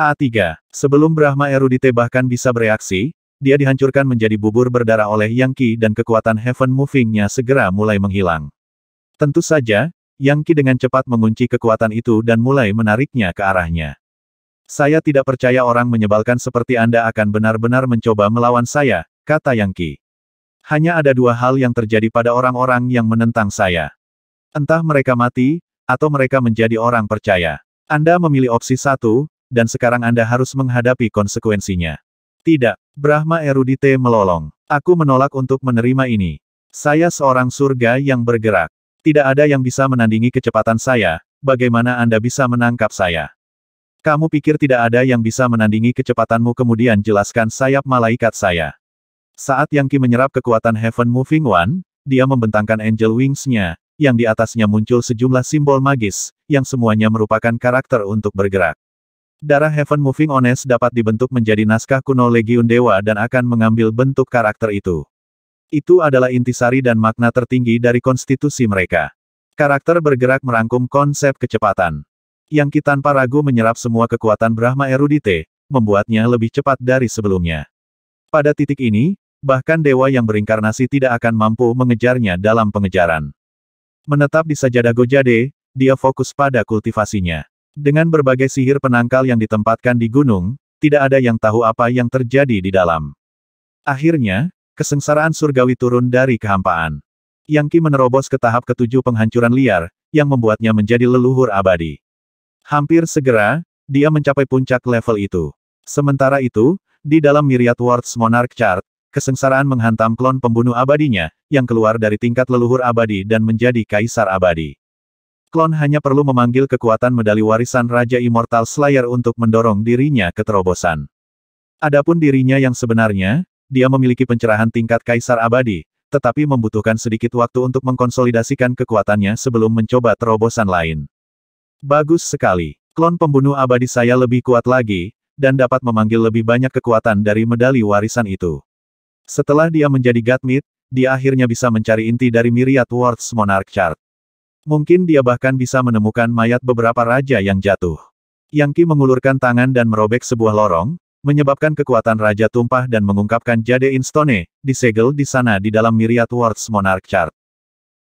A3. Sebelum Brahma Erudite bahkan bisa bereaksi, dia dihancurkan menjadi bubur berdarah oleh Yang Qi dan kekuatan Heaven Moving-nya segera mulai menghilang. Tentu saja, Yang Qi dengan cepat mengunci kekuatan itu dan mulai menariknya ke arahnya. Saya tidak percaya orang menyebalkan seperti Anda akan benar-benar mencoba melawan saya, kata Yang Qi. Hanya ada dua hal yang terjadi pada orang-orang yang menentang saya. Entah mereka mati, atau mereka menjadi orang percaya. Anda memilih opsi satu, dan sekarang Anda harus menghadapi konsekuensinya. Tidak, Brahma Erudite melolong. Aku menolak untuk menerima ini. Saya seorang surga yang bergerak. Tidak ada yang bisa menandingi kecepatan saya, bagaimana Anda bisa menangkap saya? Kamu pikir tidak ada yang bisa menandingi kecepatanmu kemudian jelaskan sayap malaikat saya. Saat Yang Qi menyerap kekuatan Heaven Moving One, dia membentangkan Angel Wings-nya, yang di atasnya muncul sejumlah simbol magis, yang semuanya merupakan karakter untuk bergerak. Darah Heaven Moving Ones dapat dibentuk menjadi naskah kuno Legiun Dewa dan akan mengambil bentuk karakter itu. Itu adalah intisari dan makna tertinggi dari konstitusi mereka. Karakter bergerak merangkum konsep kecepatan. Yang kita tanpa ragu menyerap semua kekuatan Brahma Erudite, membuatnya lebih cepat dari sebelumnya. Pada titik ini, bahkan dewa yang berinkarnasi tidak akan mampu mengejarnya dalam pengejaran. Menetap di sajadah Gojade, dia fokus pada kultivasinya. Dengan berbagai sihir penangkal yang ditempatkan di gunung, tidak ada yang tahu apa yang terjadi di dalam. Akhirnya, kesengsaraan surgawi turun dari kehampaan. Yang Ki menerobos ke tahap ketujuh penghancuran liar, yang membuatnya menjadi leluhur abadi. Hampir segera, dia mencapai puncak level itu. Sementara itu, di dalam Myriad Worlds Monarch Chart, kesengsaraan menghantam klon pembunuh abadinya, yang keluar dari tingkat leluhur abadi dan menjadi kaisar abadi. Klon hanya perlu memanggil kekuatan medali warisan Raja Immortal Slayer untuk mendorong dirinya ke terobosan. Adapun dirinya yang sebenarnya, dia memiliki pencerahan tingkat Kaisar Abadi, tetapi membutuhkan sedikit waktu untuk mengkonsolidasikan kekuatannya sebelum mencoba terobosan lain. Bagus sekali. Klon pembunuh abadi saya lebih kuat lagi, dan dapat memanggil lebih banyak kekuatan dari medali warisan itu. Setelah dia menjadi Gatmit, dia akhirnya bisa mencari inti dari Myriad Worlds Monarch Chart. Mungkin dia bahkan bisa menemukan mayat beberapa raja yang jatuh. Yang Ki mengulurkan tangan dan merobek sebuah lorong, menyebabkan kekuatan raja tumpah dan mengungkapkan Jade Instone, disegel di sana di dalam Myriad Words Monarch Chart.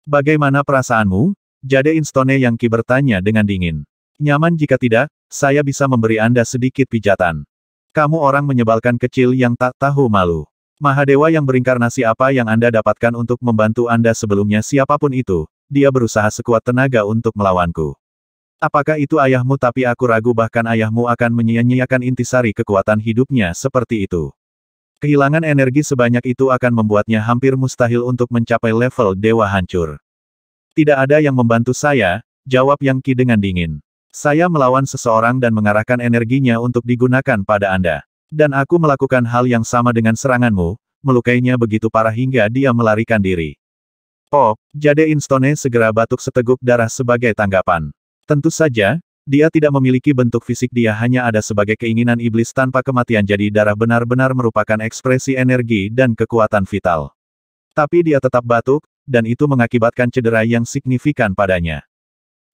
Bagaimana perasaanmu? Jade Instone yang Ki bertanya dengan dingin. Nyaman jika tidak, saya bisa memberi Anda sedikit pijatan. Kamu orang menyebalkan kecil yang tak tahu malu. Mahadewa yang berinkarnasi apa yang Anda dapatkan untuk membantu Anda sebelumnya siapapun itu, dia berusaha sekuat tenaga untuk melawanku. Apakah itu ayahmu tapi aku ragu bahkan ayahmu akan menyia-nyiakan intisari kekuatan hidupnya seperti itu. Kehilangan energi sebanyak itu akan membuatnya hampir mustahil untuk mencapai level dewa hancur. Tidak ada yang membantu saya, jawab Yang Ki dengan dingin. Saya melawan seseorang dan mengarahkan energinya untuk digunakan pada Anda. Dan aku melakukan hal yang sama dengan seranganmu, melukainya begitu parah hingga dia melarikan diri. Oh, Jade Instone segera batuk seteguk darah sebagai tanggapan. Tentu saja, dia tidak memiliki bentuk fisik dia hanya ada sebagai keinginan iblis tanpa kematian jadi darah benar-benar merupakan ekspresi energi dan kekuatan vital. Tapi dia tetap batuk, dan itu mengakibatkan cedera yang signifikan padanya.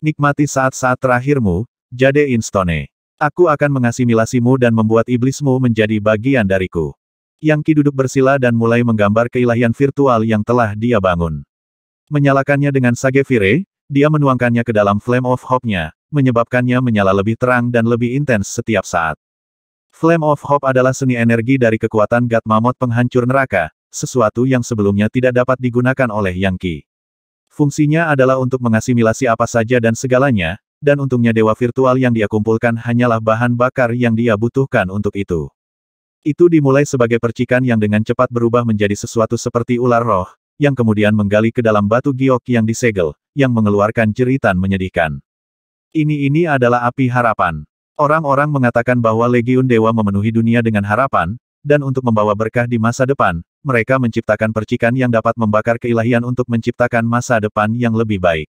Nikmati saat-saat terakhirmu, Jade Instone. Aku akan mengasimilasimu dan membuat iblismu menjadi bagian dariku. Yang Ki duduk bersila dan mulai menggambar keilahian virtual yang telah dia bangun menyalakannya dengan sage Sagevire, dia menuangkannya ke dalam Flame of Hope-nya, menyebabkannya menyala lebih terang dan lebih intens setiap saat. Flame of Hope adalah seni energi dari kekuatan Gat Mamot penghancur neraka, sesuatu yang sebelumnya tidak dapat digunakan oleh Yang Qi. Fungsinya adalah untuk mengasimilasi apa saja dan segalanya, dan untungnya dewa virtual yang dia kumpulkan hanyalah bahan bakar yang dia butuhkan untuk itu. Itu dimulai sebagai percikan yang dengan cepat berubah menjadi sesuatu seperti ular roh, yang kemudian menggali ke dalam batu giok yang disegel, yang mengeluarkan jeritan menyedihkan. Ini-ini adalah api harapan. Orang-orang mengatakan bahwa Legiun Dewa memenuhi dunia dengan harapan, dan untuk membawa berkah di masa depan, mereka menciptakan percikan yang dapat membakar keilahian untuk menciptakan masa depan yang lebih baik.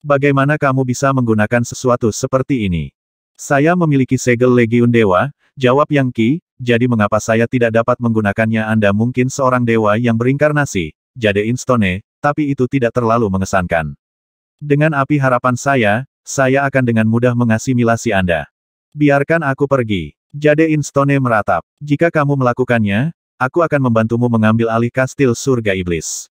Bagaimana kamu bisa menggunakan sesuatu seperti ini? Saya memiliki segel Legiun Dewa, jawab Yang Qi, jadi mengapa saya tidak dapat menggunakannya Anda mungkin seorang dewa yang berinkarnasi, Jade Instone, tapi itu tidak terlalu mengesankan. Dengan api harapan saya, saya akan dengan mudah mengasimilasi Anda. Biarkan aku pergi. Jade Instone meratap. Jika kamu melakukannya, aku akan membantumu mengambil alih kastil surga iblis.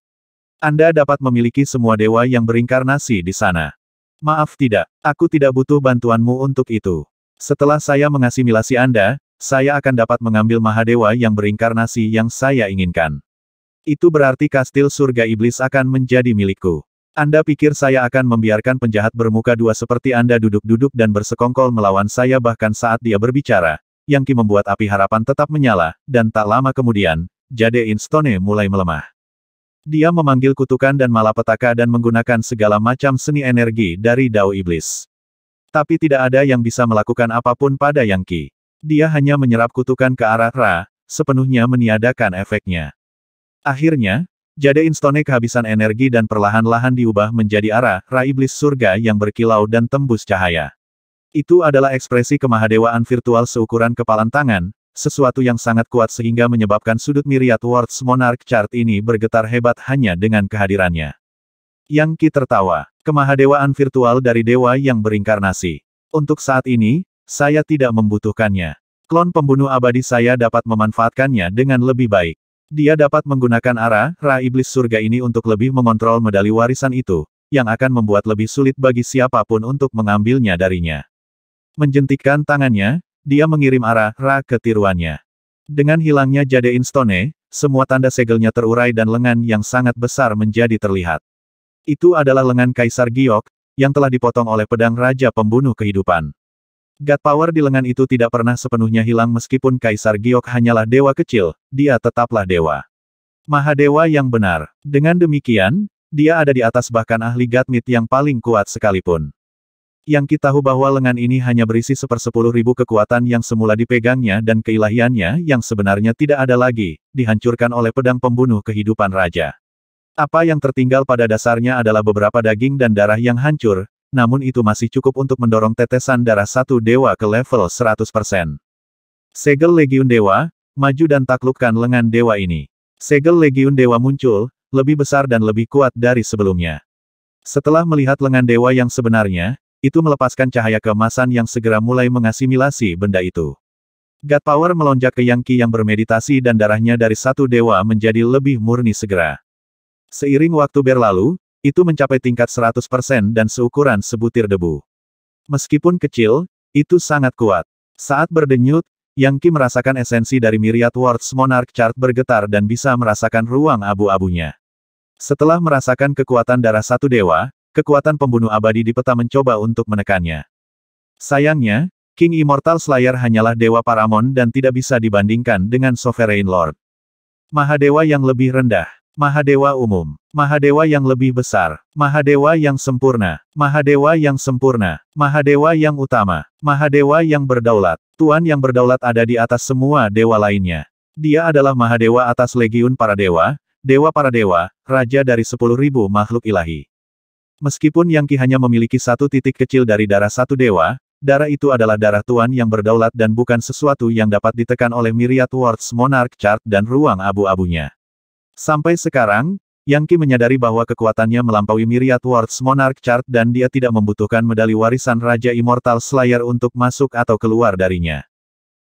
Anda dapat memiliki semua dewa yang berinkarnasi di sana. Maaf tidak, aku tidak butuh bantuanmu untuk itu. Setelah saya mengasimilasi Anda, saya akan dapat mengambil Mahadewa yang berinkarnasi yang saya inginkan. Itu berarti kastil surga iblis akan menjadi milikku. Anda pikir saya akan membiarkan penjahat bermuka dua seperti Anda duduk-duduk dan bersekongkol melawan saya bahkan saat dia berbicara. Yang Ki membuat api harapan tetap menyala, dan tak lama kemudian, Jade Instone mulai melemah. Dia memanggil kutukan dan malapetaka dan menggunakan segala macam seni energi dari Dao Iblis. Tapi tidak ada yang bisa melakukan apapun pada Yang Ki. Dia hanya menyerap kutukan ke arah Ra, sepenuhnya meniadakan efeknya. Akhirnya, Jade Instone kehabisan energi dan perlahan-lahan diubah menjadi arah, ra iblis surga yang berkilau dan tembus cahaya. Itu adalah ekspresi kemahadewaan virtual seukuran kepalan tangan, sesuatu yang sangat kuat sehingga menyebabkan sudut miriat Words Monarch Chart ini bergetar hebat hanya dengan kehadirannya. Yang Ki tertawa, kemahadewaan virtual dari dewa yang berinkarnasi. Untuk saat ini, saya tidak membutuhkannya. Klon pembunuh abadi saya dapat memanfaatkannya dengan lebih baik. Dia dapat menggunakan arah, ra iblis surga ini untuk lebih mengontrol medali warisan itu, yang akan membuat lebih sulit bagi siapapun untuk mengambilnya darinya. Menjentikkan tangannya, dia mengirim arah, ra ke tiruannya. Dengan hilangnya Jadein Stone, semua tanda segelnya terurai dan lengan yang sangat besar menjadi terlihat. Itu adalah lengan Kaisar Giok, yang telah dipotong oleh pedang Raja Pembunuh Kehidupan. God power di lengan itu tidak pernah sepenuhnya hilang meskipun Kaisar Giok hanyalah dewa kecil, dia tetaplah dewa. maha dewa yang benar. Dengan demikian, dia ada di atas bahkan ahli Gatmit yang paling kuat sekalipun. Yang kita tahu bahwa lengan ini hanya berisi sepersepuluh ribu kekuatan yang semula dipegangnya dan keilahiannya yang sebenarnya tidak ada lagi, dihancurkan oleh pedang pembunuh kehidupan raja. Apa yang tertinggal pada dasarnya adalah beberapa daging dan darah yang hancur, namun itu masih cukup untuk mendorong tetesan darah satu dewa ke level 100%. Segel Legiun Dewa, maju dan taklukkan lengan dewa ini. Segel Legiun Dewa muncul, lebih besar dan lebih kuat dari sebelumnya. Setelah melihat lengan dewa yang sebenarnya, itu melepaskan cahaya keemasan yang segera mulai mengasimilasi benda itu. God Power melonjak ke Yang yang bermeditasi dan darahnya dari satu dewa menjadi lebih murni segera. Seiring waktu berlalu, itu mencapai tingkat 100% dan seukuran sebutir debu. Meskipun kecil, itu sangat kuat. Saat berdenyut, Yang Qi merasakan esensi dari Myriad Words Monarch Chart bergetar dan bisa merasakan ruang abu-abunya. Setelah merasakan kekuatan darah satu dewa, kekuatan pembunuh abadi di peta mencoba untuk menekannya. Sayangnya, King Immortal Slayer hanyalah dewa paramon dan tidak bisa dibandingkan dengan Sovereign Lord. Mahadewa yang lebih rendah. Mahadewa umum. Mahadewa yang lebih besar. Mahadewa yang sempurna. Mahadewa yang sempurna. Mahadewa yang utama. Mahadewa yang berdaulat. Tuhan yang berdaulat ada di atas semua dewa lainnya. Dia adalah Mahadewa atas legiun para dewa, dewa para dewa, raja dari sepuluh ribu makhluk ilahi. Meskipun Yang Ki hanya memiliki satu titik kecil dari darah satu dewa, darah itu adalah darah Tuhan yang berdaulat dan bukan sesuatu yang dapat ditekan oleh myriad Words Monarch Chart dan ruang abu-abunya. Sampai sekarang, Yang Qi menyadari bahwa kekuatannya melampaui Myriad Worlds Monarch Chart dan dia tidak membutuhkan medali warisan Raja Immortal Slayer untuk masuk atau keluar darinya.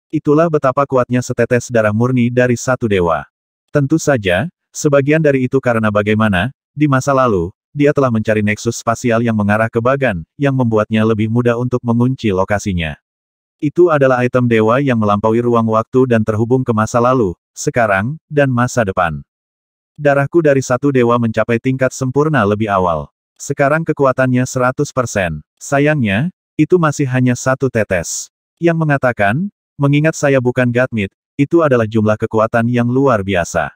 Itulah betapa kuatnya setetes darah murni dari satu dewa. Tentu saja, sebagian dari itu karena bagaimana, di masa lalu, dia telah mencari nexus spasial yang mengarah ke Bagan, yang membuatnya lebih mudah untuk mengunci lokasinya. Itu adalah item dewa yang melampaui ruang waktu dan terhubung ke masa lalu, sekarang, dan masa depan. Darahku dari satu dewa mencapai tingkat sempurna lebih awal. Sekarang kekuatannya 100%. Sayangnya, itu masih hanya satu tetes. Yang mengatakan, mengingat saya bukan Gatmit, itu adalah jumlah kekuatan yang luar biasa.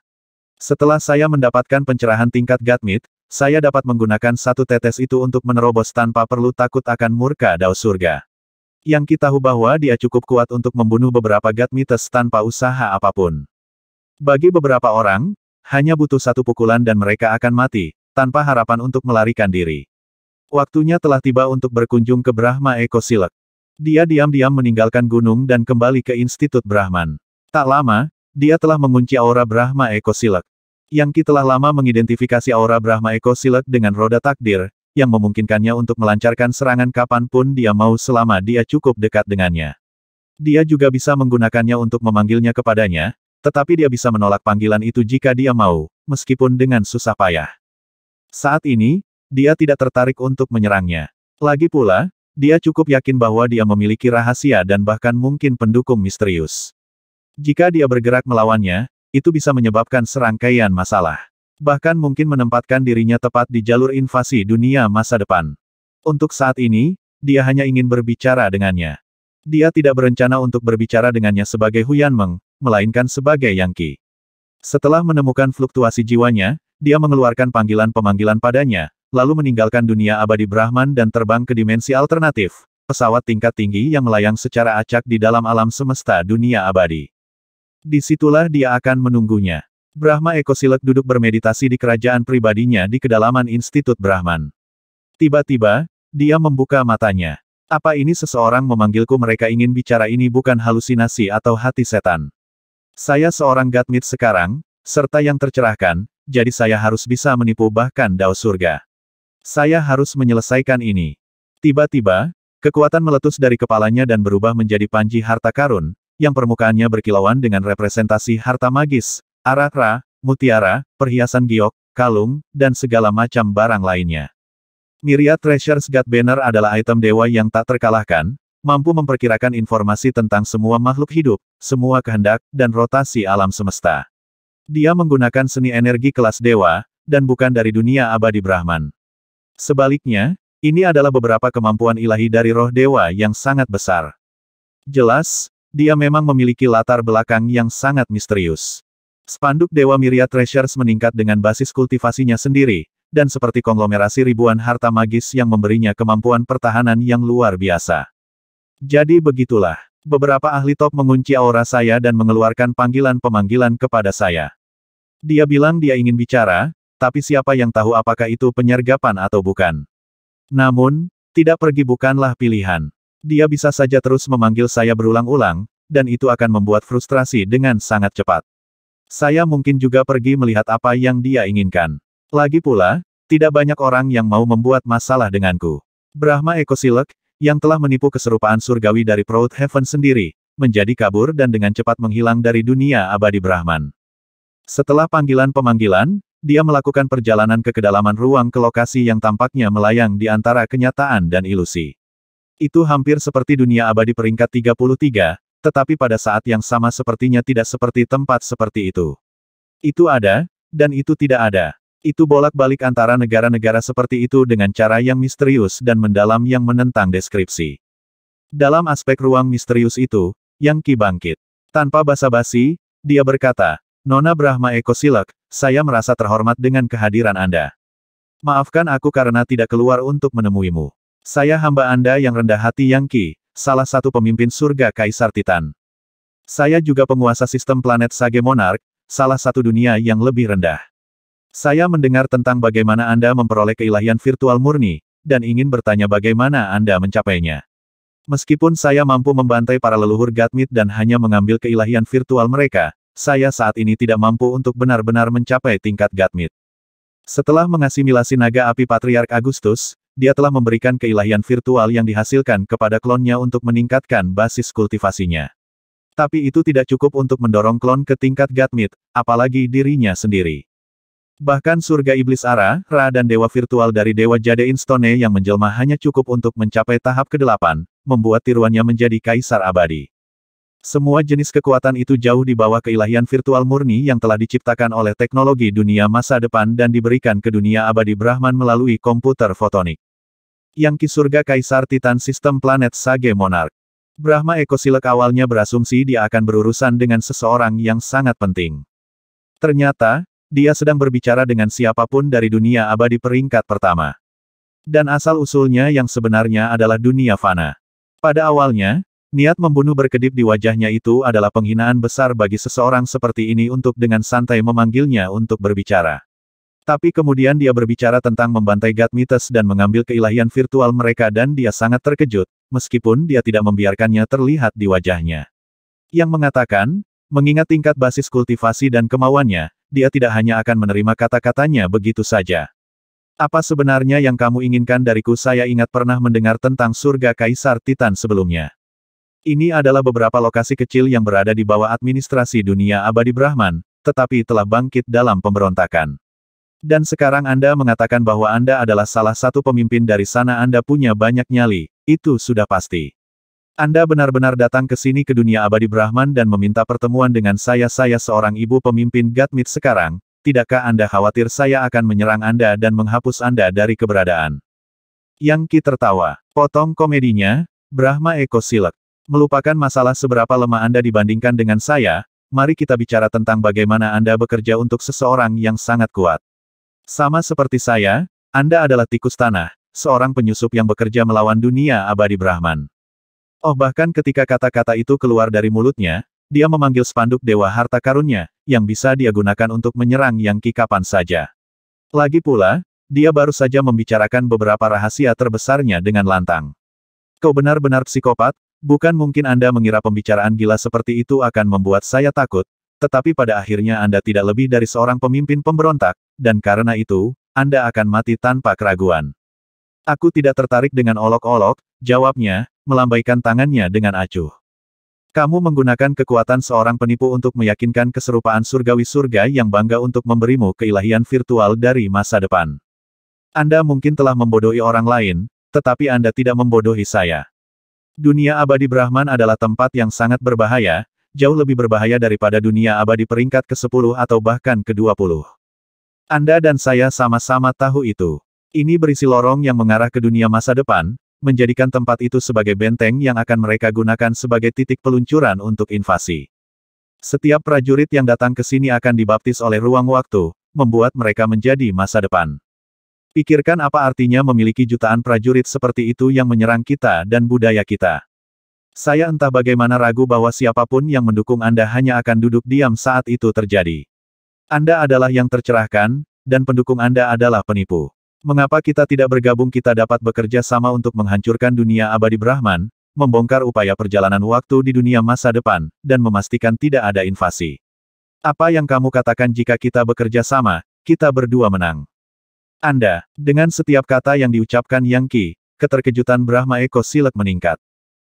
Setelah saya mendapatkan pencerahan tingkat Gatmit, saya dapat menggunakan satu tetes itu untuk menerobos tanpa perlu takut akan murka dao surga. Yang kita tahu bahwa dia cukup kuat untuk membunuh beberapa Gatmites tanpa usaha apapun. Bagi beberapa orang, hanya butuh satu pukulan dan mereka akan mati, tanpa harapan untuk melarikan diri. Waktunya telah tiba untuk berkunjung ke Brahma Eko Silek. Dia diam-diam meninggalkan gunung dan kembali ke Institut Brahman. Tak lama, dia telah mengunci aura Brahma Eko Silek. Yang telah lama mengidentifikasi aura Brahma Eko Silek dengan roda takdir, yang memungkinkannya untuk melancarkan serangan kapanpun dia mau selama dia cukup dekat dengannya. Dia juga bisa menggunakannya untuk memanggilnya kepadanya, tetapi dia bisa menolak panggilan itu jika dia mau, meskipun dengan susah payah. Saat ini, dia tidak tertarik untuk menyerangnya. Lagi pula, dia cukup yakin bahwa dia memiliki rahasia dan bahkan mungkin pendukung misterius. Jika dia bergerak melawannya, itu bisa menyebabkan serangkaian masalah. Bahkan mungkin menempatkan dirinya tepat di jalur invasi dunia masa depan. Untuk saat ini, dia hanya ingin berbicara dengannya. Dia tidak berencana untuk berbicara dengannya sebagai Huyan Meng, melainkan sebagai Yang Qi. Setelah menemukan fluktuasi jiwanya, dia mengeluarkan panggilan-pemanggilan padanya, lalu meninggalkan dunia abadi Brahman dan terbang ke dimensi alternatif, pesawat tingkat tinggi yang melayang secara acak di dalam alam semesta dunia abadi. Disitulah dia akan menunggunya. Brahma Ekosilek duduk bermeditasi di kerajaan pribadinya di kedalaman Institut Brahman. Tiba-tiba, dia membuka matanya. Apa ini seseorang memanggilku mereka ingin bicara ini bukan halusinasi atau hati setan. Saya seorang Gatmit sekarang, serta yang tercerahkan, jadi saya harus bisa menipu bahkan dao surga. Saya harus menyelesaikan ini. Tiba-tiba, kekuatan meletus dari kepalanya dan berubah menjadi panji harta karun, yang permukaannya berkilauan dengan representasi harta magis, arakra, mutiara, perhiasan giok, kalung, dan segala macam barang lainnya. Myriad Treasures God Banner adalah item dewa yang tak terkalahkan, mampu memperkirakan informasi tentang semua makhluk hidup, semua kehendak, dan rotasi alam semesta. Dia menggunakan seni energi kelas dewa, dan bukan dari dunia abadi Brahman. Sebaliknya, ini adalah beberapa kemampuan ilahi dari roh dewa yang sangat besar. Jelas, dia memang memiliki latar belakang yang sangat misterius. Spanduk Dewa Miria Treasures meningkat dengan basis kultivasinya sendiri, dan seperti konglomerasi ribuan harta magis yang memberinya kemampuan pertahanan yang luar biasa. Jadi begitulah. Beberapa ahli top mengunci aura saya dan mengeluarkan panggilan-pemanggilan kepada saya. Dia bilang dia ingin bicara, tapi siapa yang tahu apakah itu penyergapan atau bukan. Namun, tidak pergi bukanlah pilihan. Dia bisa saja terus memanggil saya berulang-ulang, dan itu akan membuat frustrasi dengan sangat cepat. Saya mungkin juga pergi melihat apa yang dia inginkan. Lagi pula, tidak banyak orang yang mau membuat masalah denganku. Brahma Ekosilek, yang telah menipu keserupaan surgawi dari Proud Heaven sendiri, menjadi kabur dan dengan cepat menghilang dari dunia abadi Brahman. Setelah panggilan-pemanggilan, dia melakukan perjalanan ke kedalaman ruang ke lokasi yang tampaknya melayang di antara kenyataan dan ilusi. Itu hampir seperti dunia abadi peringkat 33, tetapi pada saat yang sama sepertinya tidak seperti tempat seperti itu. Itu ada, dan itu tidak ada. Itu bolak-balik antara negara-negara seperti itu dengan cara yang misterius dan mendalam yang menentang deskripsi. Dalam aspek ruang misterius itu, Yang Ki bangkit. Tanpa basa-basi, dia berkata, Nona Brahma Eko Silek, saya merasa terhormat dengan kehadiran Anda. Maafkan aku karena tidak keluar untuk menemuimu. Saya hamba Anda yang rendah hati Yang Ki, salah satu pemimpin surga Kaisar Titan. Saya juga penguasa sistem planet Sage Monarch, salah satu dunia yang lebih rendah. Saya mendengar tentang bagaimana Anda memperoleh keilahian virtual murni, dan ingin bertanya bagaimana Anda mencapainya. Meskipun saya mampu membantai para leluhur Gatmit dan hanya mengambil keilahian virtual mereka, saya saat ini tidak mampu untuk benar-benar mencapai tingkat Gatmit. Setelah mengasimilasi naga api Patriark Agustus, dia telah memberikan keilahian virtual yang dihasilkan kepada klonnya untuk meningkatkan basis kultivasinya. Tapi itu tidak cukup untuk mendorong klon ke tingkat Gatmit, apalagi dirinya sendiri. Bahkan surga iblis Ara, Ra dan dewa virtual dari dewa Jade Instone yang menjelma hanya cukup untuk mencapai tahap ke-8, membuat tiruannya menjadi kaisar abadi. Semua jenis kekuatan itu jauh di bawah keilahian virtual murni yang telah diciptakan oleh teknologi dunia masa depan dan diberikan ke dunia abadi Brahman melalui komputer fotonik. Yang surga Kaisar Titan Sistem Planet Sage Monarch. Brahma Ekosilek awalnya berasumsi dia akan berurusan dengan seseorang yang sangat penting. Ternyata, dia sedang berbicara dengan siapapun dari dunia abadi peringkat pertama. Dan asal-usulnya yang sebenarnya adalah dunia fana. Pada awalnya, niat membunuh berkedip di wajahnya itu adalah penghinaan besar bagi seseorang seperti ini untuk dengan santai memanggilnya untuk berbicara. Tapi kemudian dia berbicara tentang membantai God Mites dan mengambil keilahian virtual mereka dan dia sangat terkejut, meskipun dia tidak membiarkannya terlihat di wajahnya. Yang mengatakan, mengingat tingkat basis kultivasi dan kemauannya, dia tidak hanya akan menerima kata-katanya begitu saja. Apa sebenarnya yang kamu inginkan dariku? Saya ingat pernah mendengar tentang surga Kaisar Titan sebelumnya. Ini adalah beberapa lokasi kecil yang berada di bawah administrasi dunia abadi Brahman, tetapi telah bangkit dalam pemberontakan. Dan sekarang Anda mengatakan bahwa Anda adalah salah satu pemimpin dari sana Anda punya banyak nyali, itu sudah pasti. Anda benar-benar datang ke sini ke dunia abadi Brahman dan meminta pertemuan dengan saya-saya seorang ibu pemimpin Gatmit sekarang, tidakkah Anda khawatir saya akan menyerang Anda dan menghapus Anda dari keberadaan? Yang Ki tertawa. Potong komedinya, Brahma Eko Silek. Melupakan masalah seberapa lemah Anda dibandingkan dengan saya, mari kita bicara tentang bagaimana Anda bekerja untuk seseorang yang sangat kuat. Sama seperti saya, Anda adalah tikus tanah, seorang penyusup yang bekerja melawan dunia abadi Brahman. Oh bahkan ketika kata-kata itu keluar dari mulutnya, dia memanggil spanduk Dewa Harta Karunnya, yang bisa dia gunakan untuk menyerang Yang kikapan saja. Lagi pula, dia baru saja membicarakan beberapa rahasia terbesarnya dengan lantang. Kau benar-benar psikopat, bukan mungkin Anda mengira pembicaraan gila seperti itu akan membuat saya takut, tetapi pada akhirnya Anda tidak lebih dari seorang pemimpin pemberontak, dan karena itu, Anda akan mati tanpa keraguan. Aku tidak tertarik dengan olok-olok, jawabnya, melambaikan tangannya dengan acuh. Kamu menggunakan kekuatan seorang penipu untuk meyakinkan keserupaan surgawi surga yang bangga untuk memberimu keilahian virtual dari masa depan. Anda mungkin telah membodohi orang lain, tetapi Anda tidak membodohi saya. Dunia abadi Brahman adalah tempat yang sangat berbahaya, jauh lebih berbahaya daripada dunia abadi peringkat ke-10 atau bahkan ke-20. Anda dan saya sama-sama tahu itu. Ini berisi lorong yang mengarah ke dunia masa depan, menjadikan tempat itu sebagai benteng yang akan mereka gunakan sebagai titik peluncuran untuk invasi. Setiap prajurit yang datang ke sini akan dibaptis oleh ruang waktu, membuat mereka menjadi masa depan. Pikirkan apa artinya memiliki jutaan prajurit seperti itu yang menyerang kita dan budaya kita. Saya entah bagaimana ragu bahwa siapapun yang mendukung Anda hanya akan duduk diam saat itu terjadi. Anda adalah yang tercerahkan, dan pendukung Anda adalah penipu. Mengapa kita tidak bergabung kita dapat bekerja sama untuk menghancurkan dunia abadi Brahman, membongkar upaya perjalanan waktu di dunia masa depan, dan memastikan tidak ada invasi. Apa yang kamu katakan jika kita bekerja sama, kita berdua menang. Anda, dengan setiap kata yang diucapkan Yang Qi, keterkejutan Brahma Eko Silek meningkat.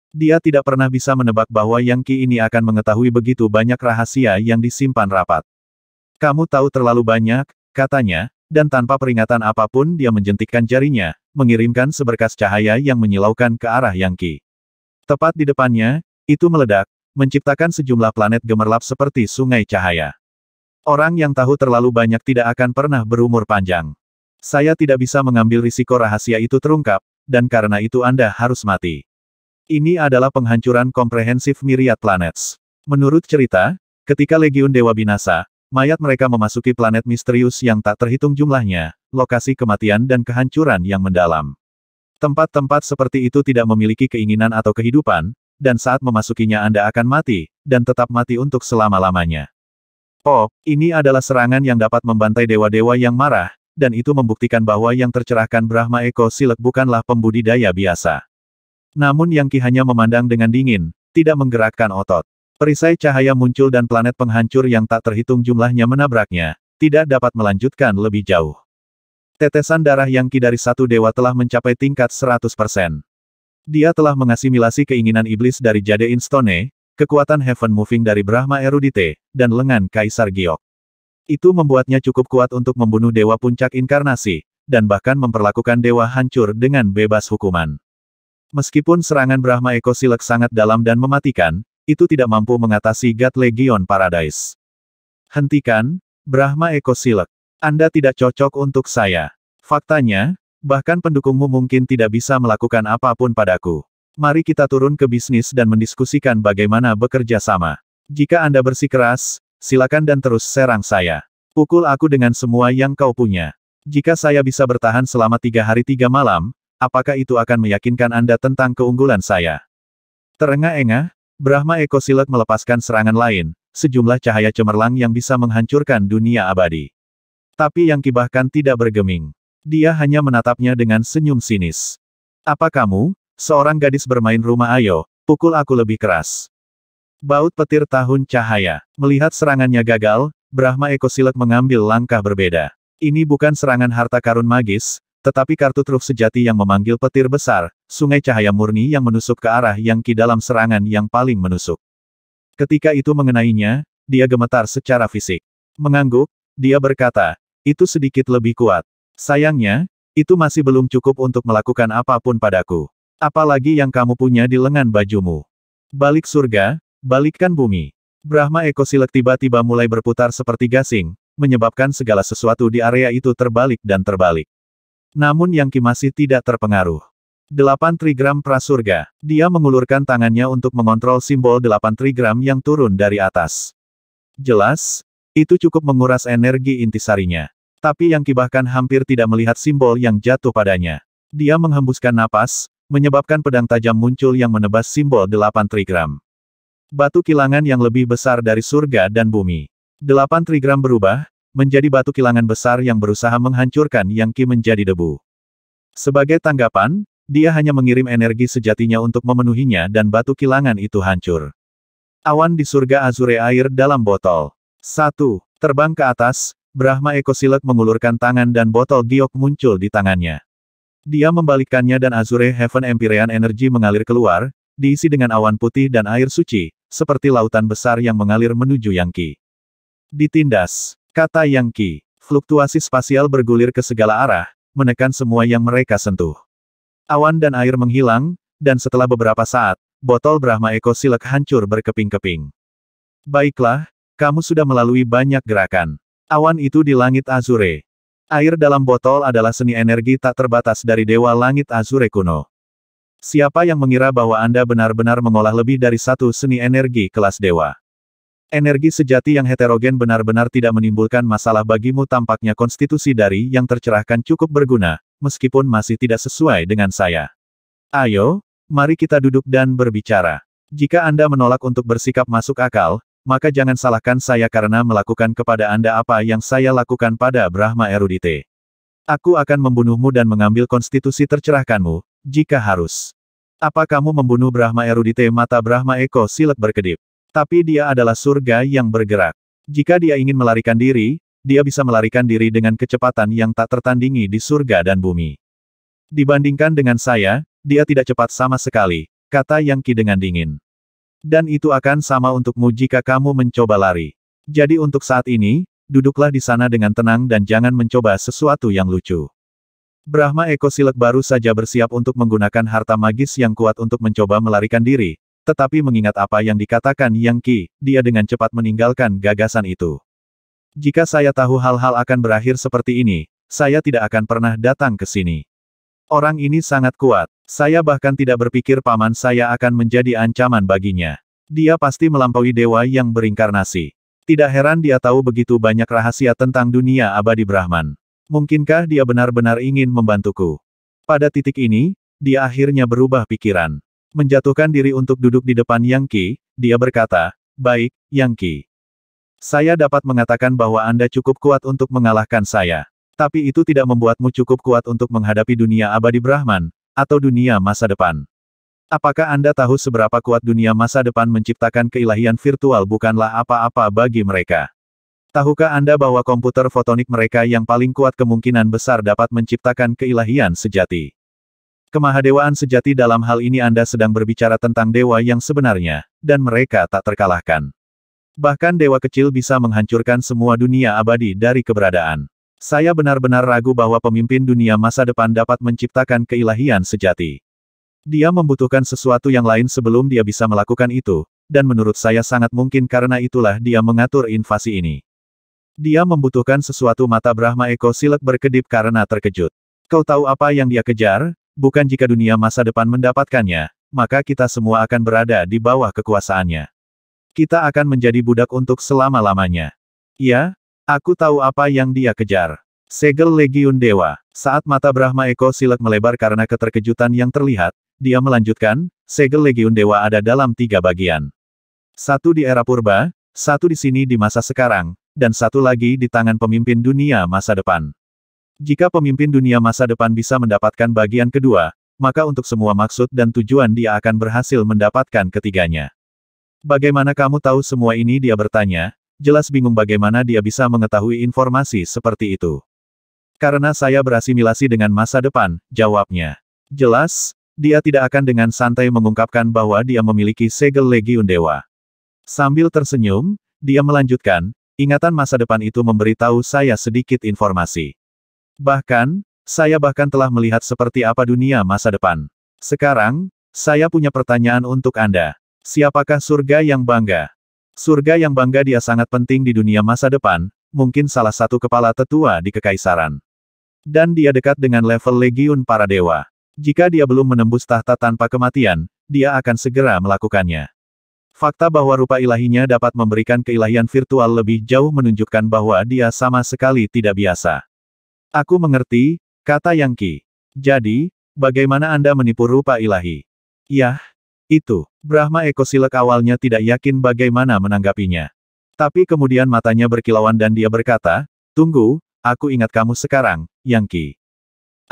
Dia tidak pernah bisa menebak bahwa Yang Qi ini akan mengetahui begitu banyak rahasia yang disimpan rapat. Kamu tahu terlalu banyak, katanya, dan tanpa peringatan apapun dia menjentikkan jarinya, mengirimkan seberkas cahaya yang menyilaukan ke arah Yang Qi. Tepat di depannya, itu meledak, menciptakan sejumlah planet gemerlap seperti sungai cahaya. Orang yang tahu terlalu banyak tidak akan pernah berumur panjang. Saya tidak bisa mengambil risiko rahasia itu terungkap, dan karena itu Anda harus mati. Ini adalah penghancuran komprehensif miriat planets. Menurut cerita, ketika Legiun Dewa Binasa, Mayat mereka memasuki planet misterius yang tak terhitung jumlahnya, lokasi kematian dan kehancuran yang mendalam. Tempat-tempat seperti itu tidak memiliki keinginan atau kehidupan, dan saat memasukinya Anda akan mati, dan tetap mati untuk selama-lamanya. Oh, ini adalah serangan yang dapat membantai dewa-dewa yang marah, dan itu membuktikan bahwa yang tercerahkan Brahma Eko Silek bukanlah pembudidaya biasa. Namun Yang Ki hanya memandang dengan dingin, tidak menggerakkan otot. Perisai cahaya muncul dan planet penghancur yang tak terhitung jumlahnya menabraknya, tidak dapat melanjutkan lebih jauh. Tetesan darah yang ki dari satu dewa telah mencapai tingkat 100%. Dia telah mengasimilasi keinginan iblis dari Jade Instone, kekuatan Heaven Moving dari Brahma Erudite, dan lengan Kaisar Giok. Itu membuatnya cukup kuat untuk membunuh Dewa Puncak Inkarnasi, dan bahkan memperlakukan Dewa Hancur dengan bebas hukuman. Meskipun serangan Brahma Eko Silek sangat dalam dan mematikan, itu tidak mampu mengatasi God Legion Paradise. Hentikan, Brahma Eko Silek. Anda tidak cocok untuk saya. Faktanya, bahkan pendukungmu mungkin tidak bisa melakukan apapun padaku. Mari kita turun ke bisnis dan mendiskusikan bagaimana bekerja sama. Jika Anda bersikeras, silakan dan terus serang saya. Pukul aku dengan semua yang kau punya. Jika saya bisa bertahan selama tiga hari tiga malam, apakah itu akan meyakinkan Anda tentang keunggulan saya? Terengah-engah, Brahma Eko Silat melepaskan serangan lain, sejumlah cahaya cemerlang yang bisa menghancurkan dunia abadi. Tapi yang Ki bahkan tidak bergeming. Dia hanya menatapnya dengan senyum sinis. Apa kamu, seorang gadis bermain rumah ayo, pukul aku lebih keras. Baut petir tahun cahaya. Melihat serangannya gagal, Brahma Eko Silat mengambil langkah berbeda. Ini bukan serangan harta karun magis, tetapi kartu truf sejati yang memanggil petir besar, sungai cahaya murni yang menusuk ke arah yang Qi dalam serangan yang paling menusuk. Ketika itu mengenainya, dia gemetar secara fisik. Mengangguk, dia berkata, itu sedikit lebih kuat. Sayangnya, itu masih belum cukup untuk melakukan apapun padaku. Apalagi yang kamu punya di lengan bajumu. Balik surga, balikkan bumi. Brahma Ekosilek tiba-tiba mulai berputar seperti gasing, menyebabkan segala sesuatu di area itu terbalik dan terbalik. Namun Yang Kimasi tidak terpengaruh. Delapan trigram prasurga. Dia mengulurkan tangannya untuk mengontrol simbol delapan trigram yang turun dari atas. Jelas, itu cukup menguras energi intisarinya. Tapi Yang Kibahkan hampir tidak melihat simbol yang jatuh padanya. Dia menghembuskan napas, menyebabkan pedang tajam muncul yang menebas simbol delapan trigram. Batu kilangan yang lebih besar dari surga dan bumi. Delapan trigram berubah, menjadi batu kilangan besar yang berusaha menghancurkan Yang Qi menjadi debu. Sebagai tanggapan, dia hanya mengirim energi sejatinya untuk memenuhinya dan batu kilangan itu hancur. Awan di surga azure air dalam botol. 1. Terbang ke atas, Brahma Ekosilek mengulurkan tangan dan botol giok muncul di tangannya. Dia membalikkannya dan Azure Heaven Empyrean Energy mengalir keluar, diisi dengan awan putih dan air suci, seperti lautan besar yang mengalir menuju Yangqi. Ditindas. Kata Yang Qi, fluktuasi spasial bergulir ke segala arah, menekan semua yang mereka sentuh. Awan dan air menghilang, dan setelah beberapa saat, botol Brahma Eko Silek hancur berkeping-keping. Baiklah, kamu sudah melalui banyak gerakan. Awan itu di langit Azure. Air dalam botol adalah seni energi tak terbatas dari Dewa Langit Azure kuno. Siapa yang mengira bahwa Anda benar-benar mengolah lebih dari satu seni energi kelas dewa? Energi sejati yang heterogen benar-benar tidak menimbulkan masalah bagimu tampaknya konstitusi dari yang tercerahkan cukup berguna, meskipun masih tidak sesuai dengan saya. Ayo, mari kita duduk dan berbicara. Jika Anda menolak untuk bersikap masuk akal, maka jangan salahkan saya karena melakukan kepada Anda apa yang saya lakukan pada Brahma Erudite. Aku akan membunuhmu dan mengambil konstitusi tercerahkanmu, jika harus. Apa kamu membunuh Brahma Erudite mata Brahma Eko silek berkedip? Tapi dia adalah surga yang bergerak. Jika dia ingin melarikan diri, dia bisa melarikan diri dengan kecepatan yang tak tertandingi di surga dan bumi. Dibandingkan dengan saya, dia tidak cepat sama sekali, kata Yang Ki dengan dingin. Dan itu akan sama untukmu jika kamu mencoba lari. Jadi untuk saat ini, duduklah di sana dengan tenang dan jangan mencoba sesuatu yang lucu. Brahma Eko Silek baru saja bersiap untuk menggunakan harta magis yang kuat untuk mencoba melarikan diri, tetapi mengingat apa yang dikatakan Yang Qi, dia dengan cepat meninggalkan gagasan itu. Jika saya tahu hal-hal akan berakhir seperti ini, saya tidak akan pernah datang ke sini. Orang ini sangat kuat. Saya bahkan tidak berpikir paman saya akan menjadi ancaman baginya. Dia pasti melampaui dewa yang berinkarnasi. Tidak heran dia tahu begitu banyak rahasia tentang dunia abadi Brahman. Mungkinkah dia benar-benar ingin membantuku? Pada titik ini, dia akhirnya berubah pikiran. Menjatuhkan diri untuk duduk di depan Yang Qi, dia berkata, Baik, Yang Qi. Saya dapat mengatakan bahwa Anda cukup kuat untuk mengalahkan saya. Tapi itu tidak membuatmu cukup kuat untuk menghadapi dunia abadi Brahman, atau dunia masa depan. Apakah Anda tahu seberapa kuat dunia masa depan menciptakan keilahian virtual bukanlah apa-apa bagi mereka? Tahukah Anda bahwa komputer fotonik mereka yang paling kuat kemungkinan besar dapat menciptakan keilahian sejati? Kemahadewaan sejati dalam hal ini Anda sedang berbicara tentang dewa yang sebenarnya, dan mereka tak terkalahkan. Bahkan dewa kecil bisa menghancurkan semua dunia abadi dari keberadaan. Saya benar-benar ragu bahwa pemimpin dunia masa depan dapat menciptakan keilahian sejati. Dia membutuhkan sesuatu yang lain sebelum dia bisa melakukan itu, dan menurut saya sangat mungkin karena itulah dia mengatur invasi ini. Dia membutuhkan sesuatu mata Brahma Eko Silek berkedip karena terkejut. Kau tahu apa yang dia kejar? bukan jika dunia masa depan mendapatkannya, maka kita semua akan berada di bawah kekuasaannya. Kita akan menjadi budak untuk selama-lamanya. Ya, aku tahu apa yang dia kejar. Segel Legiun Dewa. Saat mata Brahma Eko Silek melebar karena keterkejutan yang terlihat, dia melanjutkan, segel Legiun Dewa ada dalam tiga bagian. Satu di era purba, satu di sini di masa sekarang, dan satu lagi di tangan pemimpin dunia masa depan. Jika pemimpin dunia masa depan bisa mendapatkan bagian kedua, maka untuk semua maksud dan tujuan dia akan berhasil mendapatkan ketiganya. Bagaimana kamu tahu semua ini dia bertanya, jelas bingung bagaimana dia bisa mengetahui informasi seperti itu. Karena saya berasimilasi dengan masa depan, jawabnya. Jelas, dia tidak akan dengan santai mengungkapkan bahwa dia memiliki segel legiun dewa. Sambil tersenyum, dia melanjutkan, ingatan masa depan itu memberitahu saya sedikit informasi. Bahkan, saya bahkan telah melihat seperti apa dunia masa depan. Sekarang, saya punya pertanyaan untuk Anda. Siapakah surga yang bangga? Surga yang bangga dia sangat penting di dunia masa depan, mungkin salah satu kepala tetua di kekaisaran. Dan dia dekat dengan level legiun para dewa. Jika dia belum menembus tahta tanpa kematian, dia akan segera melakukannya. Fakta bahwa rupa ilahinya dapat memberikan keilahian virtual lebih jauh menunjukkan bahwa dia sama sekali tidak biasa. Aku mengerti, kata Yang Qi. Jadi, bagaimana Anda menipu rupa ilahi? Yah, itu. Brahma Eko Silek awalnya tidak yakin bagaimana menanggapinya. Tapi kemudian matanya berkilauan dan dia berkata, Tunggu, aku ingat kamu sekarang, Yang Qi.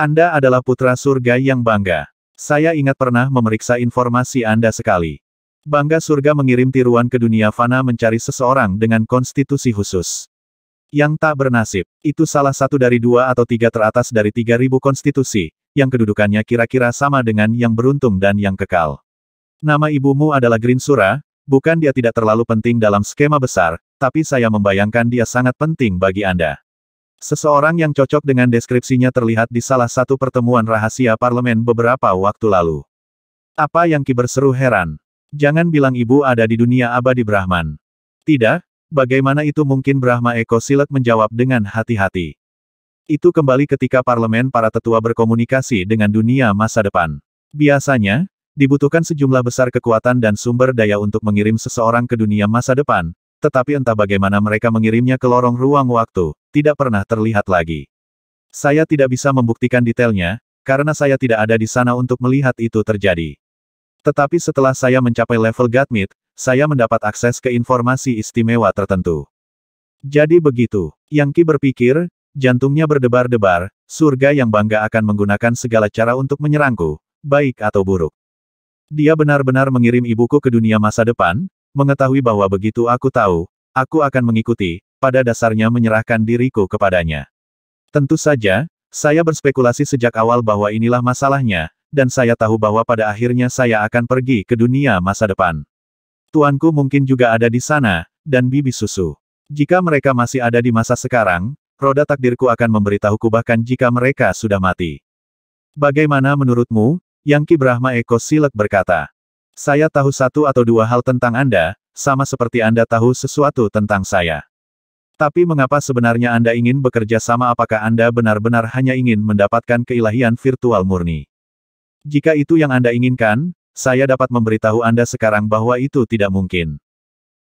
Anda adalah putra surga yang bangga. Saya ingat pernah memeriksa informasi Anda sekali. Bangga surga mengirim tiruan ke dunia fana mencari seseorang dengan konstitusi khusus. Yang tak bernasib, itu salah satu dari dua atau tiga teratas dari tiga ribu konstitusi, yang kedudukannya kira-kira sama dengan yang beruntung dan yang kekal. Nama ibumu adalah Green Sura, bukan dia tidak terlalu penting dalam skema besar, tapi saya membayangkan dia sangat penting bagi Anda. Seseorang yang cocok dengan deskripsinya terlihat di salah satu pertemuan rahasia parlemen beberapa waktu lalu. Apa yang Ki berseru heran? Jangan bilang ibu ada di dunia abadi Brahman. Tidak, Bagaimana itu mungkin Brahma Eko Silat menjawab dengan hati-hati. Itu kembali ketika parlemen para tetua berkomunikasi dengan dunia masa depan. Biasanya, dibutuhkan sejumlah besar kekuatan dan sumber daya untuk mengirim seseorang ke dunia masa depan, tetapi entah bagaimana mereka mengirimnya ke lorong ruang waktu, tidak pernah terlihat lagi. Saya tidak bisa membuktikan detailnya, karena saya tidak ada di sana untuk melihat itu terjadi. Tetapi setelah saya mencapai level Gatmit, saya mendapat akses ke informasi istimewa tertentu. Jadi begitu, Yang Qi berpikir, jantungnya berdebar-debar, surga yang bangga akan menggunakan segala cara untuk menyerangku, baik atau buruk. Dia benar-benar mengirim ibuku ke dunia masa depan, mengetahui bahwa begitu aku tahu, aku akan mengikuti, pada dasarnya menyerahkan diriku kepadanya. Tentu saja, saya berspekulasi sejak awal bahwa inilah masalahnya, dan saya tahu bahwa pada akhirnya saya akan pergi ke dunia masa depan. Tuanku mungkin juga ada di sana, dan bibi susu. Jika mereka masih ada di masa sekarang, roda takdirku akan memberitahuku bahkan jika mereka sudah mati. Bagaimana menurutmu? Yang Ki Brahma Eko Silek berkata. Saya tahu satu atau dua hal tentang Anda, sama seperti Anda tahu sesuatu tentang saya. Tapi mengapa sebenarnya Anda ingin bekerja sama apakah Anda benar-benar hanya ingin mendapatkan keilahian virtual murni? Jika itu yang Anda inginkan, saya dapat memberitahu Anda sekarang bahwa itu tidak mungkin.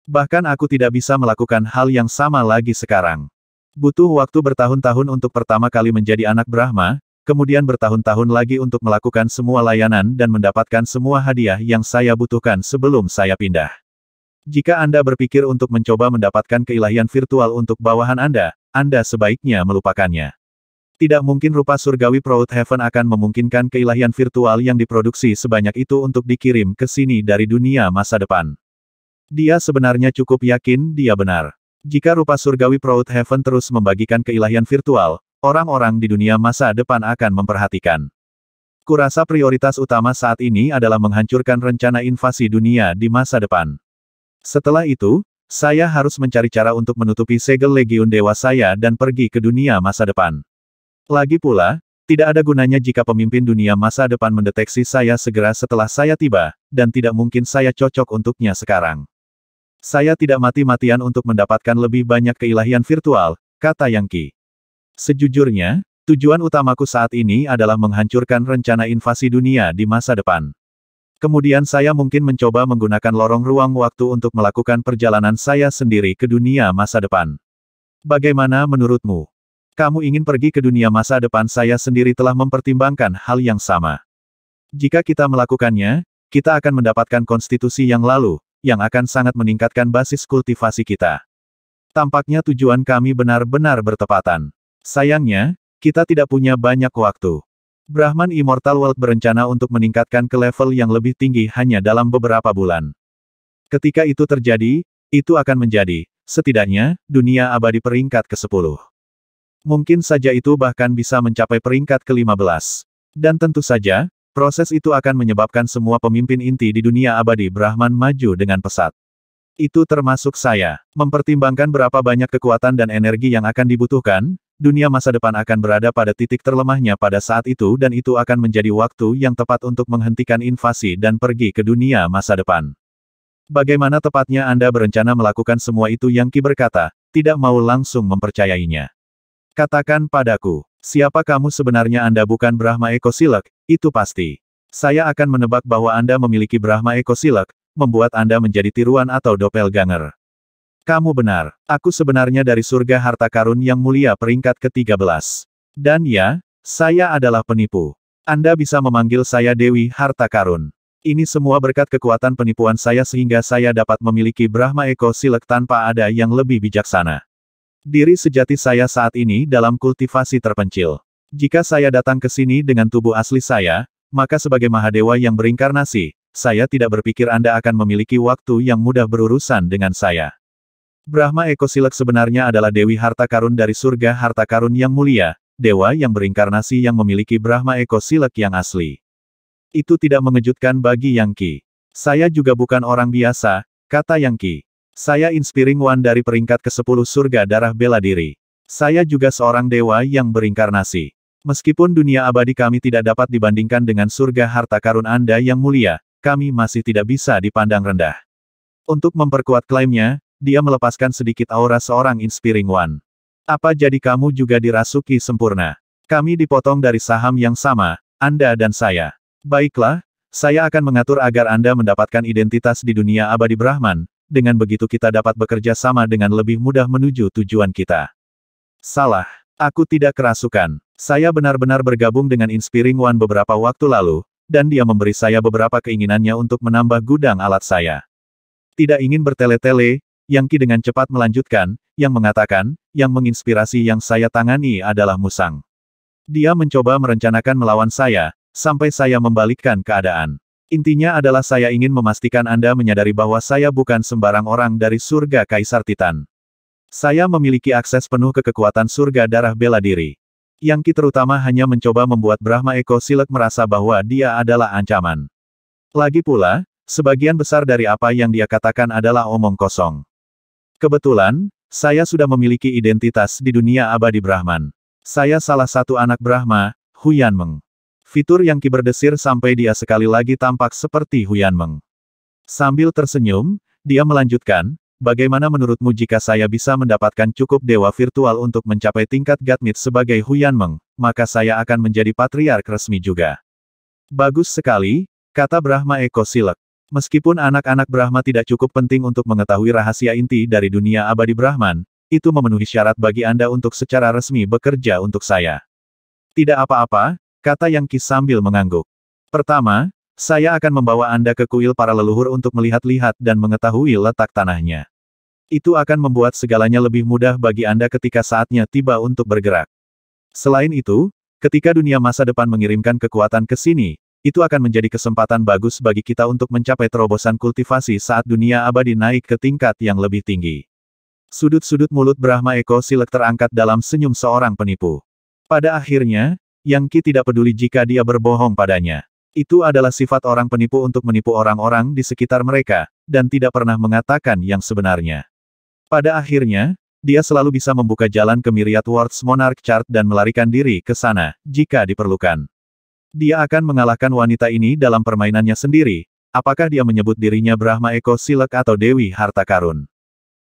Bahkan aku tidak bisa melakukan hal yang sama lagi sekarang. Butuh waktu bertahun-tahun untuk pertama kali menjadi anak Brahma, kemudian bertahun-tahun lagi untuk melakukan semua layanan dan mendapatkan semua hadiah yang saya butuhkan sebelum saya pindah. Jika Anda berpikir untuk mencoba mendapatkan keilahian virtual untuk bawahan Anda, Anda sebaiknya melupakannya. Tidak mungkin rupa surgawi Proud Heaven akan memungkinkan keilahian virtual yang diproduksi sebanyak itu untuk dikirim ke sini dari dunia masa depan. Dia sebenarnya cukup yakin dia benar. Jika rupa surgawi Proud Heaven terus membagikan keilahian virtual, orang-orang di dunia masa depan akan memperhatikan. Kurasa prioritas utama saat ini adalah menghancurkan rencana invasi dunia di masa depan. Setelah itu, saya harus mencari cara untuk menutupi segel legiun dewa saya dan pergi ke dunia masa depan. Lagi pula, tidak ada gunanya jika pemimpin dunia masa depan mendeteksi saya segera setelah saya tiba, dan tidak mungkin saya cocok untuknya sekarang. Saya tidak mati-matian untuk mendapatkan lebih banyak keilahian virtual, kata Yang Qi. Sejujurnya, tujuan utamaku saat ini adalah menghancurkan rencana invasi dunia di masa depan. Kemudian saya mungkin mencoba menggunakan lorong ruang waktu untuk melakukan perjalanan saya sendiri ke dunia masa depan. Bagaimana menurutmu? Kamu ingin pergi ke dunia masa depan saya sendiri telah mempertimbangkan hal yang sama. Jika kita melakukannya, kita akan mendapatkan konstitusi yang lalu, yang akan sangat meningkatkan basis kultivasi kita. Tampaknya tujuan kami benar-benar bertepatan. Sayangnya, kita tidak punya banyak waktu. Brahman Immortal World berencana untuk meningkatkan ke level yang lebih tinggi hanya dalam beberapa bulan. Ketika itu terjadi, itu akan menjadi, setidaknya, dunia abadi peringkat ke-10. Mungkin saja itu bahkan bisa mencapai peringkat ke-15. Dan tentu saja, proses itu akan menyebabkan semua pemimpin inti di dunia abadi Brahman maju dengan pesat. Itu termasuk saya. Mempertimbangkan berapa banyak kekuatan dan energi yang akan dibutuhkan, dunia masa depan akan berada pada titik terlemahnya pada saat itu dan itu akan menjadi waktu yang tepat untuk menghentikan invasi dan pergi ke dunia masa depan. Bagaimana tepatnya Anda berencana melakukan semua itu yang Ki berkata, tidak mau langsung mempercayainya. Katakan padaku, siapa kamu sebenarnya Anda bukan Brahma Eko Silek, itu pasti. Saya akan menebak bahwa Anda memiliki Brahma Eko Silek, membuat Anda menjadi tiruan atau doppelganger. Kamu benar, aku sebenarnya dari surga harta karun yang mulia peringkat ke-13. Dan ya, saya adalah penipu. Anda bisa memanggil saya Dewi Harta Karun. Ini semua berkat kekuatan penipuan saya sehingga saya dapat memiliki Brahma Eko Silek tanpa ada yang lebih bijaksana. Diri sejati saya saat ini dalam kultivasi terpencil. Jika saya datang ke sini dengan tubuh asli saya, maka sebagai Mahadewa yang berinkarnasi, saya tidak berpikir Anda akan memiliki waktu yang mudah berurusan dengan saya. Brahma Eko Ekosilek sebenarnya adalah Dewi Harta Karun dari surga Harta Karun yang mulia, Dewa yang berinkarnasi yang memiliki Brahma Eko Ekosilek yang asli. Itu tidak mengejutkan bagi Yang Ki. Saya juga bukan orang biasa, kata Yang Ki. Saya Inspiring One dari peringkat ke-10 surga darah bela diri. Saya juga seorang dewa yang berinkarnasi. Meskipun dunia abadi kami tidak dapat dibandingkan dengan surga harta karun Anda yang mulia, kami masih tidak bisa dipandang rendah. Untuk memperkuat klaimnya, dia melepaskan sedikit aura seorang Inspiring One. Apa jadi kamu juga dirasuki sempurna? Kami dipotong dari saham yang sama, Anda dan saya. Baiklah, saya akan mengatur agar Anda mendapatkan identitas di dunia abadi Brahman, dengan begitu kita dapat bekerja sama dengan lebih mudah menuju tujuan kita. Salah. Aku tidak kerasukan. Saya benar-benar bergabung dengan Inspiring One beberapa waktu lalu, dan dia memberi saya beberapa keinginannya untuk menambah gudang alat saya. Tidak ingin bertele-tele, Yang Ki dengan cepat melanjutkan, yang mengatakan, yang menginspirasi yang saya tangani adalah Musang. Dia mencoba merencanakan melawan saya, sampai saya membalikkan keadaan. Intinya adalah saya ingin memastikan Anda menyadari bahwa saya bukan sembarang orang dari surga Kaisar Titan. Saya memiliki akses penuh ke kekuatan surga darah bela diri. Yang kita terutama hanya mencoba membuat Brahma Eko Silek merasa bahwa dia adalah ancaman. Lagi pula, sebagian besar dari apa yang dia katakan adalah omong kosong. Kebetulan, saya sudah memiliki identitas di dunia abadi Brahman. Saya salah satu anak Brahma, Huyan Meng. Fitur yang kiberdesir sampai dia sekali lagi tampak seperti Huyan Meng. Sambil tersenyum, dia melanjutkan, bagaimana menurutmu jika saya bisa mendapatkan cukup dewa virtual untuk mencapai tingkat Gatmit sebagai Huyan Meng, maka saya akan menjadi patriark resmi juga. Bagus sekali, kata Brahma Eko Silek. Meskipun anak-anak Brahma tidak cukup penting untuk mengetahui rahasia inti dari dunia abadi Brahman, itu memenuhi syarat bagi Anda untuk secara resmi bekerja untuk saya. Tidak apa-apa, kata Yang Qi sambil mengangguk. Pertama, saya akan membawa Anda ke kuil para leluhur untuk melihat-lihat dan mengetahui letak tanahnya. Itu akan membuat segalanya lebih mudah bagi Anda ketika saatnya tiba untuk bergerak. Selain itu, ketika dunia masa depan mengirimkan kekuatan ke sini, itu akan menjadi kesempatan bagus bagi kita untuk mencapai terobosan kultivasi saat dunia abadi naik ke tingkat yang lebih tinggi. Sudut-sudut mulut Brahma Eko Silek terangkat dalam senyum seorang penipu. Pada akhirnya, yang Qi tidak peduli jika dia berbohong padanya. Itu adalah sifat orang penipu untuk menipu orang-orang di sekitar mereka, dan tidak pernah mengatakan yang sebenarnya. Pada akhirnya, dia selalu bisa membuka jalan ke Myriad Worlds Monarch Chart dan melarikan diri ke sana, jika diperlukan. Dia akan mengalahkan wanita ini dalam permainannya sendiri, apakah dia menyebut dirinya Brahma Eko Silek atau Dewi Harta Karun.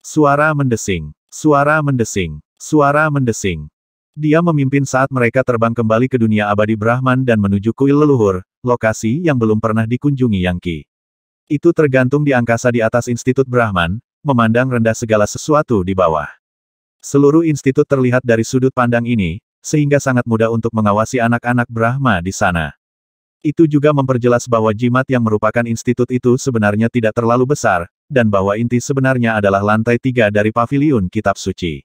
Suara mendesing, suara mendesing, suara mendesing. Dia memimpin saat mereka terbang kembali ke dunia abadi Brahman dan menuju kuil leluhur, lokasi yang belum pernah dikunjungi Yangki. Itu tergantung di angkasa di atas Institut Brahman, memandang rendah segala sesuatu di bawah. Seluruh institut terlihat dari sudut pandang ini, sehingga sangat mudah untuk mengawasi anak-anak Brahma di sana. Itu juga memperjelas bahwa jimat yang merupakan institut itu sebenarnya tidak terlalu besar, dan bahwa inti sebenarnya adalah lantai tiga dari paviliun kitab suci.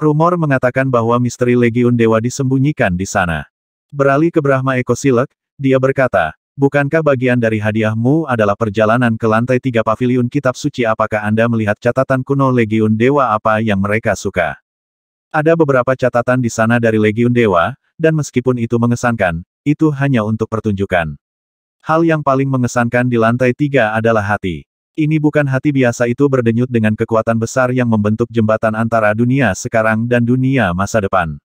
Rumor mengatakan bahwa misteri Legiun Dewa disembunyikan di sana. Beralih ke Brahma Eko Silek, dia berkata, Bukankah bagian dari hadiahmu adalah perjalanan ke lantai tiga pavilion kitab suci apakah Anda melihat catatan kuno Legiun Dewa apa yang mereka suka? Ada beberapa catatan di sana dari Legiun Dewa, dan meskipun itu mengesankan, itu hanya untuk pertunjukan. Hal yang paling mengesankan di lantai tiga adalah hati. Ini bukan hati biasa itu berdenyut dengan kekuatan besar yang membentuk jembatan antara dunia sekarang dan dunia masa depan.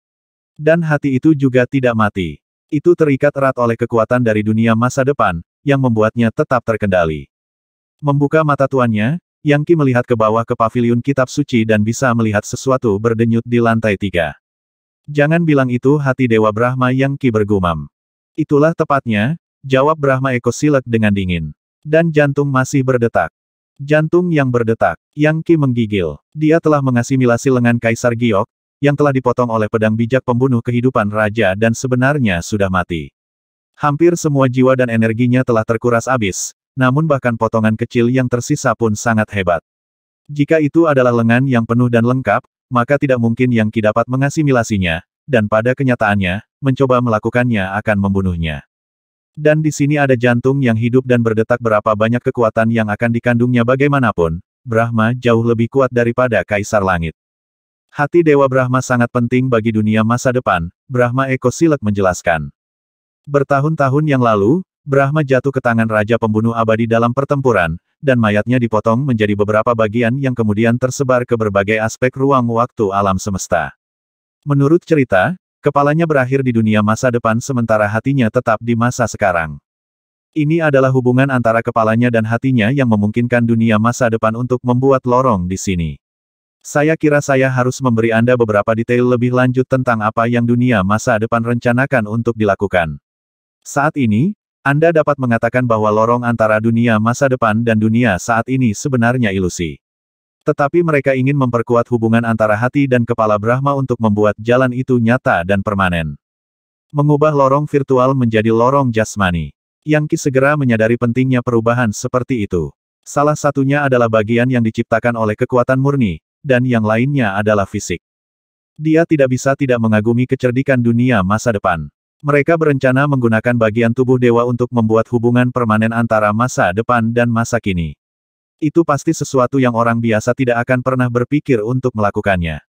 Dan hati itu juga tidak mati. Itu terikat erat oleh kekuatan dari dunia masa depan, yang membuatnya tetap terkendali. Membuka mata tuannya, Yang Ki melihat ke bawah ke paviliun kitab suci dan bisa melihat sesuatu berdenyut di lantai tiga. Jangan bilang itu hati Dewa Brahma Yang Ki bergumam. Itulah tepatnya, jawab Brahma Eko Silek dengan dingin. Dan jantung masih berdetak. Jantung yang berdetak, Yang Qi menggigil. Dia telah mengasimilasi lengan Kaisar Giok, yang telah dipotong oleh pedang bijak pembunuh kehidupan raja dan sebenarnya sudah mati. Hampir semua jiwa dan energinya telah terkuras habis, namun bahkan potongan kecil yang tersisa pun sangat hebat. Jika itu adalah lengan yang penuh dan lengkap, maka tidak mungkin yang Qi dapat mengasimilasinya, dan pada kenyataannya, mencoba melakukannya akan membunuhnya. Dan di sini ada jantung yang hidup dan berdetak berapa banyak kekuatan yang akan dikandungnya bagaimanapun, Brahma jauh lebih kuat daripada Kaisar Langit. Hati Dewa Brahma sangat penting bagi dunia masa depan, Brahma Eko Silek menjelaskan. Bertahun-tahun yang lalu, Brahma jatuh ke tangan Raja Pembunuh Abadi dalam pertempuran, dan mayatnya dipotong menjadi beberapa bagian yang kemudian tersebar ke berbagai aspek ruang waktu alam semesta. Menurut cerita, Kepalanya berakhir di dunia masa depan sementara hatinya tetap di masa sekarang. Ini adalah hubungan antara kepalanya dan hatinya yang memungkinkan dunia masa depan untuk membuat lorong di sini. Saya kira saya harus memberi Anda beberapa detail lebih lanjut tentang apa yang dunia masa depan rencanakan untuk dilakukan. Saat ini, Anda dapat mengatakan bahwa lorong antara dunia masa depan dan dunia saat ini sebenarnya ilusi. Tetapi mereka ingin memperkuat hubungan antara hati dan kepala Brahma untuk membuat jalan itu nyata dan permanen. Mengubah lorong virtual menjadi lorong jasmani. Ki segera menyadari pentingnya perubahan seperti itu. Salah satunya adalah bagian yang diciptakan oleh kekuatan murni, dan yang lainnya adalah fisik. Dia tidak bisa tidak mengagumi kecerdikan dunia masa depan. Mereka berencana menggunakan bagian tubuh dewa untuk membuat hubungan permanen antara masa depan dan masa kini. Itu pasti sesuatu yang orang biasa tidak akan pernah berpikir untuk melakukannya.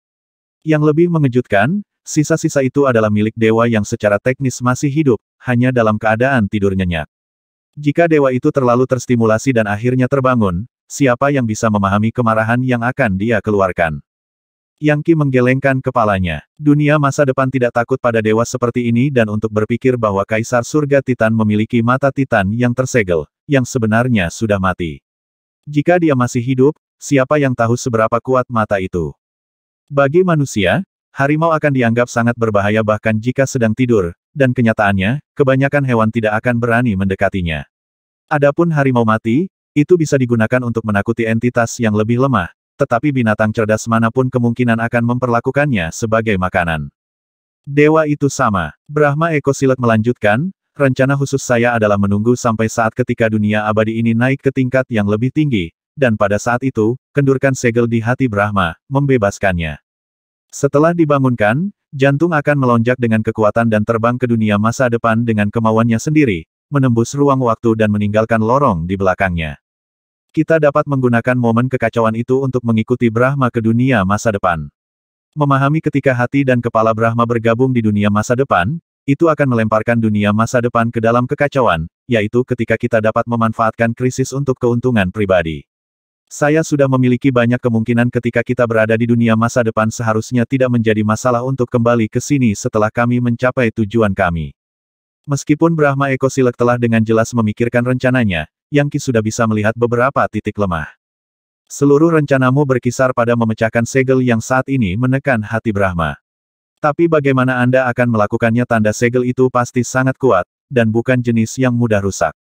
Yang lebih mengejutkan, sisa-sisa itu adalah milik dewa yang secara teknis masih hidup, hanya dalam keadaan tidur nyenyak. Jika dewa itu terlalu terstimulasi dan akhirnya terbangun, siapa yang bisa memahami kemarahan yang akan dia keluarkan? Yang Ki menggelengkan kepalanya. Dunia masa depan tidak takut pada dewa seperti ini dan untuk berpikir bahwa Kaisar Surga Titan memiliki mata Titan yang tersegel, yang sebenarnya sudah mati. Jika dia masih hidup, siapa yang tahu seberapa kuat mata itu? Bagi manusia, harimau akan dianggap sangat berbahaya bahkan jika sedang tidur, dan kenyataannya, kebanyakan hewan tidak akan berani mendekatinya. Adapun harimau mati, itu bisa digunakan untuk menakuti entitas yang lebih lemah, tetapi binatang cerdas manapun kemungkinan akan memperlakukannya sebagai makanan. Dewa itu sama. Brahma Eko Silek melanjutkan, Rencana khusus saya adalah menunggu sampai saat ketika dunia abadi ini naik ke tingkat yang lebih tinggi, dan pada saat itu, kendurkan segel di hati Brahma, membebaskannya. Setelah dibangunkan, jantung akan melonjak dengan kekuatan dan terbang ke dunia masa depan dengan kemauannya sendiri, menembus ruang waktu dan meninggalkan lorong di belakangnya. Kita dapat menggunakan momen kekacauan itu untuk mengikuti Brahma ke dunia masa depan. Memahami ketika hati dan kepala Brahma bergabung di dunia masa depan, itu akan melemparkan dunia masa depan ke dalam kekacauan, yaitu ketika kita dapat memanfaatkan krisis untuk keuntungan pribadi. Saya sudah memiliki banyak kemungkinan ketika kita berada di dunia masa depan seharusnya tidak menjadi masalah untuk kembali ke sini setelah kami mencapai tujuan kami. Meskipun Brahma Eko Silek telah dengan jelas memikirkan rencananya, Ki sudah bisa melihat beberapa titik lemah. Seluruh rencanamu berkisar pada memecahkan segel yang saat ini menekan hati Brahma. Tapi bagaimana Anda akan melakukannya tanda segel itu pasti sangat kuat, dan bukan jenis yang mudah rusak.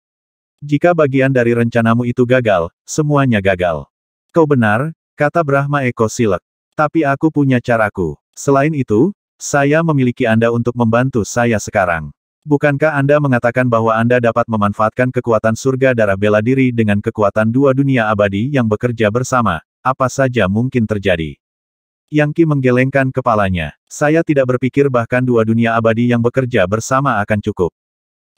Jika bagian dari rencanamu itu gagal, semuanya gagal. Kau benar, kata Brahma Eko Silek. Tapi aku punya caraku. Selain itu, saya memiliki Anda untuk membantu saya sekarang. Bukankah Anda mengatakan bahwa Anda dapat memanfaatkan kekuatan surga darah bela diri dengan kekuatan dua dunia abadi yang bekerja bersama? Apa saja mungkin terjadi. Yang Qi menggelengkan kepalanya. Saya tidak berpikir bahkan dua dunia abadi yang bekerja bersama akan cukup.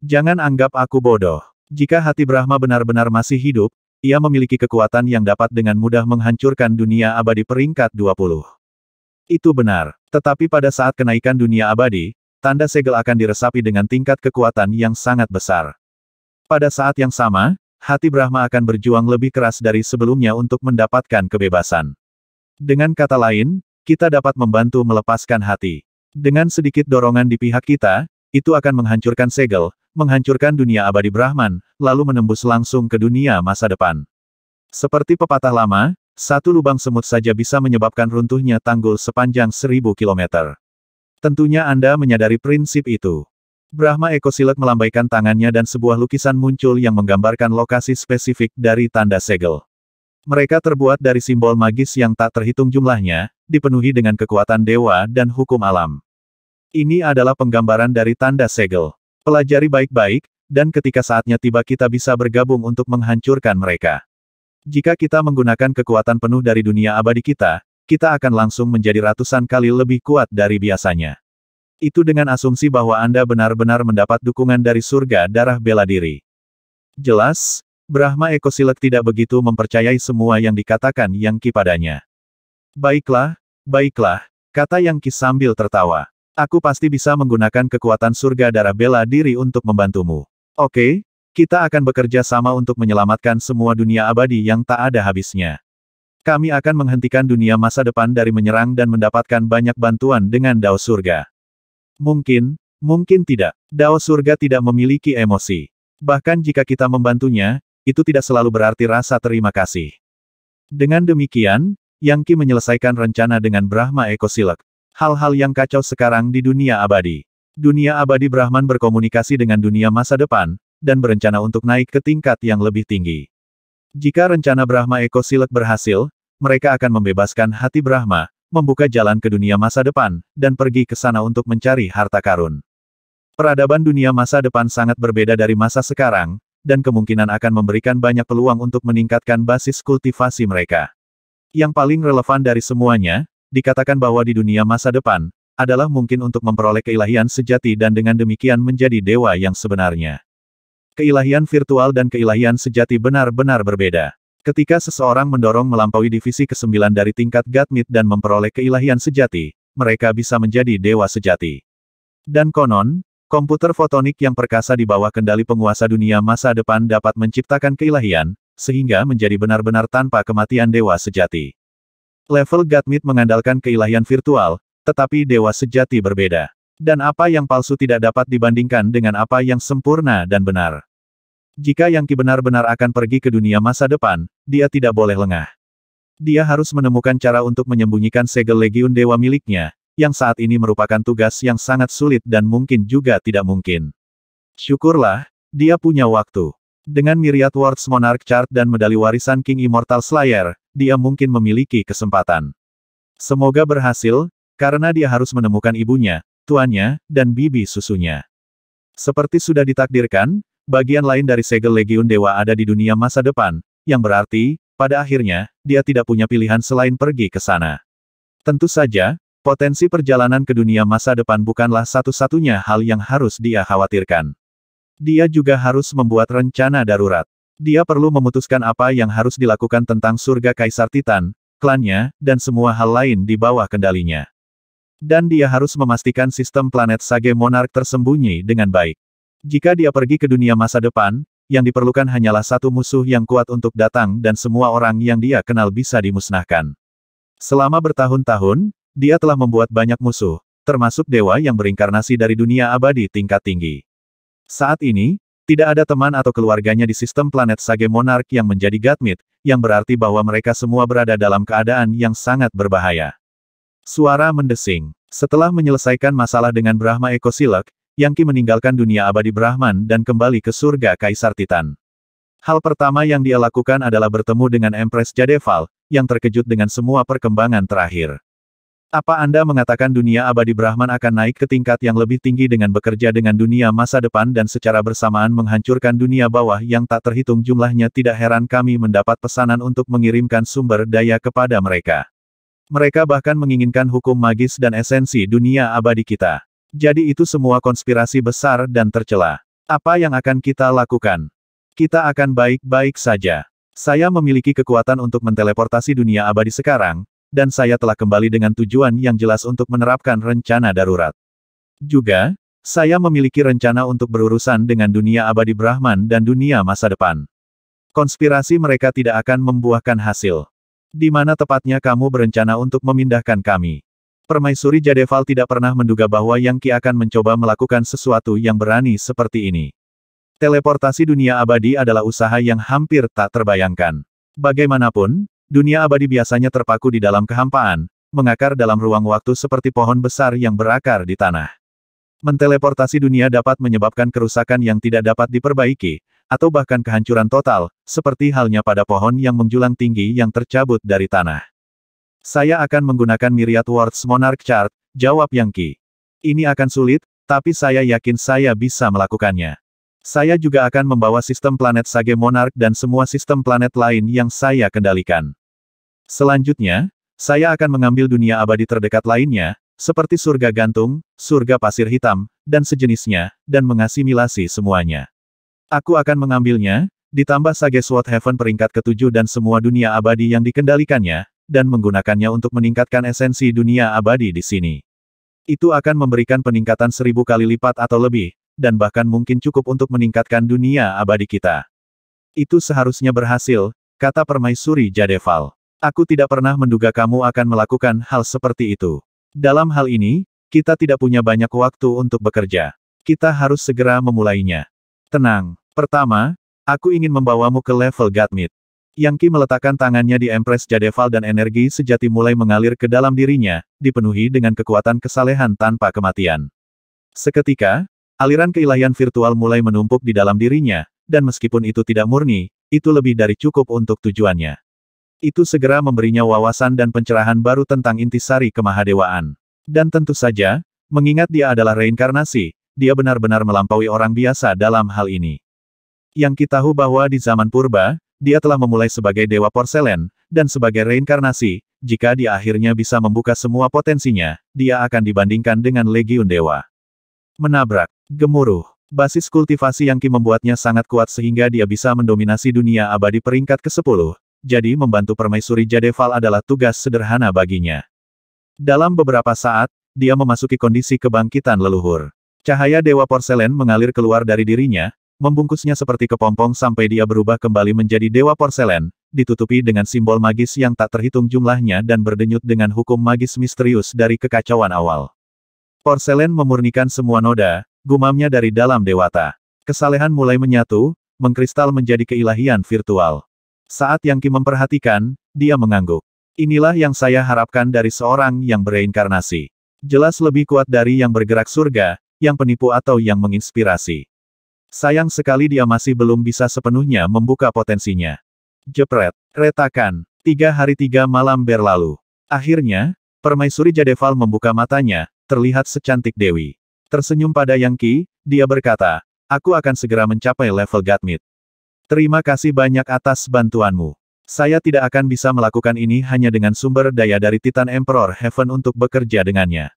Jangan anggap aku bodoh. Jika hati Brahma benar-benar masih hidup, ia memiliki kekuatan yang dapat dengan mudah menghancurkan dunia abadi peringkat 20. Itu benar. Tetapi pada saat kenaikan dunia abadi, tanda segel akan diresapi dengan tingkat kekuatan yang sangat besar. Pada saat yang sama, hati Brahma akan berjuang lebih keras dari sebelumnya untuk mendapatkan kebebasan. Dengan kata lain, kita dapat membantu melepaskan hati. Dengan sedikit dorongan di pihak kita, itu akan menghancurkan segel, menghancurkan dunia abadi Brahman, lalu menembus langsung ke dunia masa depan. Seperti pepatah lama, satu lubang semut saja bisa menyebabkan runtuhnya tanggul sepanjang seribu kilometer. Tentunya Anda menyadari prinsip itu. Brahma Ekosilek melambaikan tangannya dan sebuah lukisan muncul yang menggambarkan lokasi spesifik dari tanda segel. Mereka terbuat dari simbol magis yang tak terhitung jumlahnya, dipenuhi dengan kekuatan dewa dan hukum alam. Ini adalah penggambaran dari tanda segel. Pelajari baik-baik, dan ketika saatnya tiba kita bisa bergabung untuk menghancurkan mereka. Jika kita menggunakan kekuatan penuh dari dunia abadi kita, kita akan langsung menjadi ratusan kali lebih kuat dari biasanya. Itu dengan asumsi bahwa Anda benar-benar mendapat dukungan dari surga darah bela diri. Jelas, Brahma Ekosilek tidak begitu mempercayai semua yang dikatakan Yang Ki padanya. Baiklah, baiklah, kata Yang Ki sambil tertawa. Aku pasti bisa menggunakan kekuatan surga darah bela diri untuk membantumu. Oke, kita akan bekerja sama untuk menyelamatkan semua dunia abadi yang tak ada habisnya. Kami akan menghentikan dunia masa depan dari menyerang dan mendapatkan banyak bantuan dengan dao surga. Mungkin, mungkin tidak. Dao surga tidak memiliki emosi. Bahkan jika kita membantunya, itu tidak selalu berarti rasa terima kasih. Dengan demikian, Yang Qi menyelesaikan rencana dengan Brahma Eko Silek. Hal-hal yang kacau sekarang di dunia abadi. Dunia abadi Brahman berkomunikasi dengan dunia masa depan, dan berencana untuk naik ke tingkat yang lebih tinggi. Jika rencana Brahma Eko Silek berhasil, mereka akan membebaskan hati Brahma, membuka jalan ke dunia masa depan, dan pergi ke sana untuk mencari harta karun. Peradaban dunia masa depan sangat berbeda dari masa sekarang, dan kemungkinan akan memberikan banyak peluang untuk meningkatkan basis kultivasi mereka. Yang paling relevan dari semuanya, dikatakan bahwa di dunia masa depan, adalah mungkin untuk memperoleh keilahian sejati dan dengan demikian menjadi dewa yang sebenarnya. Keilahian virtual dan keilahian sejati benar-benar berbeda. Ketika seseorang mendorong melampaui divisi ke-9 dari tingkat Gatmit dan memperoleh keilahian sejati, mereka bisa menjadi dewa sejati. Dan konon, Komputer fotonik yang perkasa di bawah kendali penguasa dunia masa depan dapat menciptakan keilahian, sehingga menjadi benar-benar tanpa kematian dewa sejati. Level Gatmit mengandalkan keilahian virtual, tetapi dewa sejati berbeda. Dan apa yang palsu tidak dapat dibandingkan dengan apa yang sempurna dan benar. Jika yang benar-benar akan pergi ke dunia masa depan, dia tidak boleh lengah. Dia harus menemukan cara untuk menyembunyikan segel legiun dewa miliknya, yang saat ini merupakan tugas yang sangat sulit dan mungkin juga tidak mungkin. Syukurlah, dia punya waktu. Dengan Myriad Words Monarch Chart dan medali warisan King Immortal Slayer, dia mungkin memiliki kesempatan. Semoga berhasil, karena dia harus menemukan ibunya, tuannya, dan bibi susunya. Seperti sudah ditakdirkan, bagian lain dari segel Legiun Dewa ada di dunia masa depan, yang berarti, pada akhirnya, dia tidak punya pilihan selain pergi ke sana. Tentu saja, Potensi perjalanan ke dunia masa depan bukanlah satu-satunya hal yang harus dia khawatirkan. Dia juga harus membuat rencana darurat. Dia perlu memutuskan apa yang harus dilakukan tentang surga Kaisar Titan, klannya, dan semua hal lain di bawah kendalinya. Dan dia harus memastikan sistem planet Sage Monarch tersembunyi dengan baik. Jika dia pergi ke dunia masa depan, yang diperlukan hanyalah satu musuh yang kuat untuk datang dan semua orang yang dia kenal bisa dimusnahkan. Selama bertahun-tahun, dia telah membuat banyak musuh, termasuk dewa yang berinkarnasi dari dunia abadi tingkat tinggi. Saat ini, tidak ada teman atau keluarganya di sistem planet Sage Monarch yang menjadi Gatmit, yang berarti bahwa mereka semua berada dalam keadaan yang sangat berbahaya. Suara mendesing. Setelah menyelesaikan masalah dengan Brahma Eko Yang Ki meninggalkan dunia abadi Brahman dan kembali ke surga Kaisar Titan. Hal pertama yang dia lakukan adalah bertemu dengan Empress Jadeval, yang terkejut dengan semua perkembangan terakhir. Apa Anda mengatakan dunia abadi Brahman akan naik ke tingkat yang lebih tinggi dengan bekerja dengan dunia masa depan dan secara bersamaan menghancurkan dunia bawah yang tak terhitung jumlahnya tidak heran kami mendapat pesanan untuk mengirimkan sumber daya kepada mereka. Mereka bahkan menginginkan hukum magis dan esensi dunia abadi kita. Jadi itu semua konspirasi besar dan tercela. Apa yang akan kita lakukan? Kita akan baik-baik saja. Saya memiliki kekuatan untuk menteleportasi dunia abadi sekarang, dan saya telah kembali dengan tujuan yang jelas untuk menerapkan rencana darurat. Juga, saya memiliki rencana untuk berurusan dengan dunia abadi Brahman dan dunia masa depan. Konspirasi mereka tidak akan membuahkan hasil. Di mana tepatnya kamu berencana untuk memindahkan kami? Permaisuri Jadeval tidak pernah menduga bahwa Yang Ki akan mencoba melakukan sesuatu yang berani seperti ini. Teleportasi dunia abadi adalah usaha yang hampir tak terbayangkan. Bagaimanapun, Dunia abadi biasanya terpaku di dalam kehampaan, mengakar dalam ruang waktu seperti pohon besar yang berakar di tanah. Menteleportasi dunia dapat menyebabkan kerusakan yang tidak dapat diperbaiki, atau bahkan kehancuran total, seperti halnya pada pohon yang menjulang tinggi yang tercabut dari tanah. Saya akan menggunakan Myriad Words Monarch Chart, jawab Yang Ki. Ini akan sulit, tapi saya yakin saya bisa melakukannya. Saya juga akan membawa sistem planet Sage Monarch dan semua sistem planet lain yang saya kendalikan. Selanjutnya, saya akan mengambil dunia abadi terdekat lainnya, seperti surga gantung, surga pasir hitam, dan sejenisnya, dan mengasimilasi semuanya. Aku akan mengambilnya, ditambah Sage Sword Heaven peringkat ketujuh dan semua dunia abadi yang dikendalikannya, dan menggunakannya untuk meningkatkan esensi dunia abadi di sini. Itu akan memberikan peningkatan seribu kali lipat atau lebih, dan bahkan mungkin cukup untuk meningkatkan dunia abadi kita. Itu seharusnya berhasil, kata permaisuri Jadeval. Aku tidak pernah menduga kamu akan melakukan hal seperti itu. Dalam hal ini, kita tidak punya banyak waktu untuk bekerja. Kita harus segera memulainya. Tenang. Pertama, aku ingin membawamu ke level Gatmit. Yangki meletakkan tangannya di Empress Jadeval dan energi sejati mulai mengalir ke dalam dirinya, dipenuhi dengan kekuatan kesalehan tanpa kematian. Seketika, Aliran keilahian virtual mulai menumpuk di dalam dirinya, dan meskipun itu tidak murni, itu lebih dari cukup untuk tujuannya. Itu segera memberinya wawasan dan pencerahan baru tentang intisari kemahadewaan. Dan tentu saja, mengingat dia adalah reinkarnasi, dia benar-benar melampaui orang biasa dalam hal ini. Yang kita tahu bahwa di zaman purba, dia telah memulai sebagai dewa porselen, dan sebagai reinkarnasi, jika dia akhirnya bisa membuka semua potensinya, dia akan dibandingkan dengan legiun dewa. Menabrak Gemuruh. Basis kultivasi yang Ki membuatnya sangat kuat sehingga dia bisa mendominasi dunia abadi peringkat ke-10, jadi membantu permaisuri Jadeval adalah tugas sederhana baginya. Dalam beberapa saat, dia memasuki kondisi kebangkitan leluhur. Cahaya Dewa Porselen mengalir keluar dari dirinya, membungkusnya seperti kepompong sampai dia berubah kembali menjadi Dewa Porselen, ditutupi dengan simbol magis yang tak terhitung jumlahnya dan berdenyut dengan hukum magis misterius dari kekacauan awal. Porselen memurnikan semua noda, gumamnya dari dalam dewata. Kesalehan mulai menyatu, mengkristal menjadi keilahian virtual. Saat yang Ki memperhatikan, dia mengangguk. Inilah yang saya harapkan dari seorang yang bereinkarnasi. Jelas lebih kuat dari yang bergerak surga, yang penipu atau yang menginspirasi. Sayang sekali dia masih belum bisa sepenuhnya membuka potensinya. Jepret, retakan, tiga hari tiga malam berlalu. Akhirnya, Permaisuri Jadeval membuka matanya, terlihat secantik Dewi. Tersenyum pada Yang Qi, dia berkata, aku akan segera mencapai level Gatmit. Terima kasih banyak atas bantuanmu. Saya tidak akan bisa melakukan ini hanya dengan sumber daya dari Titan Emperor Heaven untuk bekerja dengannya.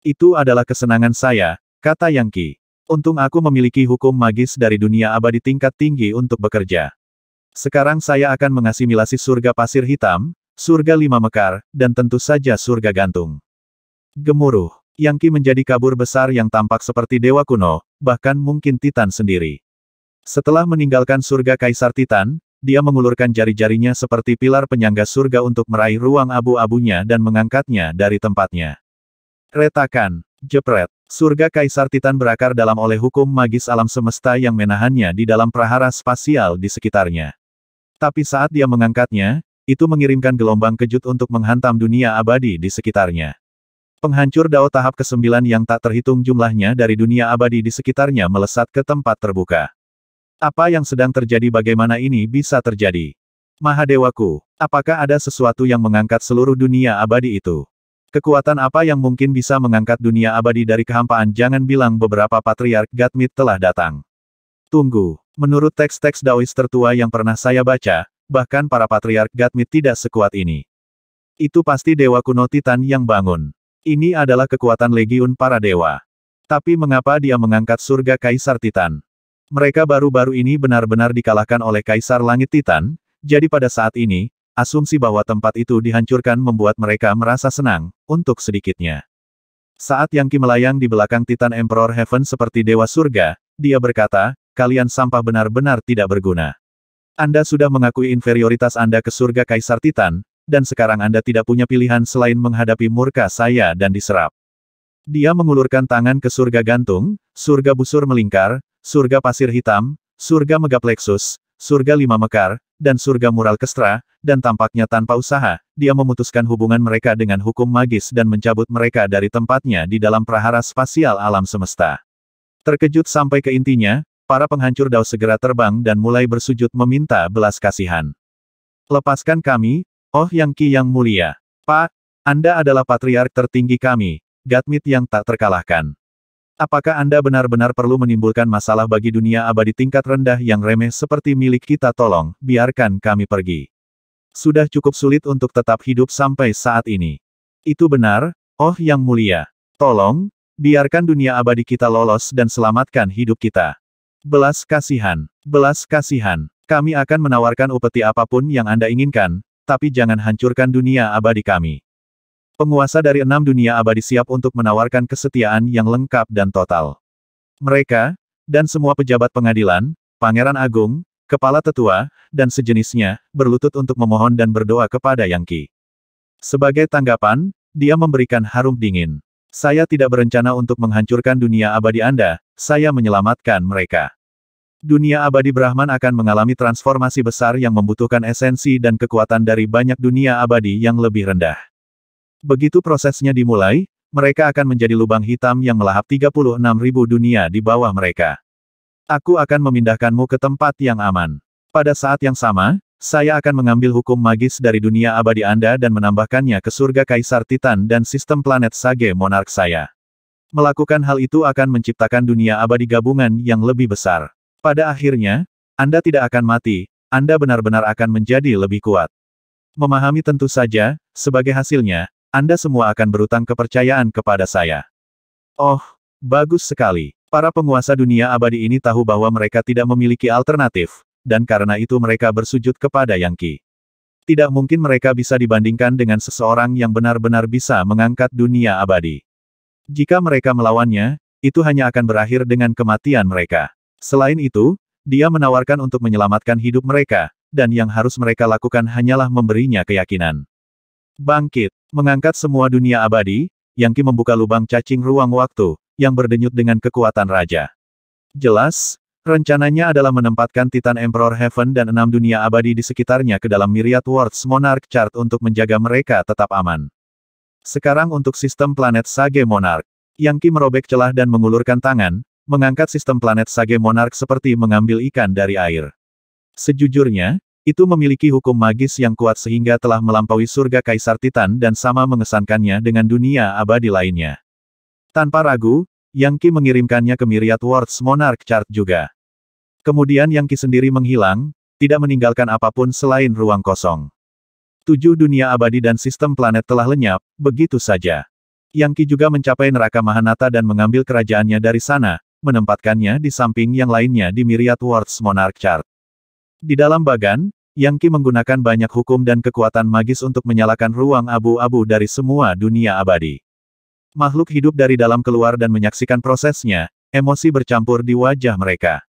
Itu adalah kesenangan saya, kata Yang Qi. Untung aku memiliki hukum magis dari dunia abadi tingkat tinggi untuk bekerja. Sekarang saya akan mengasimilasi surga pasir hitam, surga lima mekar, dan tentu saja surga gantung. Gemuruh. Yang Qi menjadi kabur besar yang tampak seperti dewa kuno, bahkan mungkin Titan sendiri. Setelah meninggalkan surga Kaisar Titan, dia mengulurkan jari-jarinya seperti pilar penyangga surga untuk meraih ruang abu-abunya dan mengangkatnya dari tempatnya. Retakan, jepret, surga Kaisar Titan berakar dalam oleh hukum magis alam semesta yang menahannya di dalam prahara spasial di sekitarnya. Tapi saat dia mengangkatnya, itu mengirimkan gelombang kejut untuk menghantam dunia abadi di sekitarnya. Penghancur Dao tahap ke-9 yang tak terhitung jumlahnya dari dunia abadi di sekitarnya melesat ke tempat terbuka. Apa yang sedang terjadi bagaimana ini bisa terjadi? Mahadewaku, apakah ada sesuatu yang mengangkat seluruh dunia abadi itu? Kekuatan apa yang mungkin bisa mengangkat dunia abadi dari kehampaan jangan bilang beberapa patriark Gatmit telah datang. Tunggu, menurut teks-teks Daois tertua yang pernah saya baca, bahkan para patriark Gatmit tidak sekuat ini. Itu pasti Dewa Kuno Titan yang bangun. Ini adalah kekuatan legiun para dewa. Tapi mengapa dia mengangkat surga Kaisar Titan? Mereka baru-baru ini benar-benar dikalahkan oleh Kaisar Langit Titan, jadi pada saat ini, asumsi bahwa tempat itu dihancurkan membuat mereka merasa senang, untuk sedikitnya. Saat Yangki melayang di belakang Titan Emperor Heaven seperti Dewa Surga, dia berkata, kalian sampah benar-benar tidak berguna. Anda sudah mengakui inferioritas Anda ke surga Kaisar Titan, dan sekarang Anda tidak punya pilihan selain menghadapi murka saya dan diserap. Dia mengulurkan tangan ke surga gantung, surga busur melingkar, surga pasir hitam, surga megaplexus, surga lima mekar, dan surga mural kestra, dan tampaknya tanpa usaha, dia memutuskan hubungan mereka dengan hukum magis dan mencabut mereka dari tempatnya di dalam prahara spasial alam semesta. Terkejut sampai ke intinya, para penghancur Dao segera terbang dan mulai bersujud meminta belas kasihan. Lepaskan kami, Oh Yang Ki Yang Mulia. Pak, Anda adalah patriark tertinggi kami, Gatmit yang tak terkalahkan. Apakah Anda benar-benar perlu menimbulkan masalah bagi dunia abadi tingkat rendah yang remeh seperti milik kita tolong, biarkan kami pergi. Sudah cukup sulit untuk tetap hidup sampai saat ini. Itu benar, oh yang mulia. Tolong, biarkan dunia abadi kita lolos dan selamatkan hidup kita. Belas kasihan, belas kasihan. Kami akan menawarkan upeti apapun yang Anda inginkan, tapi jangan hancurkan dunia abadi kami. Penguasa dari enam dunia abadi siap untuk menawarkan kesetiaan yang lengkap dan total. Mereka, dan semua pejabat pengadilan, Pangeran Agung, Kepala Tetua, dan sejenisnya, berlutut untuk memohon dan berdoa kepada Yang Ki. Sebagai tanggapan, dia memberikan harum dingin. Saya tidak berencana untuk menghancurkan dunia abadi Anda, saya menyelamatkan mereka. Dunia abadi Brahman akan mengalami transformasi besar yang membutuhkan esensi dan kekuatan dari banyak dunia abadi yang lebih rendah. Begitu prosesnya dimulai, mereka akan menjadi lubang hitam yang melahap 36.000 dunia di bawah mereka. Aku akan memindahkanmu ke tempat yang aman. Pada saat yang sama, saya akan mengambil hukum magis dari dunia abadi Anda dan menambahkannya ke surga Kaisar Titan dan sistem planet Sage Monark saya. Melakukan hal itu akan menciptakan dunia abadi gabungan yang lebih besar. Pada akhirnya, Anda tidak akan mati, Anda benar-benar akan menjadi lebih kuat. Memahami tentu saja, sebagai hasilnya, Anda semua akan berutang kepercayaan kepada saya. Oh, bagus sekali. Para penguasa dunia abadi ini tahu bahwa mereka tidak memiliki alternatif, dan karena itu mereka bersujud kepada Yang Ki. Tidak mungkin mereka bisa dibandingkan dengan seseorang yang benar-benar bisa mengangkat dunia abadi. Jika mereka melawannya, itu hanya akan berakhir dengan kematian mereka. Selain itu, dia menawarkan untuk menyelamatkan hidup mereka, dan yang harus mereka lakukan hanyalah memberinya keyakinan. Bangkit, mengangkat semua dunia abadi, Yang Ki membuka lubang cacing ruang waktu, yang berdenyut dengan kekuatan raja. Jelas, rencananya adalah menempatkan Titan Emperor Heaven dan enam dunia abadi di sekitarnya ke dalam Myriad Worlds Monarch Chart untuk menjaga mereka tetap aman. Sekarang untuk sistem planet Sage Monarch, Yang Ki merobek celah dan mengulurkan tangan, mengangkat sistem planet Sage Monarch seperti mengambil ikan dari air. Sejujurnya, itu memiliki hukum magis yang kuat sehingga telah melampaui surga Kaisar Titan dan sama mengesankannya dengan dunia abadi lainnya. Tanpa ragu, Yang Qi mengirimkannya ke Myriad Worlds Monarch Chart juga. Kemudian Yang Qi sendiri menghilang, tidak meninggalkan apapun selain ruang kosong. Tujuh dunia abadi dan sistem planet telah lenyap, begitu saja. Yang Qi juga mencapai neraka Mahanata dan mengambil kerajaannya dari sana, menempatkannya di samping yang lainnya di Myriad Words Monarch Chart. Di dalam bagan, Yang Qi menggunakan banyak hukum dan kekuatan magis untuk menyalakan ruang abu-abu dari semua dunia abadi. Makhluk hidup dari dalam keluar dan menyaksikan prosesnya, emosi bercampur di wajah mereka.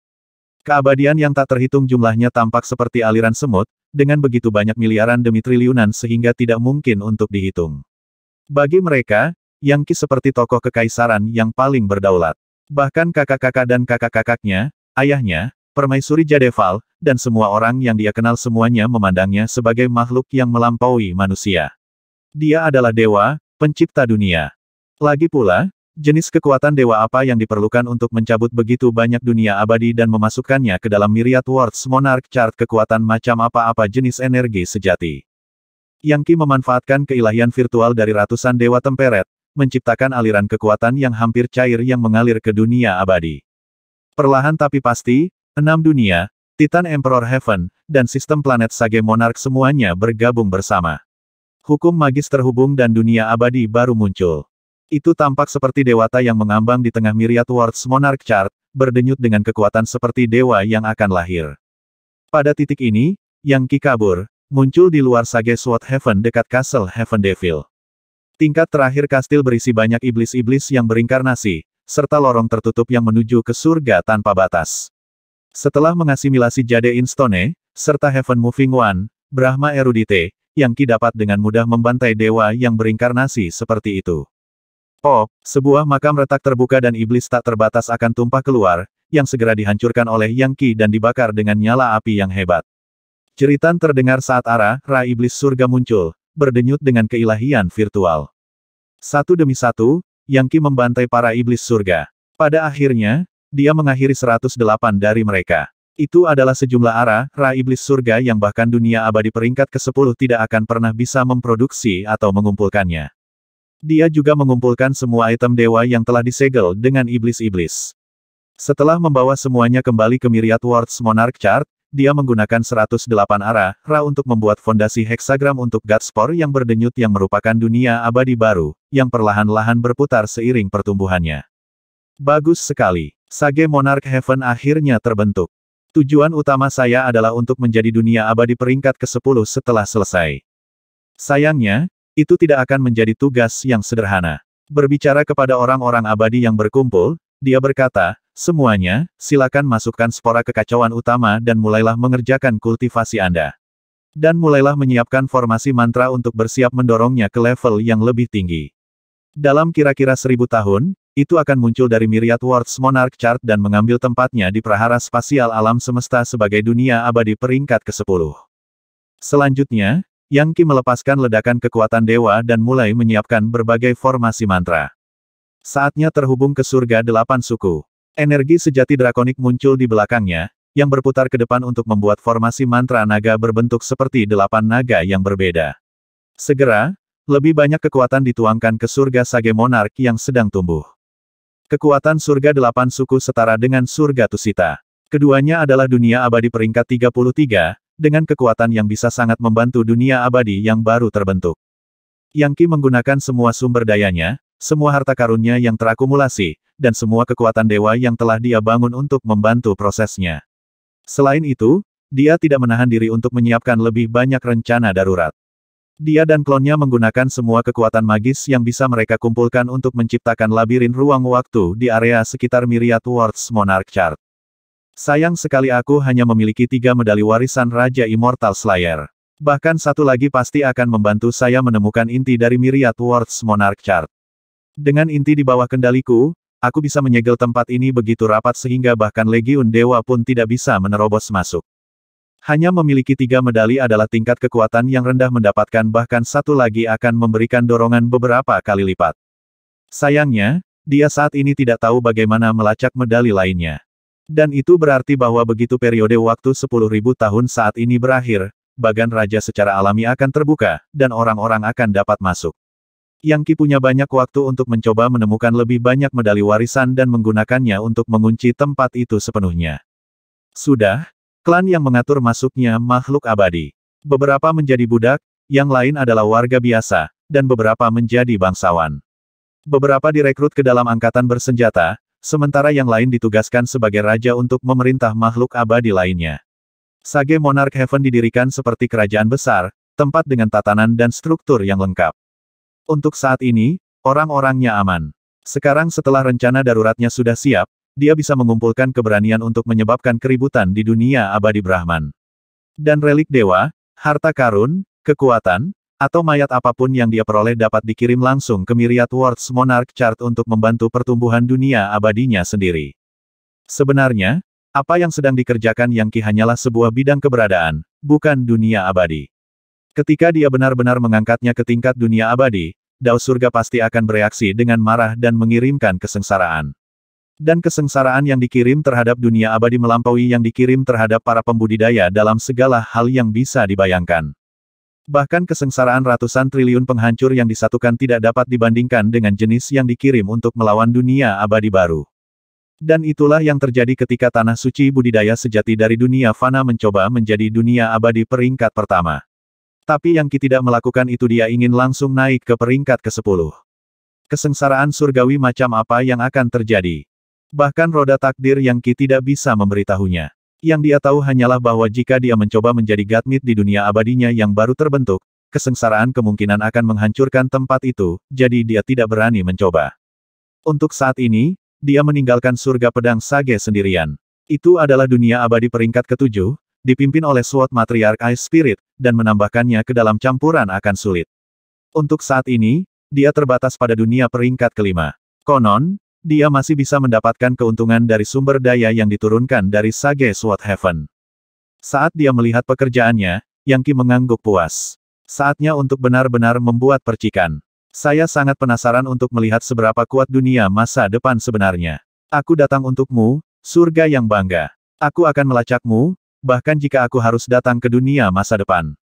Keabadian yang tak terhitung jumlahnya tampak seperti aliran semut, dengan begitu banyak miliaran demi triliunan sehingga tidak mungkin untuk dihitung. Bagi mereka, Yang Qi seperti tokoh kekaisaran yang paling berdaulat. Bahkan kakak-kakak dan kakak-kakaknya, ayahnya, permaisuri Jadeval, dan semua orang yang dia kenal semuanya memandangnya sebagai makhluk yang melampaui manusia. Dia adalah dewa, pencipta dunia. Lagi pula, jenis kekuatan dewa apa yang diperlukan untuk mencabut begitu banyak dunia abadi dan memasukkannya ke dalam Myriad Worlds Monarch Chart kekuatan macam apa-apa jenis energi sejati. Yang Ki memanfaatkan keilahian virtual dari ratusan dewa temperet, menciptakan aliran kekuatan yang hampir cair yang mengalir ke dunia abadi. Perlahan tapi pasti, enam dunia, Titan Emperor Heaven, dan sistem planet Sage Monarch semuanya bergabung bersama. Hukum magis terhubung dan dunia abadi baru muncul. Itu tampak seperti dewata yang mengambang di tengah myriad worlds Monarch Chart, berdenyut dengan kekuatan seperti dewa yang akan lahir. Pada titik ini, Yang Ki kabur, muncul di luar Sage Sword Heaven dekat Castle Heaven Devil. Tingkat terakhir kastil berisi banyak iblis-iblis yang berinkarnasi, serta lorong tertutup yang menuju ke surga tanpa batas. Setelah mengasimilasi Jade Instone, serta Heaven Moving One, Brahma Erudite, yang Ki dapat dengan mudah membantai dewa yang berinkarnasi seperti itu. Oh, sebuah makam retak terbuka dan iblis tak terbatas akan tumpah keluar, yang segera dihancurkan oleh Yang Ki dan dibakar dengan nyala api yang hebat. Ceritan terdengar saat arah, Ra Iblis Surga muncul, berdenyut dengan keilahian virtual. Satu demi satu, Yang Qi membantai para iblis surga. Pada akhirnya, dia mengakhiri 108 dari mereka. Itu adalah sejumlah arah ra iblis surga yang bahkan dunia abadi peringkat ke-10 tidak akan pernah bisa memproduksi atau mengumpulkannya. Dia juga mengumpulkan semua item dewa yang telah disegel dengan iblis-iblis. Setelah membawa semuanya kembali ke Myriad Worlds Monarch Chart, dia menggunakan 108 arah, Ra untuk membuat fondasi heksagram untuk Godspore yang berdenyut yang merupakan dunia abadi baru, yang perlahan-lahan berputar seiring pertumbuhannya. Bagus sekali. Sage Monarch Heaven akhirnya terbentuk. Tujuan utama saya adalah untuk menjadi dunia abadi peringkat ke-10 setelah selesai. Sayangnya, itu tidak akan menjadi tugas yang sederhana. Berbicara kepada orang-orang abadi yang berkumpul, dia berkata, Semuanya, silakan masukkan spora kekacauan utama dan mulailah mengerjakan kultivasi Anda. Dan mulailah menyiapkan formasi mantra untuk bersiap mendorongnya ke level yang lebih tinggi. Dalam kira-kira seribu tahun, itu akan muncul dari Myriad Worlds Monarch Chart dan mengambil tempatnya di prahara spasial alam semesta sebagai dunia abadi peringkat ke-10. Selanjutnya, Yang Qi melepaskan ledakan kekuatan dewa dan mulai menyiapkan berbagai formasi mantra. Saatnya terhubung ke surga delapan suku. Energi sejati drakonik muncul di belakangnya, yang berputar ke depan untuk membuat formasi mantra naga berbentuk seperti delapan naga yang berbeda. Segera, lebih banyak kekuatan dituangkan ke surga Sage Monark yang sedang tumbuh. Kekuatan surga delapan suku setara dengan surga Tusita. Keduanya adalah dunia abadi peringkat 33, dengan kekuatan yang bisa sangat membantu dunia abadi yang baru terbentuk. Yang Ki menggunakan semua sumber dayanya, semua harta karunnya yang terakumulasi, dan semua kekuatan dewa yang telah dia bangun untuk membantu prosesnya. Selain itu, dia tidak menahan diri untuk menyiapkan lebih banyak rencana darurat. Dia dan klonnya menggunakan semua kekuatan magis yang bisa mereka kumpulkan untuk menciptakan labirin ruang waktu di area sekitar Myriad Worlds Monarch Chart. Sayang sekali aku hanya memiliki tiga medali warisan Raja Immortal Slayer. Bahkan satu lagi pasti akan membantu saya menemukan inti dari Myriad Worlds Monarch Chart. Dengan inti di bawah kendaliku, Aku bisa menyegel tempat ini begitu rapat sehingga bahkan Legiun Dewa pun tidak bisa menerobos masuk. Hanya memiliki tiga medali adalah tingkat kekuatan yang rendah mendapatkan bahkan satu lagi akan memberikan dorongan beberapa kali lipat. Sayangnya, dia saat ini tidak tahu bagaimana melacak medali lainnya. Dan itu berarti bahwa begitu periode waktu 10.000 tahun saat ini berakhir, bagan raja secara alami akan terbuka, dan orang-orang akan dapat masuk. Yang Ki punya banyak waktu untuk mencoba menemukan lebih banyak medali warisan dan menggunakannya untuk mengunci tempat itu sepenuhnya. Sudah, klan yang mengatur masuknya makhluk abadi. Beberapa menjadi budak, yang lain adalah warga biasa, dan beberapa menjadi bangsawan. Beberapa direkrut ke dalam angkatan bersenjata, sementara yang lain ditugaskan sebagai raja untuk memerintah makhluk abadi lainnya. Sage Monarch Heaven didirikan seperti kerajaan besar, tempat dengan tatanan dan struktur yang lengkap. Untuk saat ini, orang-orangnya aman. Sekarang setelah rencana daruratnya sudah siap, dia bisa mengumpulkan keberanian untuk menyebabkan keributan di dunia abadi Brahman. Dan relik dewa, harta karun, kekuatan, atau mayat apapun yang dia peroleh dapat dikirim langsung ke Myriad Worlds Monarch Chart untuk membantu pertumbuhan dunia abadinya sendiri. Sebenarnya, apa yang sedang dikerjakan Yang Ki hanyalah sebuah bidang keberadaan, bukan dunia abadi. Ketika dia benar-benar mengangkatnya ke tingkat dunia abadi, Dao Surga pasti akan bereaksi dengan marah dan mengirimkan kesengsaraan. Dan kesengsaraan yang dikirim terhadap dunia abadi melampaui yang dikirim terhadap para pembudidaya dalam segala hal yang bisa dibayangkan. Bahkan kesengsaraan ratusan triliun penghancur yang disatukan tidak dapat dibandingkan dengan jenis yang dikirim untuk melawan dunia abadi baru. Dan itulah yang terjadi ketika tanah suci budidaya sejati dari dunia fana mencoba menjadi dunia abadi peringkat pertama. Tapi yang Ki tidak melakukan itu dia ingin langsung naik ke peringkat ke-10. Kesengsaraan surgawi macam apa yang akan terjadi? Bahkan roda takdir yang Ki tidak bisa memberitahunya. Yang dia tahu hanyalah bahwa jika dia mencoba menjadi Gatmit di dunia abadinya yang baru terbentuk, kesengsaraan kemungkinan akan menghancurkan tempat itu, jadi dia tidak berani mencoba. Untuk saat ini, dia meninggalkan surga pedang sage sendirian. Itu adalah dunia abadi peringkat ketujuh, dipimpin oleh Suot Matriarch Ice Spirit, dan menambahkannya ke dalam campuran akan sulit. Untuk saat ini, dia terbatas pada dunia peringkat kelima. Konon, dia masih bisa mendapatkan keuntungan dari sumber daya yang diturunkan dari Sage Sword Heaven. Saat dia melihat pekerjaannya, Yang Ki mengangguk puas. Saatnya untuk benar-benar membuat percikan. Saya sangat penasaran untuk melihat seberapa kuat dunia masa depan sebenarnya. Aku datang untukmu, surga yang bangga. Aku akan melacakmu, bahkan jika aku harus datang ke dunia masa depan.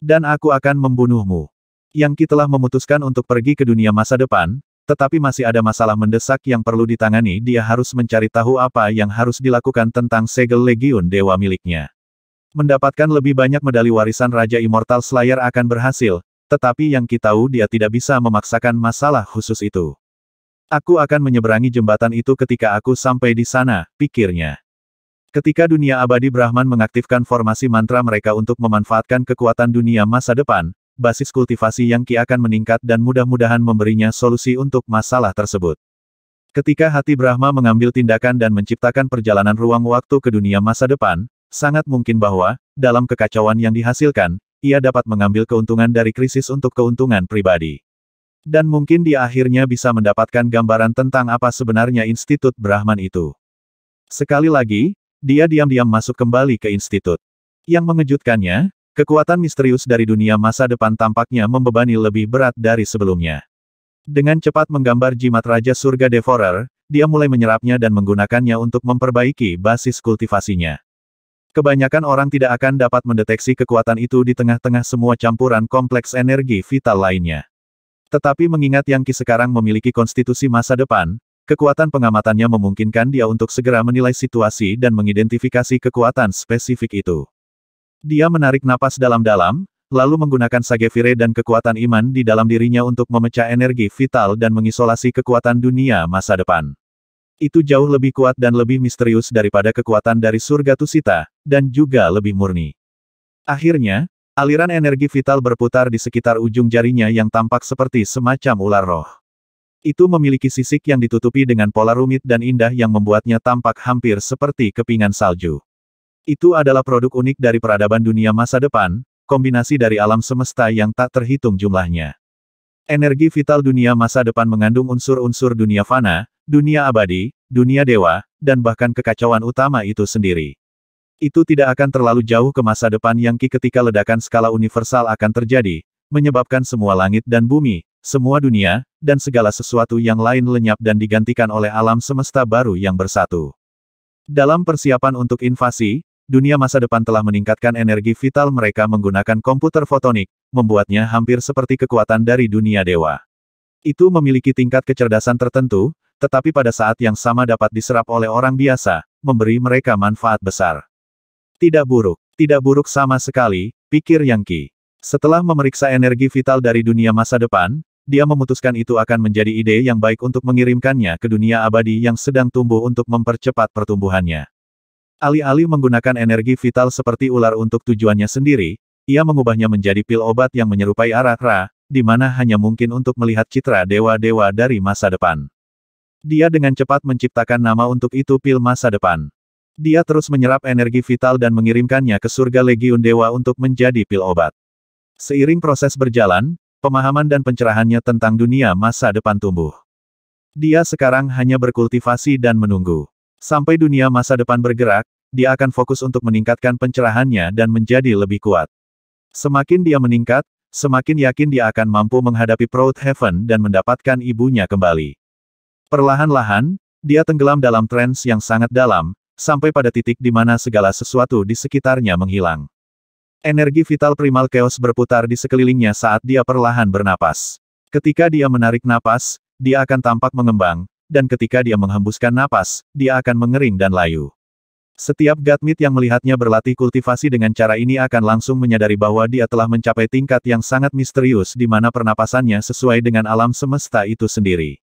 Dan aku akan membunuhmu. Yang kita telah memutuskan untuk pergi ke dunia masa depan, tetapi masih ada masalah mendesak yang perlu ditangani dia harus mencari tahu apa yang harus dilakukan tentang segel legiun dewa miliknya. Mendapatkan lebih banyak medali warisan Raja Immortal Slayer akan berhasil, tetapi yang kita tahu dia tidak bisa memaksakan masalah khusus itu. Aku akan menyeberangi jembatan itu ketika aku sampai di sana, pikirnya. Ketika dunia abadi Brahman mengaktifkan formasi mantra mereka untuk memanfaatkan kekuatan dunia masa depan, basis kultivasi yang Ki akan meningkat dan mudah-mudahan memberinya solusi untuk masalah tersebut. Ketika hati Brahma mengambil tindakan dan menciptakan perjalanan ruang waktu ke dunia masa depan, sangat mungkin bahwa, dalam kekacauan yang dihasilkan, ia dapat mengambil keuntungan dari krisis untuk keuntungan pribadi. Dan mungkin dia akhirnya bisa mendapatkan gambaran tentang apa sebenarnya Institut Brahman itu. Sekali lagi, dia diam-diam masuk kembali ke institut. Yang mengejutkannya, kekuatan misterius dari dunia masa depan tampaknya membebani lebih berat dari sebelumnya. Dengan cepat menggambar jimat Raja Surga Devorer, dia mulai menyerapnya dan menggunakannya untuk memperbaiki basis kultivasinya. Kebanyakan orang tidak akan dapat mendeteksi kekuatan itu di tengah-tengah semua campuran kompleks energi vital lainnya. Tetapi mengingat Yang Ki sekarang memiliki konstitusi masa depan, Kekuatan pengamatannya memungkinkan dia untuk segera menilai situasi dan mengidentifikasi kekuatan spesifik itu. Dia menarik napas dalam-dalam, lalu menggunakan Sagevire dan kekuatan iman di dalam dirinya untuk memecah energi vital dan mengisolasi kekuatan dunia masa depan. Itu jauh lebih kuat dan lebih misterius daripada kekuatan dari surga Tusita, dan juga lebih murni. Akhirnya, aliran energi vital berputar di sekitar ujung jarinya yang tampak seperti semacam ular roh. Itu memiliki sisik yang ditutupi dengan pola rumit dan indah yang membuatnya tampak hampir seperti kepingan salju. Itu adalah produk unik dari peradaban dunia masa depan, kombinasi dari alam semesta yang tak terhitung jumlahnya. Energi vital dunia masa depan mengandung unsur-unsur dunia fana, dunia abadi, dunia dewa, dan bahkan kekacauan utama itu sendiri. Itu tidak akan terlalu jauh ke masa depan yang Ki ketika ledakan skala universal akan terjadi, menyebabkan semua langit dan bumi, semua dunia, dan segala sesuatu yang lain lenyap dan digantikan oleh alam semesta baru yang bersatu. Dalam persiapan untuk invasi, dunia masa depan telah meningkatkan energi vital mereka menggunakan komputer fotonik, membuatnya hampir seperti kekuatan dari dunia dewa. Itu memiliki tingkat kecerdasan tertentu, tetapi pada saat yang sama dapat diserap oleh orang biasa, memberi mereka manfaat besar. Tidak buruk, tidak buruk sama sekali, pikir Yang Qi. Setelah memeriksa energi vital dari dunia masa depan, dia memutuskan itu akan menjadi ide yang baik untuk mengirimkannya ke dunia abadi yang sedang tumbuh untuk mempercepat pertumbuhannya. Alih-alih menggunakan energi vital seperti ular untuk tujuannya sendiri, ia mengubahnya menjadi pil obat yang menyerupai arah-ra, di mana hanya mungkin untuk melihat citra dewa-dewa dari masa depan. Dia dengan cepat menciptakan nama untuk itu pil masa depan. Dia terus menyerap energi vital dan mengirimkannya ke surga Legiun Dewa untuk menjadi pil obat. Seiring proses berjalan, Pemahaman dan pencerahannya tentang dunia masa depan tumbuh. Dia sekarang hanya berkultivasi dan menunggu. Sampai dunia masa depan bergerak, dia akan fokus untuk meningkatkan pencerahannya dan menjadi lebih kuat. Semakin dia meningkat, semakin yakin dia akan mampu menghadapi Proud Heaven dan mendapatkan ibunya kembali. Perlahan-lahan, dia tenggelam dalam trance yang sangat dalam, sampai pada titik di mana segala sesuatu di sekitarnya menghilang. Energi vital primal chaos berputar di sekelilingnya saat dia perlahan bernapas. Ketika dia menarik napas, dia akan tampak mengembang, dan ketika dia menghembuskan napas, dia akan mengering dan layu. Setiap Gatmit yang melihatnya berlatih kultivasi dengan cara ini akan langsung menyadari bahwa dia telah mencapai tingkat yang sangat misterius di mana pernapasannya sesuai dengan alam semesta itu sendiri.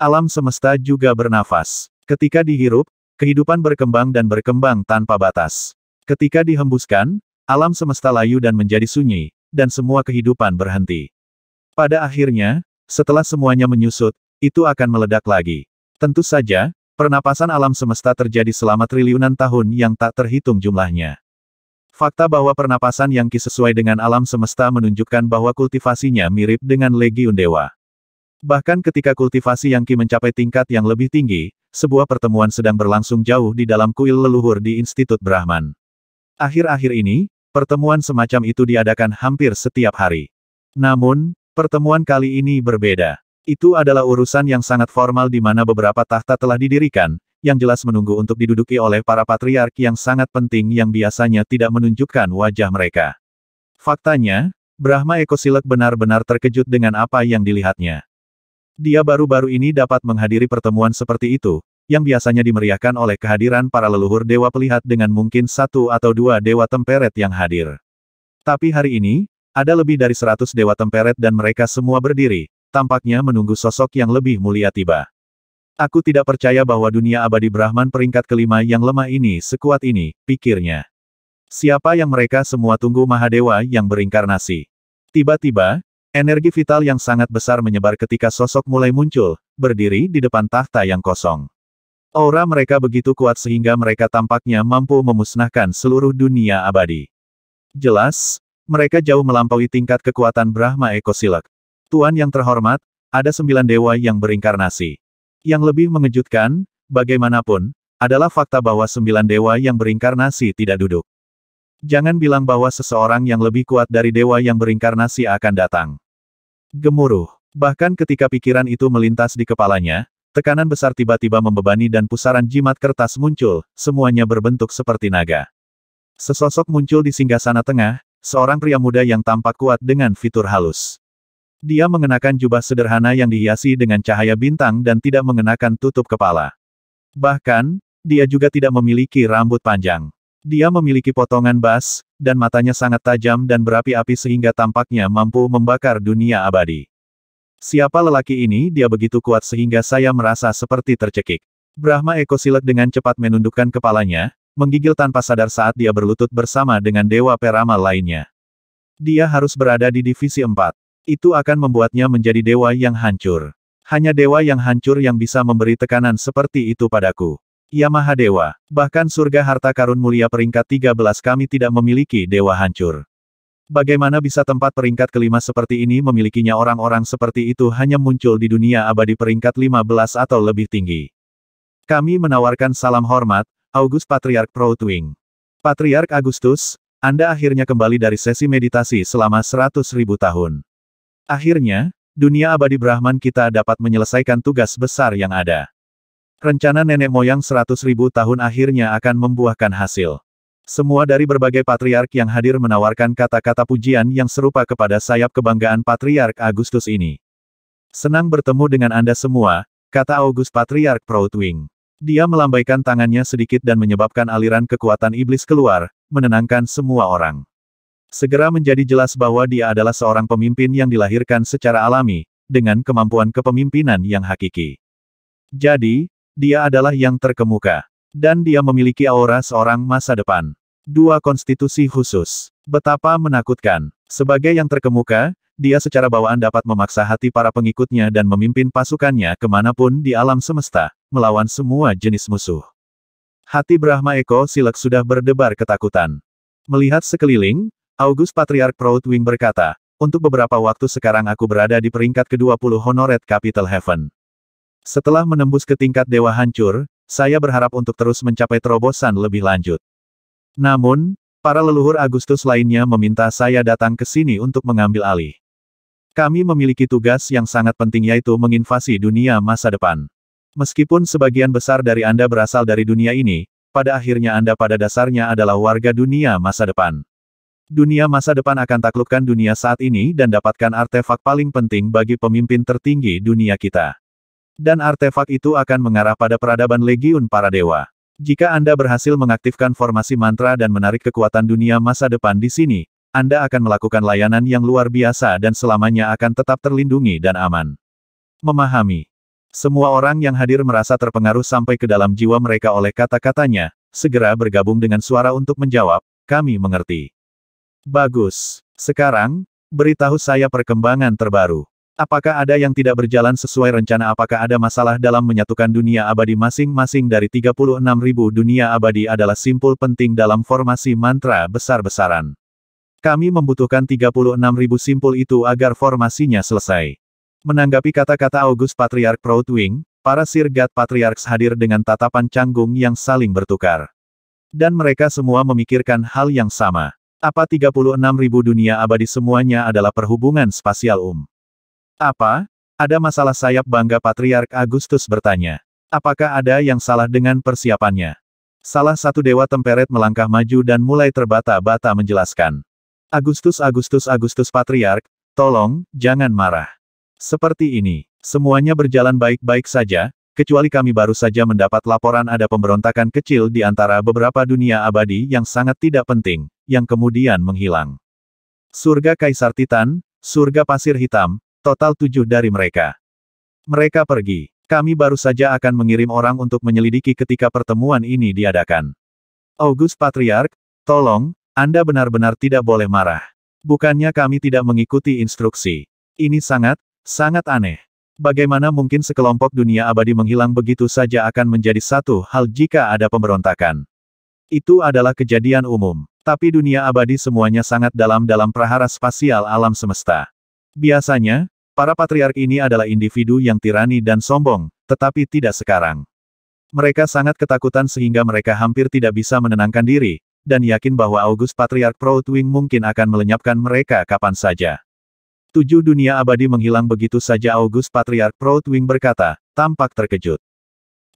Alam semesta juga bernafas. Ketika dihirup, kehidupan berkembang dan berkembang tanpa batas. Ketika dihembuskan, Alam semesta layu dan menjadi sunyi, dan semua kehidupan berhenti. Pada akhirnya, setelah semuanya menyusut, itu akan meledak lagi. Tentu saja, pernapasan alam semesta terjadi selama triliunan tahun yang tak terhitung jumlahnya. Fakta bahwa pernapasan yang ki sesuai dengan alam semesta menunjukkan bahwa kultivasinya mirip dengan legiun dewa. Bahkan ketika kultivasi yang ki mencapai tingkat yang lebih tinggi, sebuah pertemuan sedang berlangsung jauh di dalam kuil leluhur di Institut Brahman. Akhir-akhir ini, Pertemuan semacam itu diadakan hampir setiap hari. Namun, pertemuan kali ini berbeda. Itu adalah urusan yang sangat formal di mana beberapa tahta telah didirikan, yang jelas menunggu untuk diduduki oleh para patriark yang sangat penting yang biasanya tidak menunjukkan wajah mereka. Faktanya, Brahma Ekosilek benar-benar terkejut dengan apa yang dilihatnya. Dia baru-baru ini dapat menghadiri pertemuan seperti itu, yang biasanya dimeriahkan oleh kehadiran para leluhur Dewa Pelihat dengan mungkin satu atau dua Dewa Temperet yang hadir. Tapi hari ini, ada lebih dari seratus Dewa Temperet dan mereka semua berdiri, tampaknya menunggu sosok yang lebih mulia tiba. Aku tidak percaya bahwa dunia abadi Brahman peringkat kelima yang lemah ini sekuat ini, pikirnya. Siapa yang mereka semua tunggu Mahadewa yang berinkarnasi? Tiba-tiba, Energi vital yang sangat besar menyebar ketika sosok mulai muncul, berdiri di depan tahta yang kosong. Aura mereka begitu kuat sehingga mereka tampaknya mampu memusnahkan seluruh dunia abadi. Jelas, mereka jauh melampaui tingkat kekuatan Brahma Ekosilek. Tuan yang terhormat, ada sembilan dewa yang berinkarnasi. Yang lebih mengejutkan, bagaimanapun, adalah fakta bahwa sembilan dewa yang berinkarnasi tidak duduk. Jangan bilang bahwa seseorang yang lebih kuat dari dewa yang berinkarnasi akan datang. Gemuruh. Bahkan ketika pikiran itu melintas di kepalanya, Tekanan besar tiba-tiba membebani dan pusaran jimat kertas muncul, semuanya berbentuk seperti naga. Sesosok muncul di singgah sana tengah, seorang pria muda yang tampak kuat dengan fitur halus. Dia mengenakan jubah sederhana yang dihiasi dengan cahaya bintang dan tidak mengenakan tutup kepala. Bahkan, dia juga tidak memiliki rambut panjang. Dia memiliki potongan bas, dan matanya sangat tajam dan berapi-api sehingga tampaknya mampu membakar dunia abadi. Siapa lelaki ini dia begitu kuat sehingga saya merasa seperti tercekik. Brahma Eko Silek dengan cepat menundukkan kepalanya, menggigil tanpa sadar saat dia berlutut bersama dengan Dewa Perama lainnya. Dia harus berada di divisi 4. Itu akan membuatnya menjadi dewa yang hancur. Hanya dewa yang hancur yang bisa memberi tekanan seperti itu padaku. Yamaha Dewa, bahkan surga harta karun mulia peringkat 13 kami tidak memiliki dewa hancur. Bagaimana bisa tempat peringkat kelima seperti ini memilikinya orang-orang seperti itu hanya muncul di dunia abadi peringkat 15 atau lebih tinggi. Kami menawarkan salam hormat, August Patriark Proutwing. Patriark Agustus, Anda akhirnya kembali dari sesi meditasi selama 100.000 tahun. Akhirnya, dunia abadi Brahman kita dapat menyelesaikan tugas besar yang ada. Rencana nenek moyang 100.000 tahun akhirnya akan membuahkan hasil. Semua dari berbagai patriark yang hadir menawarkan kata-kata pujian yang serupa kepada sayap kebanggaan Patriark Agustus ini. Senang bertemu dengan Anda semua, kata August Patriark Proutwing. Dia melambaikan tangannya sedikit dan menyebabkan aliran kekuatan iblis keluar, menenangkan semua orang. Segera menjadi jelas bahwa dia adalah seorang pemimpin yang dilahirkan secara alami, dengan kemampuan kepemimpinan yang hakiki. Jadi, dia adalah yang terkemuka. Dan dia memiliki aura seorang masa depan. Dua konstitusi khusus. Betapa menakutkan. Sebagai yang terkemuka, dia secara bawaan dapat memaksa hati para pengikutnya dan memimpin pasukannya kemanapun di alam semesta, melawan semua jenis musuh. Hati Brahma Eko Silek sudah berdebar ketakutan. Melihat sekeliling, August Patriark Proudwing berkata, untuk beberapa waktu sekarang aku berada di peringkat ke-20 Honored Capital Heaven. Setelah menembus ke tingkat Dewa Hancur, saya berharap untuk terus mencapai terobosan lebih lanjut. Namun, para leluhur Agustus lainnya meminta saya datang ke sini untuk mengambil alih. Kami memiliki tugas yang sangat penting yaitu menginvasi dunia masa depan. Meskipun sebagian besar dari Anda berasal dari dunia ini, pada akhirnya Anda pada dasarnya adalah warga dunia masa depan. Dunia masa depan akan taklukkan dunia saat ini dan dapatkan artefak paling penting bagi pemimpin tertinggi dunia kita. Dan artefak itu akan mengarah pada peradaban Legiun para Dewa. Jika Anda berhasil mengaktifkan formasi mantra dan menarik kekuatan dunia masa depan di sini, Anda akan melakukan layanan yang luar biasa dan selamanya akan tetap terlindungi dan aman. Memahami. Semua orang yang hadir merasa terpengaruh sampai ke dalam jiwa mereka oleh kata-katanya, segera bergabung dengan suara untuk menjawab, kami mengerti. Bagus. Sekarang, beritahu saya perkembangan terbaru. Apakah ada yang tidak berjalan sesuai rencana apakah ada masalah dalam menyatukan dunia abadi masing-masing dari ribu dunia abadi adalah simpul penting dalam formasi mantra besar-besaran. Kami membutuhkan ribu simpul itu agar formasinya selesai. Menanggapi kata-kata August Patriark Proudwing, para sirgat Patriarchs hadir dengan tatapan canggung yang saling bertukar. Dan mereka semua memikirkan hal yang sama. Apa ribu dunia abadi semuanya adalah perhubungan spasial um? Apa? Ada masalah sayap bangga Patriark Agustus bertanya. Apakah ada yang salah dengan persiapannya? Salah satu dewa temperet melangkah maju dan mulai terbata-bata menjelaskan. Agustus Agustus Agustus Patriark, tolong, jangan marah. Seperti ini, semuanya berjalan baik-baik saja, kecuali kami baru saja mendapat laporan ada pemberontakan kecil di antara beberapa dunia abadi yang sangat tidak penting, yang kemudian menghilang. Surga Kaisar Titan, Surga Pasir Hitam, Total tujuh dari mereka. Mereka pergi. Kami baru saja akan mengirim orang untuk menyelidiki ketika pertemuan ini diadakan. August Patriark, tolong, Anda benar-benar tidak boleh marah. Bukannya kami tidak mengikuti instruksi. Ini sangat, sangat aneh. Bagaimana mungkin sekelompok dunia abadi menghilang begitu saja akan menjadi satu hal jika ada pemberontakan? Itu adalah kejadian umum. Tapi dunia abadi semuanya sangat dalam dalam prahara spasial alam semesta. Biasanya, Para patriark ini adalah individu yang tirani dan sombong, tetapi tidak sekarang. Mereka sangat ketakutan sehingga mereka hampir tidak bisa menenangkan diri, dan yakin bahwa August Patriark Proutwing mungkin akan melenyapkan mereka kapan saja. Tujuh dunia abadi menghilang begitu saja August Patriark Proutwing berkata, tampak terkejut.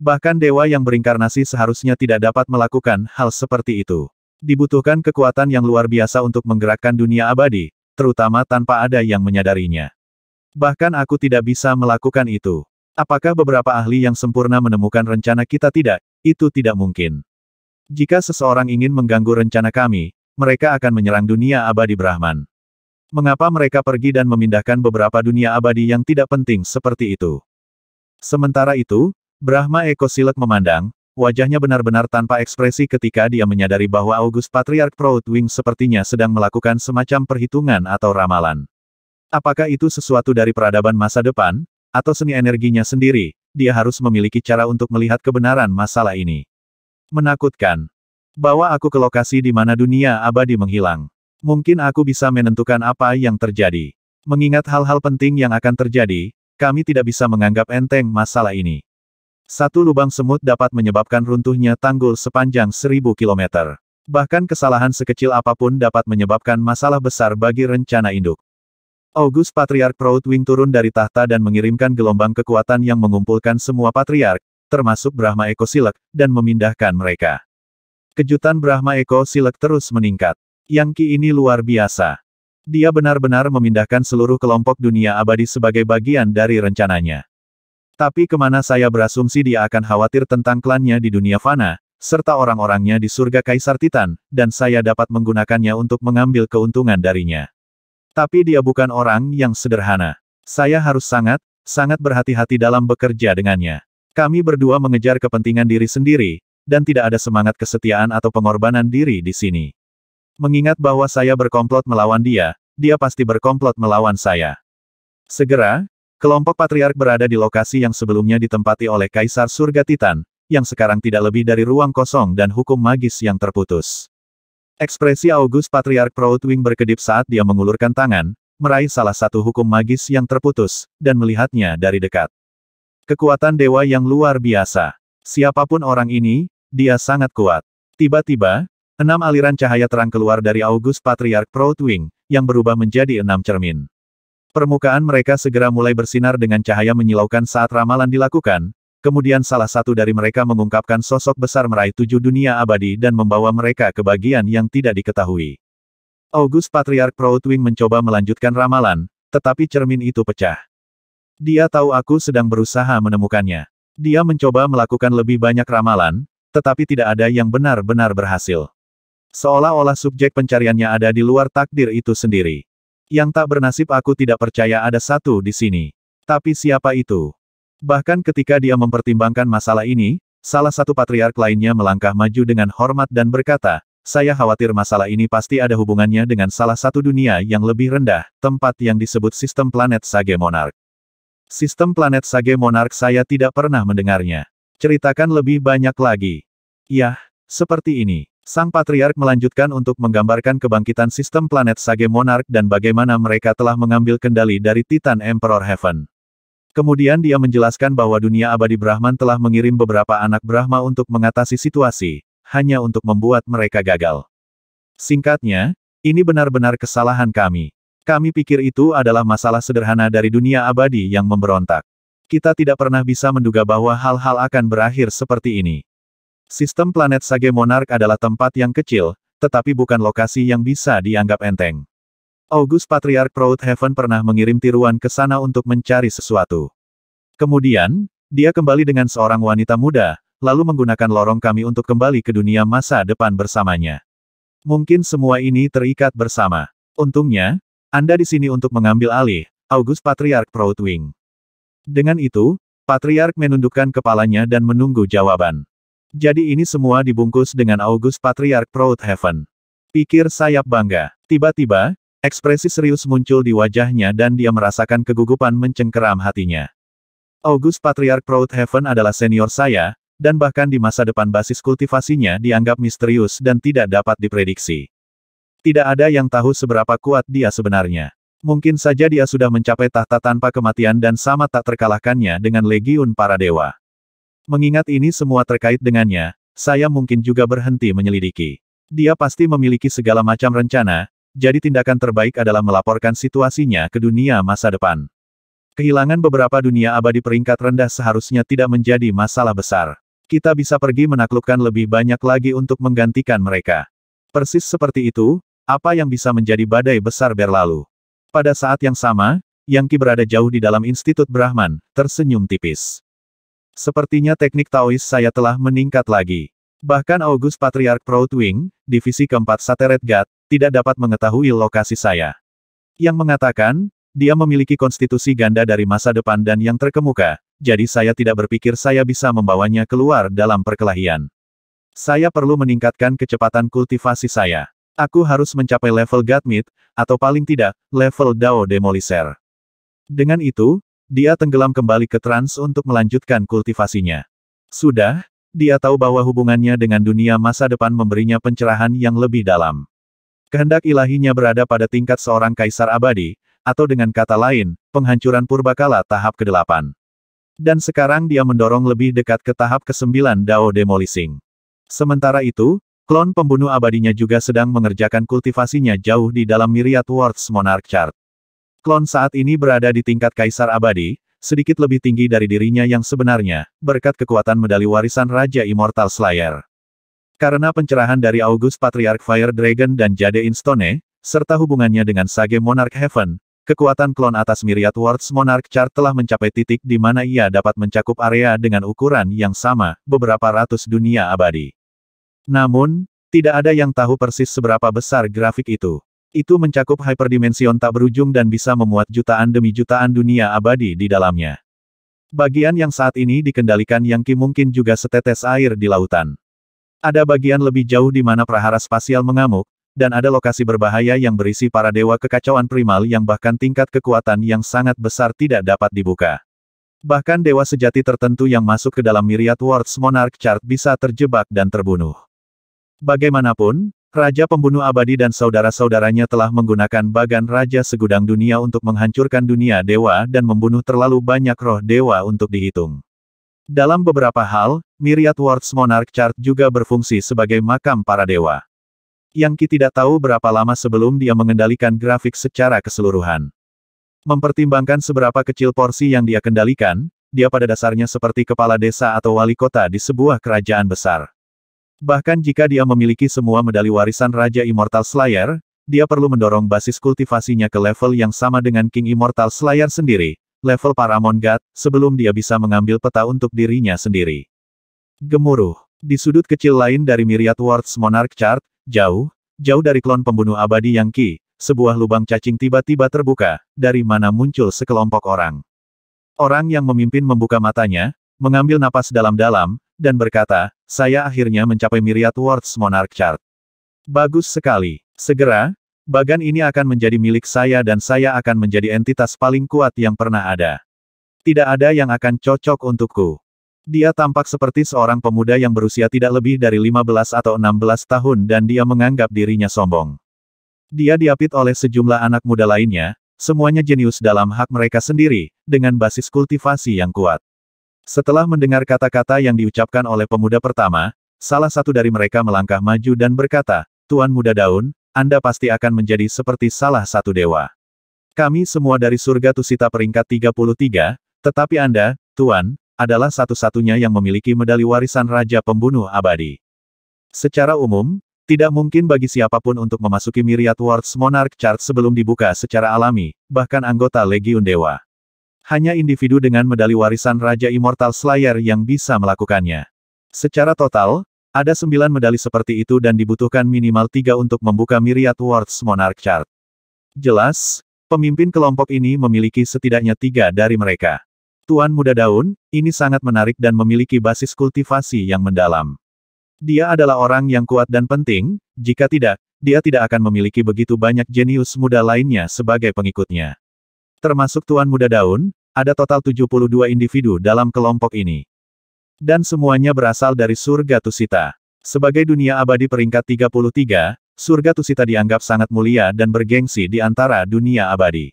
Bahkan dewa yang berinkarnasi seharusnya tidak dapat melakukan hal seperti itu. Dibutuhkan kekuatan yang luar biasa untuk menggerakkan dunia abadi, terutama tanpa ada yang menyadarinya. Bahkan aku tidak bisa melakukan itu. Apakah beberapa ahli yang sempurna menemukan rencana kita tidak? Itu tidak mungkin. Jika seseorang ingin mengganggu rencana kami, mereka akan menyerang dunia abadi Brahman. Mengapa mereka pergi dan memindahkan beberapa dunia abadi yang tidak penting seperti itu? Sementara itu, Brahma Eko Silek memandang, wajahnya benar-benar tanpa ekspresi ketika dia menyadari bahwa August Patriarch Proudwing sepertinya sedang melakukan semacam perhitungan atau ramalan. Apakah itu sesuatu dari peradaban masa depan, atau seni energinya sendiri, dia harus memiliki cara untuk melihat kebenaran masalah ini. Menakutkan. Bawa aku ke lokasi di mana dunia abadi menghilang. Mungkin aku bisa menentukan apa yang terjadi. Mengingat hal-hal penting yang akan terjadi, kami tidak bisa menganggap enteng masalah ini. Satu lubang semut dapat menyebabkan runtuhnya tanggul sepanjang seribu kilometer. Bahkan kesalahan sekecil apapun dapat menyebabkan masalah besar bagi rencana induk. August Patriark Proud Wing turun dari tahta dan mengirimkan gelombang kekuatan yang mengumpulkan semua patriark, termasuk Brahma Eko Silek, dan memindahkan mereka. Kejutan Brahma Eko Silek terus meningkat. Yang Ki ini luar biasa. Dia benar-benar memindahkan seluruh kelompok dunia abadi sebagai bagian dari rencananya. Tapi kemana saya berasumsi dia akan khawatir tentang klannya di dunia fana, serta orang-orangnya di surga Kaisar Titan, dan saya dapat menggunakannya untuk mengambil keuntungan darinya. Tapi dia bukan orang yang sederhana. Saya harus sangat, sangat berhati-hati dalam bekerja dengannya. Kami berdua mengejar kepentingan diri sendiri, dan tidak ada semangat kesetiaan atau pengorbanan diri di sini. Mengingat bahwa saya berkomplot melawan dia, dia pasti berkomplot melawan saya. Segera, kelompok patriark berada di lokasi yang sebelumnya ditempati oleh Kaisar Surga Titan, yang sekarang tidak lebih dari ruang kosong dan hukum magis yang terputus. Ekspresi August Patriark Proudwing berkedip saat dia mengulurkan tangan, meraih salah satu hukum magis yang terputus, dan melihatnya dari dekat. Kekuatan dewa yang luar biasa. Siapapun orang ini, dia sangat kuat. Tiba-tiba, enam aliran cahaya terang keluar dari August Patriark Proudwing yang berubah menjadi enam cermin. Permukaan mereka segera mulai bersinar dengan cahaya menyilaukan saat ramalan dilakukan, Kemudian salah satu dari mereka mengungkapkan sosok besar meraih tujuh dunia abadi dan membawa mereka ke bagian yang tidak diketahui. August Patriark Proutwing mencoba melanjutkan ramalan, tetapi cermin itu pecah. Dia tahu aku sedang berusaha menemukannya. Dia mencoba melakukan lebih banyak ramalan, tetapi tidak ada yang benar-benar berhasil. Seolah-olah subjek pencariannya ada di luar takdir itu sendiri. Yang tak bernasib aku tidak percaya ada satu di sini. Tapi siapa itu? Bahkan ketika dia mempertimbangkan masalah ini, salah satu patriark lainnya melangkah maju dengan hormat dan berkata, saya khawatir masalah ini pasti ada hubungannya dengan salah satu dunia yang lebih rendah, tempat yang disebut sistem planet Sage Monarch. Sistem planet Sage Monarch saya tidak pernah mendengarnya. Ceritakan lebih banyak lagi. Yah, seperti ini. Sang Patriark melanjutkan untuk menggambarkan kebangkitan sistem planet Sage Monarch dan bagaimana mereka telah mengambil kendali dari Titan Emperor Heaven. Kemudian dia menjelaskan bahwa dunia abadi Brahman telah mengirim beberapa anak Brahma untuk mengatasi situasi, hanya untuk membuat mereka gagal. Singkatnya, ini benar-benar kesalahan kami. Kami pikir itu adalah masalah sederhana dari dunia abadi yang memberontak. Kita tidak pernah bisa menduga bahwa hal-hal akan berakhir seperti ini. Sistem planet Sage Monarch adalah tempat yang kecil, tetapi bukan lokasi yang bisa dianggap enteng. August Patriarch Proud Heaven pernah mengirim tiruan ke sana untuk mencari sesuatu. Kemudian, dia kembali dengan seorang wanita muda, lalu menggunakan lorong kami untuk kembali ke dunia masa depan bersamanya. Mungkin semua ini terikat bersama. Untungnya, Anda di sini untuk mengambil alih, August Patriarch Proud Wing. Dengan itu, Patriarch menundukkan kepalanya dan menunggu jawaban. Jadi ini semua dibungkus dengan August Patriarch Proud Heaven. Pikir sayap bangga. Tiba-tiba, Ekspresi serius muncul di wajahnya dan dia merasakan kegugupan mencengkeram hatinya. August Patriarch Proudhaven adalah senior saya, dan bahkan di masa depan basis kultivasinya dianggap misterius dan tidak dapat diprediksi. Tidak ada yang tahu seberapa kuat dia sebenarnya. Mungkin saja dia sudah mencapai tahta tanpa kematian dan sama tak terkalahkannya dengan legiun para dewa. Mengingat ini semua terkait dengannya, saya mungkin juga berhenti menyelidiki. Dia pasti memiliki segala macam rencana, jadi tindakan terbaik adalah melaporkan situasinya ke dunia masa depan. Kehilangan beberapa dunia abadi peringkat rendah seharusnya tidak menjadi masalah besar. Kita bisa pergi menaklukkan lebih banyak lagi untuk menggantikan mereka. Persis seperti itu, apa yang bisa menjadi badai besar berlalu. Pada saat yang sama, Yang Qi berada jauh di dalam Institut Brahman, tersenyum tipis. Sepertinya teknik Taois saya telah meningkat lagi. Bahkan August Patriarch Proudwing, divisi keempat Sateret Gat, tidak dapat mengetahui lokasi saya. Yang mengatakan, dia memiliki konstitusi ganda dari masa depan dan yang terkemuka, jadi saya tidak berpikir saya bisa membawanya keluar dalam perkelahian. Saya perlu meningkatkan kecepatan kultivasi saya. Aku harus mencapai level Gatmit, atau paling tidak, level Dao Demoliser. Dengan itu, dia tenggelam kembali ke trans untuk melanjutkan kultivasinya. Sudah, dia tahu bahwa hubungannya dengan dunia masa depan memberinya pencerahan yang lebih dalam. Kehendak ilahinya berada pada tingkat seorang kaisar abadi, atau dengan kata lain, penghancuran purbakala tahap ke-8. Dan sekarang dia mendorong lebih dekat ke tahap ke-9 Dao Demolishing. Sementara itu, klon pembunuh abadinya juga sedang mengerjakan kultivasinya jauh di dalam Myriad Worlds Monarch Chart. Klon saat ini berada di tingkat kaisar abadi, sedikit lebih tinggi dari dirinya yang sebenarnya, berkat kekuatan medali warisan Raja Immortal Slayer. Karena pencerahan dari August Patriarch Fire Dragon dan Jade Instone, serta hubungannya dengan Sage Monarch Heaven, kekuatan klon atas Myriad Worlds Monarch Chart telah mencapai titik di mana ia dapat mencakup area dengan ukuran yang sama, beberapa ratus dunia abadi. Namun, tidak ada yang tahu persis seberapa besar grafik itu. Itu mencakup hyperdimension tak berujung dan bisa memuat jutaan demi jutaan dunia abadi di dalamnya. Bagian yang saat ini dikendalikan Yang Qi mungkin juga setetes air di lautan. Ada bagian lebih jauh di mana prahara spasial mengamuk, dan ada lokasi berbahaya yang berisi para dewa kekacauan primal yang bahkan tingkat kekuatan yang sangat besar tidak dapat dibuka. Bahkan dewa sejati tertentu yang masuk ke dalam Myriad Worlds Monarch Chart bisa terjebak dan terbunuh. Bagaimanapun, Raja pembunuh abadi dan saudara-saudaranya telah menggunakan bagan Raja Segudang Dunia untuk menghancurkan dunia dewa dan membunuh terlalu banyak roh dewa untuk dihitung. Dalam beberapa hal, Myriad Worlds Monarch Chart juga berfungsi sebagai makam para dewa. Yang kita tidak tahu berapa lama sebelum dia mengendalikan grafik secara keseluruhan. Mempertimbangkan seberapa kecil porsi yang dia kendalikan, dia pada dasarnya seperti kepala desa atau wali kota di sebuah kerajaan besar. Bahkan jika dia memiliki semua medali warisan Raja Immortal Slayer, dia perlu mendorong basis kultivasinya ke level yang sama dengan King Immortal Slayer sendiri, level Paramount God, sebelum dia bisa mengambil peta untuk dirinya sendiri. Gemuruh. Di sudut kecil lain dari Myriad Worlds Monarch Chart, jauh, jauh dari klon pembunuh abadi yang Qi, sebuah lubang cacing tiba-tiba terbuka, dari mana muncul sekelompok orang. Orang yang memimpin membuka matanya, mengambil napas dalam-dalam, dan berkata, saya akhirnya mencapai Myriad Words Monarch Chart. Bagus sekali. Segera, bagan ini akan menjadi milik saya dan saya akan menjadi entitas paling kuat yang pernah ada. Tidak ada yang akan cocok untukku. Dia tampak seperti seorang pemuda yang berusia tidak lebih dari 15 atau 16 tahun dan dia menganggap dirinya sombong. Dia diapit oleh sejumlah anak muda lainnya, semuanya jenius dalam hak mereka sendiri, dengan basis kultivasi yang kuat. Setelah mendengar kata-kata yang diucapkan oleh pemuda pertama, salah satu dari mereka melangkah maju dan berkata, Tuan Muda Daun, Anda pasti akan menjadi seperti salah satu dewa. Kami semua dari surga Tusita peringkat 33, tetapi Anda, Tuan, adalah satu-satunya yang memiliki medali warisan Raja Pembunuh Abadi. Secara umum, tidak mungkin bagi siapapun untuk memasuki Myriad Wars Monarch Chart sebelum dibuka secara alami, bahkan anggota Legion Dewa. Hanya individu dengan medali warisan Raja Immortal Slayer yang bisa melakukannya. Secara total, ada sembilan medali seperti itu dan dibutuhkan minimal tiga untuk membuka Myriad Worlds Monarch Chart. Jelas, pemimpin kelompok ini memiliki setidaknya tiga dari mereka. Tuan Muda Daun, ini sangat menarik dan memiliki basis kultivasi yang mendalam. Dia adalah orang yang kuat dan penting, jika tidak, dia tidak akan memiliki begitu banyak jenius muda lainnya sebagai pengikutnya. Termasuk Tuan Muda Daun, ada total 72 individu dalam kelompok ini. Dan semuanya berasal dari surga Tusita. Sebagai dunia abadi peringkat 33, surga Tusita dianggap sangat mulia dan bergengsi di antara dunia abadi.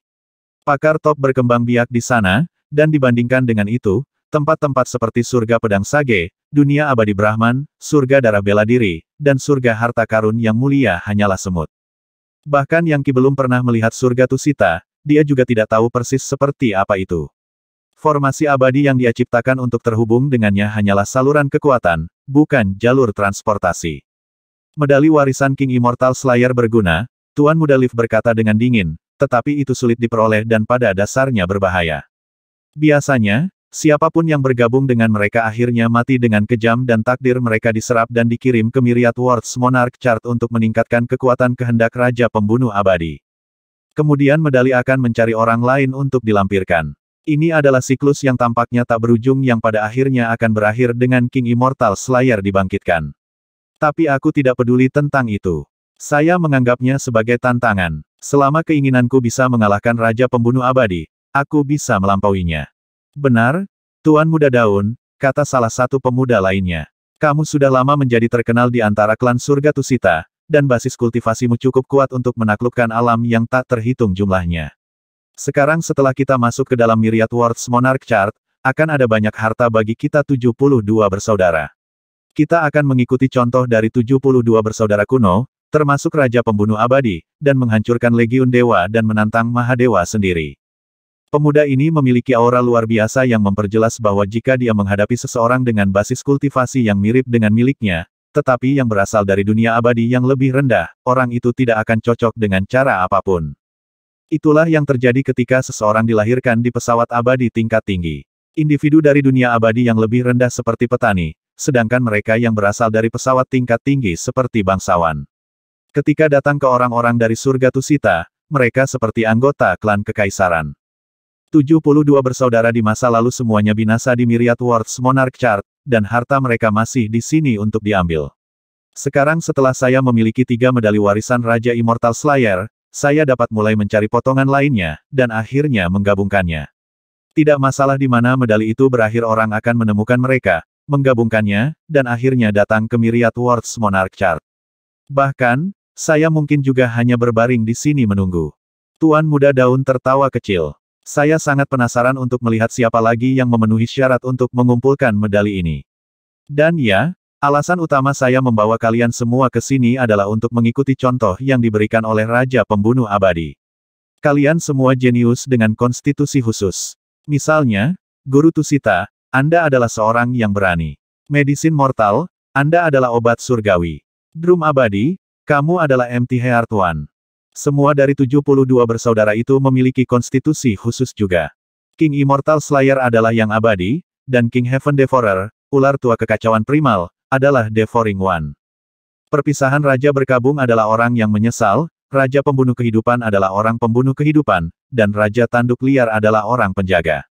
Pakar top berkembang biak di sana, dan dibandingkan dengan itu, tempat-tempat seperti surga pedang sage, dunia abadi Brahman, surga darah bela diri, dan surga harta karun yang mulia hanyalah semut. Bahkan Yangki belum pernah melihat surga Tusita, dia juga tidak tahu persis seperti apa itu. Formasi abadi yang dia ciptakan untuk terhubung dengannya hanyalah saluran kekuatan, bukan jalur transportasi. Medali warisan King Immortal Slayer berguna, Tuan Muda Liv berkata dengan dingin, tetapi itu sulit diperoleh dan pada dasarnya berbahaya. Biasanya, siapapun yang bergabung dengan mereka akhirnya mati dengan kejam dan takdir mereka diserap dan dikirim ke Myriad Worlds Monarch Chart untuk meningkatkan kekuatan kehendak Raja Pembunuh Abadi. Kemudian medali akan mencari orang lain untuk dilampirkan. Ini adalah siklus yang tampaknya tak berujung yang pada akhirnya akan berakhir dengan King Immortal Slayer dibangkitkan. Tapi aku tidak peduli tentang itu. Saya menganggapnya sebagai tantangan. Selama keinginanku bisa mengalahkan Raja Pembunuh Abadi, aku bisa melampauinya. Benar, Tuan Muda Daun, kata salah satu pemuda lainnya. Kamu sudah lama menjadi terkenal di antara klan surga Tusita, dan basis kultivasimu cukup kuat untuk menaklukkan alam yang tak terhitung jumlahnya. Sekarang setelah kita masuk ke dalam Myriad Worlds Monarch Chart, akan ada banyak harta bagi kita 72 bersaudara. Kita akan mengikuti contoh dari 72 bersaudara kuno, termasuk Raja Pembunuh Abadi, dan menghancurkan Legiun Dewa dan menantang Mahadewa sendiri. Pemuda ini memiliki aura luar biasa yang memperjelas bahwa jika dia menghadapi seseorang dengan basis kultivasi yang mirip dengan miliknya, tetapi yang berasal dari dunia abadi yang lebih rendah, orang itu tidak akan cocok dengan cara apapun. Itulah yang terjadi ketika seseorang dilahirkan di pesawat abadi tingkat tinggi. Individu dari dunia abadi yang lebih rendah seperti petani, sedangkan mereka yang berasal dari pesawat tingkat tinggi seperti bangsawan. Ketika datang ke orang-orang dari surga Tusita, mereka seperti anggota klan kekaisaran. 72 bersaudara di masa lalu semuanya binasa di Myriad Worlds Monarch Chart, dan harta mereka masih di sini untuk diambil. Sekarang setelah saya memiliki tiga medali warisan Raja Immortal Slayer, saya dapat mulai mencari potongan lainnya, dan akhirnya menggabungkannya. Tidak masalah di mana medali itu berakhir orang akan menemukan mereka, menggabungkannya, dan akhirnya datang ke Myriad Worlds Monarch Chart. Bahkan, saya mungkin juga hanya berbaring di sini menunggu. Tuan muda daun tertawa kecil. Saya sangat penasaran untuk melihat siapa lagi yang memenuhi syarat untuk mengumpulkan medali ini. Dan ya, Alasan utama saya membawa kalian semua ke sini adalah untuk mengikuti contoh yang diberikan oleh Raja Pembunuh Abadi. Kalian semua jenius dengan konstitusi khusus. Misalnya, Guru Tusita, Anda adalah seorang yang berani. Medisin mortal, Anda adalah obat surgawi. Drum Abadi, kamu adalah MT One. Semua dari 72 bersaudara itu memiliki konstitusi khusus juga. King Immortal Slayer adalah yang abadi, dan King Heaven Devourer, ular tua kekacauan primal, adalah Devouring One. Perpisahan Raja Berkabung adalah orang yang menyesal, Raja Pembunuh Kehidupan adalah orang pembunuh kehidupan, dan Raja Tanduk Liar adalah orang penjaga.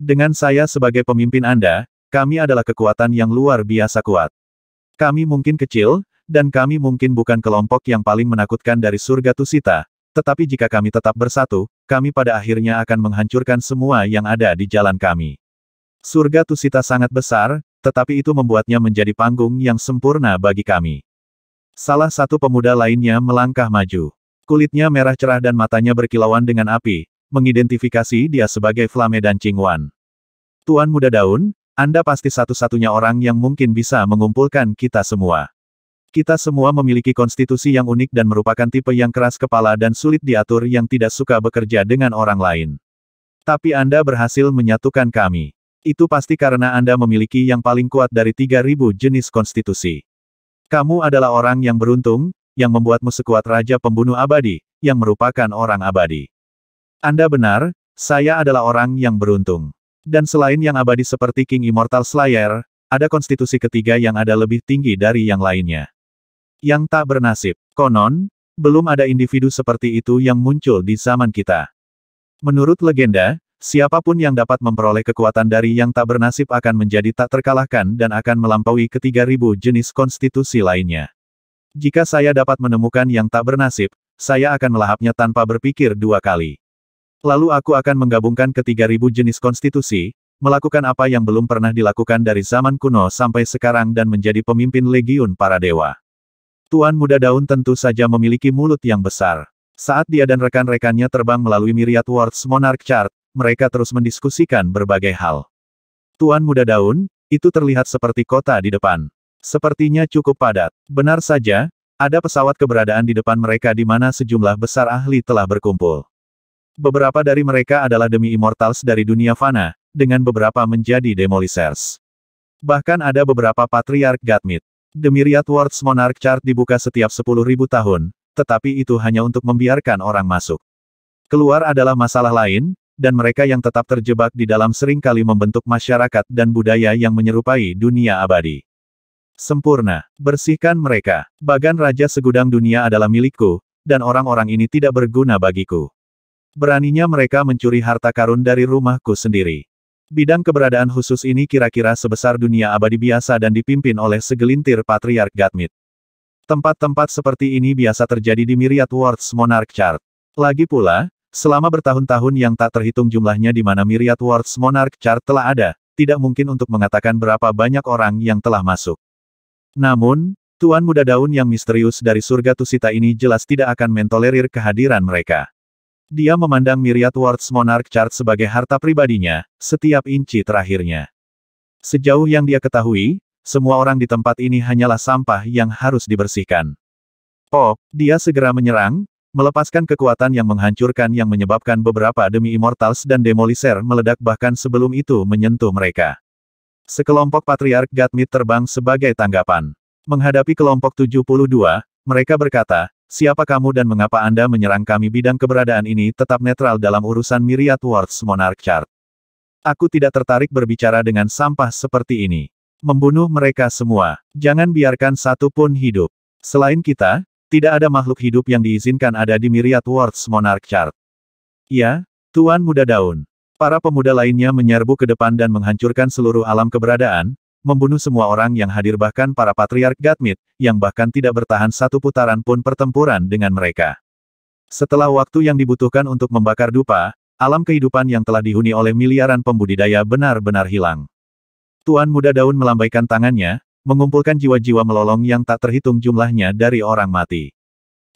Dengan saya sebagai pemimpin Anda, kami adalah kekuatan yang luar biasa kuat. Kami mungkin kecil, dan kami mungkin bukan kelompok yang paling menakutkan dari surga Tusita, tetapi jika kami tetap bersatu, kami pada akhirnya akan menghancurkan semua yang ada di jalan kami. Surga Tusita sangat besar, tetapi itu membuatnya menjadi panggung yang sempurna bagi kami. Salah satu pemuda lainnya melangkah maju. Kulitnya merah cerah dan matanya berkilauan dengan api, mengidentifikasi dia sebagai Flame dan Wan. Tuan Muda Daun, Anda pasti satu-satunya orang yang mungkin bisa mengumpulkan kita semua. Kita semua memiliki konstitusi yang unik dan merupakan tipe yang keras kepala dan sulit diatur yang tidak suka bekerja dengan orang lain. Tapi Anda berhasil menyatukan kami. Itu pasti karena Anda memiliki yang paling kuat dari 3.000 jenis konstitusi. Kamu adalah orang yang beruntung, yang membuatmu sekuat Raja Pembunuh Abadi, yang merupakan orang abadi. Anda benar, saya adalah orang yang beruntung. Dan selain yang abadi seperti King Immortal Slayer, ada konstitusi ketiga yang ada lebih tinggi dari yang lainnya. Yang tak bernasib. Konon, belum ada individu seperti itu yang muncul di zaman kita. Menurut legenda, Siapapun yang dapat memperoleh kekuatan dari yang tak bernasib akan menjadi tak terkalahkan dan akan melampaui ketiga ribu jenis konstitusi lainnya. Jika saya dapat menemukan yang tak bernasib, saya akan melahapnya tanpa berpikir dua kali. Lalu aku akan menggabungkan ketiga ribu jenis konstitusi, melakukan apa yang belum pernah dilakukan dari zaman kuno sampai sekarang dan menjadi pemimpin legiun para dewa. Tuan muda daun tentu saja memiliki mulut yang besar. Saat dia dan rekan-rekannya terbang melalui Myriad Worlds Monarch Chart, mereka terus mendiskusikan berbagai hal. Tuan Muda Daun, itu terlihat seperti kota di depan. Sepertinya cukup padat. Benar saja, ada pesawat keberadaan di depan mereka di mana sejumlah besar ahli telah berkumpul. Beberapa dari mereka adalah demi immortals dari dunia fana, dengan beberapa menjadi demolisers. Bahkan ada beberapa patriark Gatmit. Demiriat Ward's Monarch Chart dibuka setiap 10.000 tahun, tetapi itu hanya untuk membiarkan orang masuk. Keluar adalah masalah lain, dan mereka yang tetap terjebak di dalam seringkali membentuk masyarakat dan budaya yang menyerupai dunia abadi. Sempurna. Bersihkan mereka. Bagan Raja Segudang Dunia adalah milikku, dan orang-orang ini tidak berguna bagiku. Beraninya mereka mencuri harta karun dari rumahku sendiri. Bidang keberadaan khusus ini kira-kira sebesar dunia abadi biasa dan dipimpin oleh segelintir Patriark Gatmit. Tempat-tempat seperti ini biasa terjadi di Myriad Worlds Monarch Chart. Lagi pula, Selama bertahun-tahun yang tak terhitung jumlahnya di mana Myriad Worlds Monarch Chart telah ada, tidak mungkin untuk mengatakan berapa banyak orang yang telah masuk. Namun, Tuan Muda Daun yang misterius dari surga Tusita ini jelas tidak akan mentolerir kehadiran mereka. Dia memandang Myriad Worlds Monarch Chart sebagai harta pribadinya, setiap inci terakhirnya. Sejauh yang dia ketahui, semua orang di tempat ini hanyalah sampah yang harus dibersihkan. Oh, dia segera menyerang, Melepaskan kekuatan yang menghancurkan yang menyebabkan beberapa demi Immortals dan Demoliser meledak bahkan sebelum itu menyentuh mereka. Sekelompok Patriark Gatmit terbang sebagai tanggapan. Menghadapi kelompok 72, mereka berkata, Siapa kamu dan mengapa Anda menyerang kami bidang keberadaan ini tetap netral dalam urusan Myriad Words Monarch Chart. Aku tidak tertarik berbicara dengan sampah seperti ini. Membunuh mereka semua. Jangan biarkan satu pun hidup. Selain kita, tidak ada makhluk hidup yang diizinkan ada di Myriad Worlds Monarch Chart. Ya, Tuan Muda Daun. Para pemuda lainnya menyerbu ke depan dan menghancurkan seluruh alam keberadaan, membunuh semua orang yang hadir bahkan para Patriark Gatmit, yang bahkan tidak bertahan satu putaran pun pertempuran dengan mereka. Setelah waktu yang dibutuhkan untuk membakar dupa, alam kehidupan yang telah dihuni oleh miliaran pembudidaya benar-benar hilang. Tuan Muda Daun melambaikan tangannya, mengumpulkan jiwa-jiwa melolong yang tak terhitung jumlahnya dari orang mati.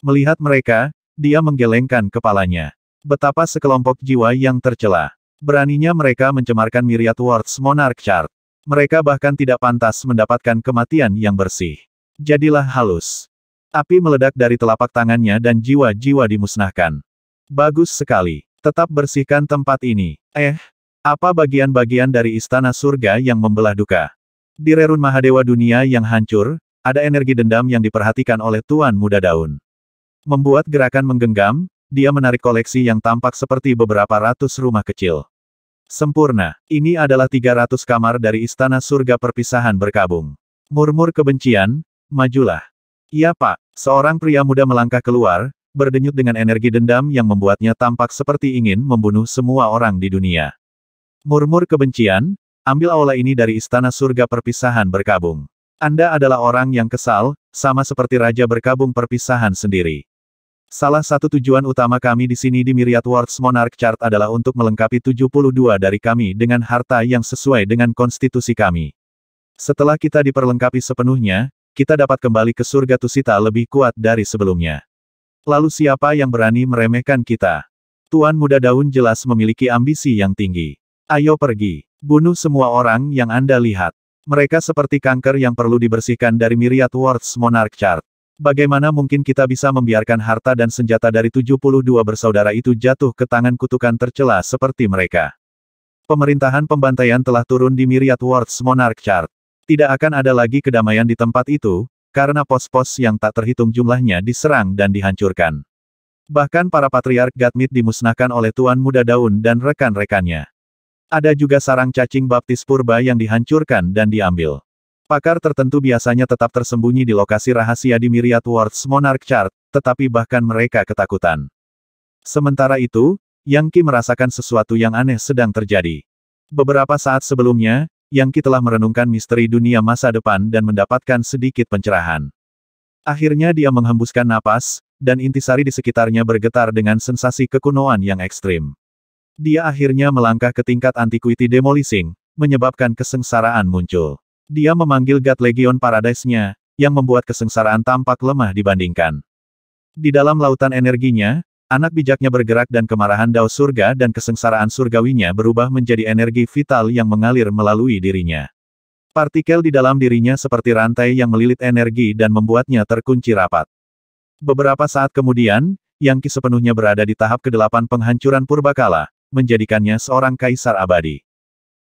Melihat mereka, dia menggelengkan kepalanya. Betapa sekelompok jiwa yang tercela. Beraninya mereka mencemarkan Myriad Words Monarch Chart. Mereka bahkan tidak pantas mendapatkan kematian yang bersih. Jadilah halus. Api meledak dari telapak tangannya dan jiwa-jiwa dimusnahkan. Bagus sekali. Tetap bersihkan tempat ini. Eh, apa bagian-bagian dari istana surga yang membelah duka? Di Rerun Mahadewa dunia yang hancur, ada energi dendam yang diperhatikan oleh Tuan Muda Daun. Membuat gerakan menggenggam, dia menarik koleksi yang tampak seperti beberapa ratus rumah kecil. Sempurna, ini adalah 300 kamar dari Istana Surga Perpisahan berkabung. Murmur kebencian, majulah. Iya pak, seorang pria muda melangkah keluar, berdenyut dengan energi dendam yang membuatnya tampak seperti ingin membunuh semua orang di dunia. Murmur kebencian, Ambil aula ini dari istana surga perpisahan berkabung. Anda adalah orang yang kesal, sama seperti raja berkabung perpisahan sendiri. Salah satu tujuan utama kami di sini di Myriad Worlds Monarch Chart adalah untuk melengkapi 72 dari kami dengan harta yang sesuai dengan konstitusi kami. Setelah kita diperlengkapi sepenuhnya, kita dapat kembali ke surga Tusita lebih kuat dari sebelumnya. Lalu siapa yang berani meremehkan kita? Tuan muda daun jelas memiliki ambisi yang tinggi. Ayo pergi. Bunuh semua orang yang Anda lihat. Mereka seperti kanker yang perlu dibersihkan dari Myriad Words Monarch Chart. Bagaimana mungkin kita bisa membiarkan harta dan senjata dari 72 bersaudara itu jatuh ke tangan kutukan tercela seperti mereka? Pemerintahan pembantaian telah turun di Myriad Words Monarch Chart. Tidak akan ada lagi kedamaian di tempat itu, karena pos-pos yang tak terhitung jumlahnya diserang dan dihancurkan. Bahkan para patriark Gatmit dimusnahkan oleh Tuan Muda Daun dan rekan-rekannya. Ada juga sarang cacing baptis purba yang dihancurkan dan diambil. Pakar tertentu biasanya tetap tersembunyi di lokasi rahasia di Myriad Worlds Monarch Chart, tetapi bahkan mereka ketakutan. Sementara itu, Yang Qi merasakan sesuatu yang aneh sedang terjadi. Beberapa saat sebelumnya, Yang Qi telah merenungkan misteri dunia masa depan dan mendapatkan sedikit pencerahan. Akhirnya dia menghembuskan napas, dan intisari di sekitarnya bergetar dengan sensasi kekunoan yang ekstrim. Dia akhirnya melangkah ke tingkat antiquity demolishing, menyebabkan kesengsaraan muncul. Dia memanggil God Legion Paradise-nya, yang membuat kesengsaraan tampak lemah dibandingkan. Di dalam lautan energinya, anak bijaknya bergerak dan kemarahan dao surga dan kesengsaraan surgawinya berubah menjadi energi vital yang mengalir melalui dirinya. Partikel di dalam dirinya seperti rantai yang melilit energi dan membuatnya terkunci rapat. Beberapa saat kemudian, Yang Ki sepenuhnya berada di tahap kedelapan 8 penghancuran purbakala, menjadikannya seorang kaisar abadi.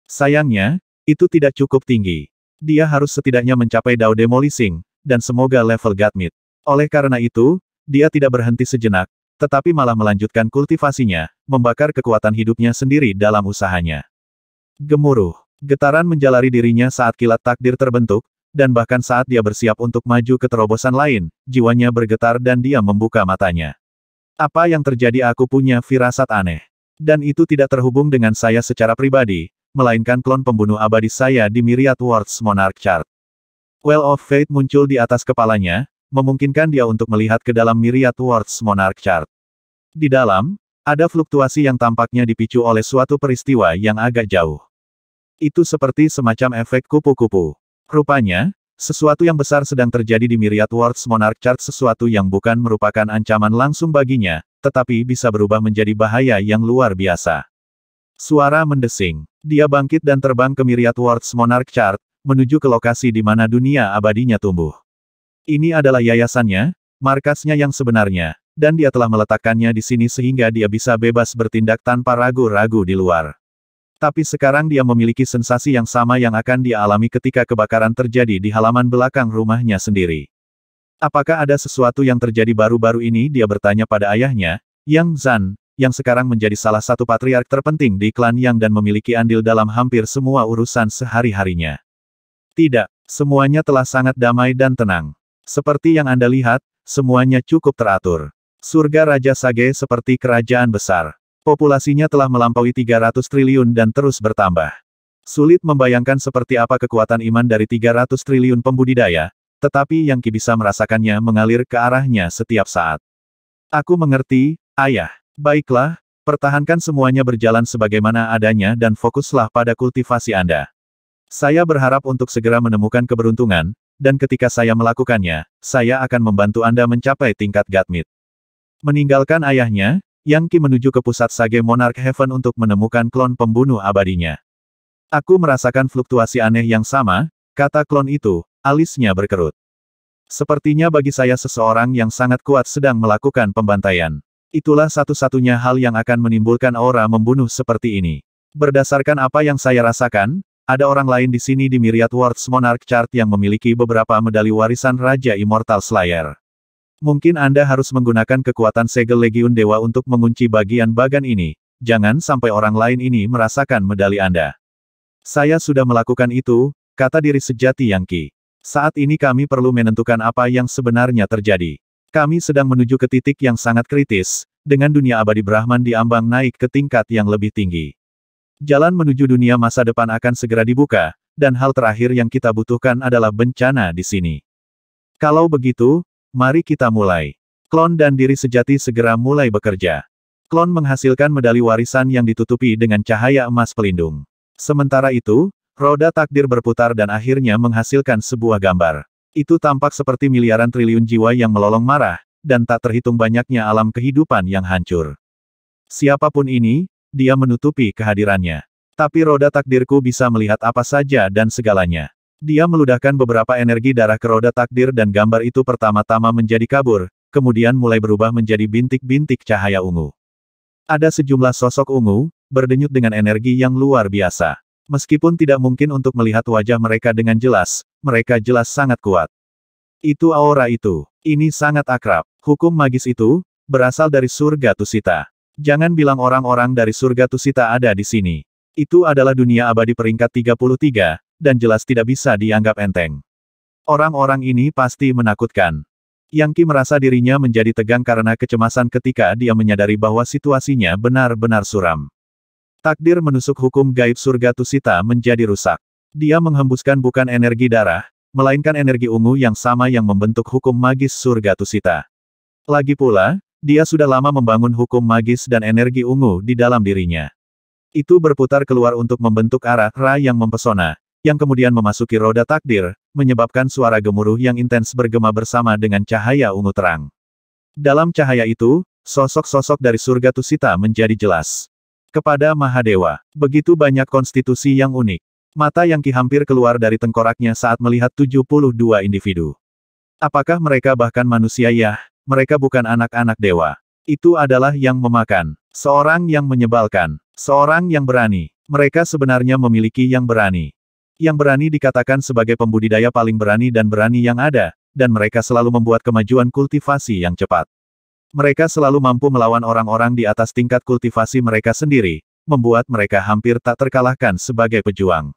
Sayangnya, itu tidak cukup tinggi. Dia harus setidaknya mencapai Dao Demolising, dan semoga level Gatmit. Oleh karena itu, dia tidak berhenti sejenak, tetapi malah melanjutkan kultivasinya, membakar kekuatan hidupnya sendiri dalam usahanya. Gemuruh, getaran menjalari dirinya saat kilat takdir terbentuk, dan bahkan saat dia bersiap untuk maju ke terobosan lain, jiwanya bergetar dan dia membuka matanya. Apa yang terjadi aku punya firasat aneh. Dan itu tidak terhubung dengan saya secara pribadi, melainkan klon pembunuh abadi saya di Myriad Worlds Monarch Chart. Well of Fate muncul di atas kepalanya, memungkinkan dia untuk melihat ke dalam Myriad Worlds Monarch Chart. Di dalam, ada fluktuasi yang tampaknya dipicu oleh suatu peristiwa yang agak jauh. Itu seperti semacam efek kupu-kupu. Rupanya, sesuatu yang besar sedang terjadi di Myriad Worlds Monarch Chart sesuatu yang bukan merupakan ancaman langsung baginya, tetapi bisa berubah menjadi bahaya yang luar biasa. Suara mendesing. Dia bangkit dan terbang ke Myriad Worlds Monarch Chart, menuju ke lokasi di mana dunia abadinya tumbuh. Ini adalah yayasannya, markasnya yang sebenarnya, dan dia telah meletakkannya di sini sehingga dia bisa bebas bertindak tanpa ragu-ragu di luar. Tapi sekarang dia memiliki sensasi yang sama yang akan dia alami ketika kebakaran terjadi di halaman belakang rumahnya sendiri. Apakah ada sesuatu yang terjadi baru-baru ini dia bertanya pada ayahnya, Yang Zan, yang sekarang menjadi salah satu patriark terpenting di klan Yang dan memiliki andil dalam hampir semua urusan sehari-harinya. Tidak, semuanya telah sangat damai dan tenang. Seperti yang Anda lihat, semuanya cukup teratur. Surga Raja Sage seperti kerajaan besar. Populasinya telah melampaui 300 triliun dan terus bertambah. Sulit membayangkan seperti apa kekuatan iman dari 300 triliun pembudidaya, tetapi yang Ki bisa merasakannya mengalir ke arahnya setiap saat. Aku mengerti, ayah. Baiklah, pertahankan semuanya berjalan sebagaimana adanya dan fokuslah pada kultivasi Anda. Saya berharap untuk segera menemukan keberuntungan, dan ketika saya melakukannya, saya akan membantu Anda mencapai tingkat Gatmit. Meninggalkan ayahnya, yang Qi menuju ke pusat Sage Monarch Heaven untuk menemukan klon pembunuh abadinya. Aku merasakan fluktuasi aneh yang sama, kata klon itu, alisnya berkerut. Sepertinya bagi saya seseorang yang sangat kuat sedang melakukan pembantaian. Itulah satu-satunya hal yang akan menimbulkan aura membunuh seperti ini. Berdasarkan apa yang saya rasakan, ada orang lain di sini di Myriad Worlds Monarch Chart yang memiliki beberapa medali warisan Raja Immortal Slayer. Mungkin Anda harus menggunakan kekuatan segel Legiun Dewa untuk mengunci bagian bagan ini, jangan sampai orang lain ini merasakan medali Anda. Saya sudah melakukan itu, kata diri sejati Yang Qi. Saat ini kami perlu menentukan apa yang sebenarnya terjadi. Kami sedang menuju ke titik yang sangat kritis, dengan dunia abadi Brahman diambang naik ke tingkat yang lebih tinggi. Jalan menuju dunia masa depan akan segera dibuka, dan hal terakhir yang kita butuhkan adalah bencana di sini. Kalau begitu, Mari kita mulai. Klon dan diri sejati segera mulai bekerja. Klon menghasilkan medali warisan yang ditutupi dengan cahaya emas pelindung. Sementara itu, roda takdir berputar dan akhirnya menghasilkan sebuah gambar. Itu tampak seperti miliaran triliun jiwa yang melolong marah, dan tak terhitung banyaknya alam kehidupan yang hancur. Siapapun ini, dia menutupi kehadirannya. Tapi roda takdirku bisa melihat apa saja dan segalanya. Dia meludahkan beberapa energi darah ke roda takdir dan gambar itu pertama-tama menjadi kabur, kemudian mulai berubah menjadi bintik-bintik cahaya ungu. Ada sejumlah sosok ungu, berdenyut dengan energi yang luar biasa. Meskipun tidak mungkin untuk melihat wajah mereka dengan jelas, mereka jelas sangat kuat. Itu aura itu. Ini sangat akrab. Hukum magis itu, berasal dari surga Tusita. Jangan bilang orang-orang dari surga Tusita ada di sini. Itu adalah dunia abadi peringkat 33, dan jelas tidak bisa dianggap enteng. Orang-orang ini pasti menakutkan. Yang Ki merasa dirinya menjadi tegang karena kecemasan ketika dia menyadari bahwa situasinya benar-benar suram. Takdir menusuk hukum gaib surga Tusita menjadi rusak. Dia menghembuskan bukan energi darah, melainkan energi ungu yang sama yang membentuk hukum magis surga Tusita. Lagi pula, dia sudah lama membangun hukum magis dan energi ungu di dalam dirinya. Itu berputar keluar untuk membentuk arah Ra yang mempesona, yang kemudian memasuki roda takdir, menyebabkan suara gemuruh yang intens bergema bersama dengan cahaya ungu terang. Dalam cahaya itu, sosok-sosok dari surga Tusita menjadi jelas. Kepada Mahadewa, begitu banyak konstitusi yang unik. Mata yang ki hampir keluar dari tengkoraknya saat melihat 72 individu. Apakah mereka bahkan manusia ya? Mereka bukan anak-anak dewa. Itu adalah yang memakan. Seorang yang menyebalkan. Seorang yang berani. Mereka sebenarnya memiliki yang berani yang berani dikatakan sebagai pembudidaya paling berani dan berani yang ada, dan mereka selalu membuat kemajuan kultivasi yang cepat. Mereka selalu mampu melawan orang-orang di atas tingkat kultivasi mereka sendiri, membuat mereka hampir tak terkalahkan sebagai pejuang.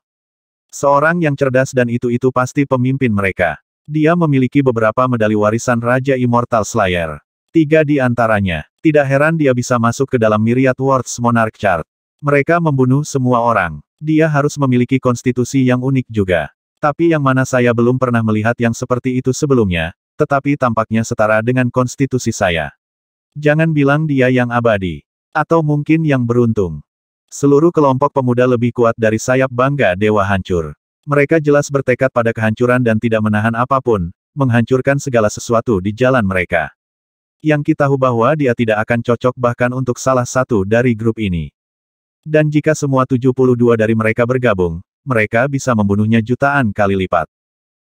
Seorang yang cerdas dan itu-itu pasti pemimpin mereka. Dia memiliki beberapa medali warisan Raja Immortal Slayer. Tiga di antaranya. Tidak heran dia bisa masuk ke dalam Myriad Worlds Monarch Chart. Mereka membunuh semua orang. Dia harus memiliki konstitusi yang unik juga. Tapi yang mana saya belum pernah melihat yang seperti itu sebelumnya, tetapi tampaknya setara dengan konstitusi saya. Jangan bilang dia yang abadi. Atau mungkin yang beruntung. Seluruh kelompok pemuda lebih kuat dari sayap bangga dewa hancur. Mereka jelas bertekad pada kehancuran dan tidak menahan apapun, menghancurkan segala sesuatu di jalan mereka. Yang kita tahu bahwa dia tidak akan cocok bahkan untuk salah satu dari grup ini. Dan jika semua 72 dari mereka bergabung, mereka bisa membunuhnya jutaan kali lipat.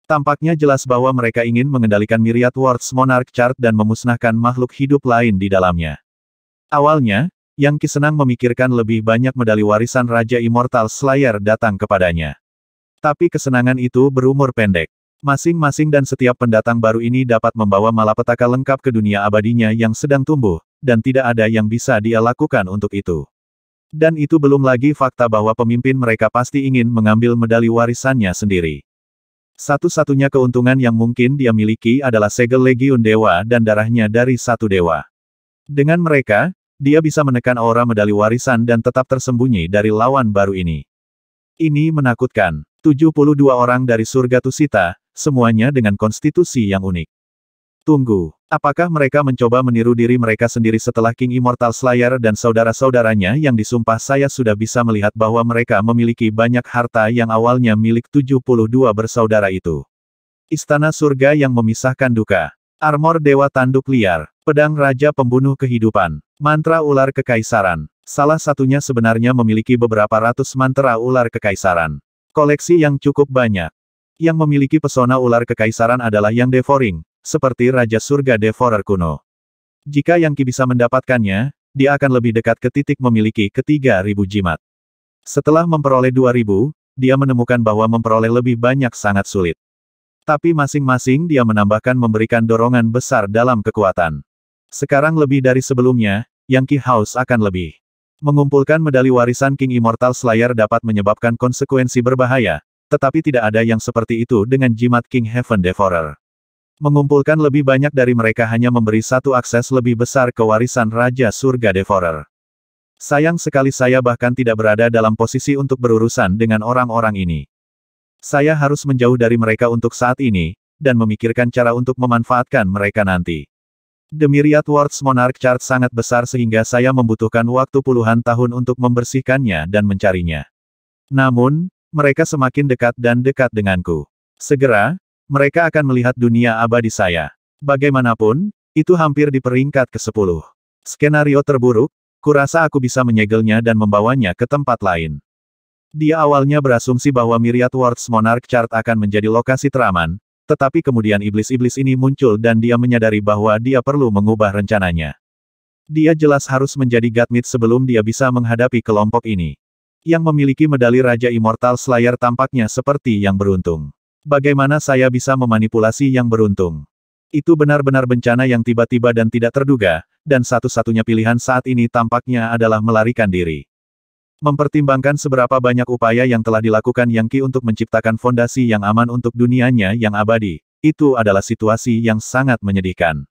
Tampaknya jelas bahwa mereka ingin mengendalikan Myriad Words Monarch Chart dan memusnahkan makhluk hidup lain di dalamnya. Awalnya, Yang Kisenang memikirkan lebih banyak medali warisan Raja Immortal Slayer datang kepadanya. Tapi kesenangan itu berumur pendek. Masing-masing dan setiap pendatang baru ini dapat membawa malapetaka lengkap ke dunia abadinya yang sedang tumbuh, dan tidak ada yang bisa dia lakukan untuk itu. Dan itu belum lagi fakta bahwa pemimpin mereka pasti ingin mengambil medali warisannya sendiri. Satu-satunya keuntungan yang mungkin dia miliki adalah segel legiun dewa dan darahnya dari satu dewa. Dengan mereka, dia bisa menekan aura medali warisan dan tetap tersembunyi dari lawan baru ini. Ini menakutkan. 72 orang dari surga Tusita, semuanya dengan konstitusi yang unik. Tunggu, apakah mereka mencoba meniru diri mereka sendiri setelah King Immortal Slayer dan saudara-saudaranya yang disumpah saya sudah bisa melihat bahwa mereka memiliki banyak harta yang awalnya milik 72 bersaudara itu. Istana surga yang memisahkan duka. Armor Dewa Tanduk Liar. Pedang Raja Pembunuh Kehidupan. Mantra Ular Kekaisaran. Salah satunya sebenarnya memiliki beberapa ratus mantra ular kekaisaran. Koleksi yang cukup banyak. Yang memiliki pesona ular kekaisaran adalah yang Devoring, seperti Raja Surga Devorer kuno. Jika Yang Qi bisa mendapatkannya, dia akan lebih dekat ke titik memiliki ketiga ribu jimat. Setelah memperoleh dua ribu, dia menemukan bahwa memperoleh lebih banyak sangat sulit. Tapi masing-masing dia menambahkan memberikan dorongan besar dalam kekuatan. Sekarang lebih dari sebelumnya, Yang Qi House akan lebih. Mengumpulkan medali warisan King Immortal Slayer dapat menyebabkan konsekuensi berbahaya, tetapi tidak ada yang seperti itu dengan jimat King Heaven Devorer. Mengumpulkan lebih banyak dari mereka hanya memberi satu akses lebih besar ke warisan Raja Surga Devorer. Sayang sekali saya bahkan tidak berada dalam posisi untuk berurusan dengan orang-orang ini. Saya harus menjauh dari mereka untuk saat ini, dan memikirkan cara untuk memanfaatkan mereka nanti. Demiriat Wards Monarch Chart sangat besar sehingga saya membutuhkan waktu puluhan tahun untuk membersihkannya dan mencarinya. Namun, mereka semakin dekat dan dekat denganku. Segera, mereka akan melihat dunia abadi saya. Bagaimanapun, itu hampir di peringkat ke-10. Skenario terburuk, kurasa aku bisa menyegelnya dan membawanya ke tempat lain. Dia awalnya berasumsi bahwa Myriad Worlds Monarch Chart akan menjadi lokasi teraman, tetapi kemudian iblis-iblis ini muncul dan dia menyadari bahwa dia perlu mengubah rencananya. Dia jelas harus menjadi Gatmit sebelum dia bisa menghadapi kelompok ini. Yang memiliki medali Raja Immortal Slayer tampaknya seperti yang beruntung. Bagaimana saya bisa memanipulasi yang beruntung? Itu benar-benar bencana yang tiba-tiba dan tidak terduga, dan satu-satunya pilihan saat ini tampaknya adalah melarikan diri. Mempertimbangkan seberapa banyak upaya yang telah dilakukan Yang Qi untuk menciptakan fondasi yang aman untuk dunianya yang abadi, itu adalah situasi yang sangat menyedihkan.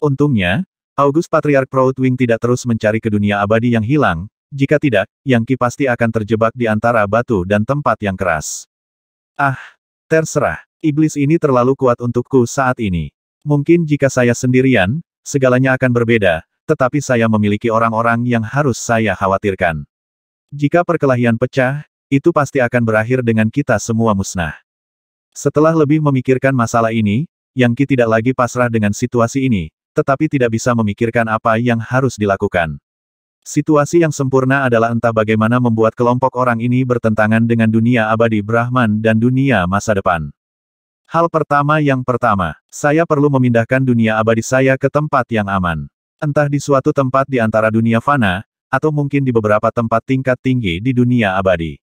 Untungnya, August Patriarch Proudwing tidak terus mencari ke dunia abadi yang hilang, jika tidak, Yang Qi pasti akan terjebak di antara batu dan tempat yang keras. Ah, Terserah, iblis ini terlalu kuat untukku saat ini. Mungkin jika saya sendirian, segalanya akan berbeda, tetapi saya memiliki orang-orang yang harus saya khawatirkan. Jika perkelahian pecah, itu pasti akan berakhir dengan kita semua musnah. Setelah lebih memikirkan masalah ini, Yang Ki tidak lagi pasrah dengan situasi ini, tetapi tidak bisa memikirkan apa yang harus dilakukan. Situasi yang sempurna adalah entah bagaimana membuat kelompok orang ini bertentangan dengan dunia abadi Brahman dan dunia masa depan. Hal pertama yang pertama, saya perlu memindahkan dunia abadi saya ke tempat yang aman. Entah di suatu tempat di antara dunia fana, atau mungkin di beberapa tempat tingkat tinggi di dunia abadi.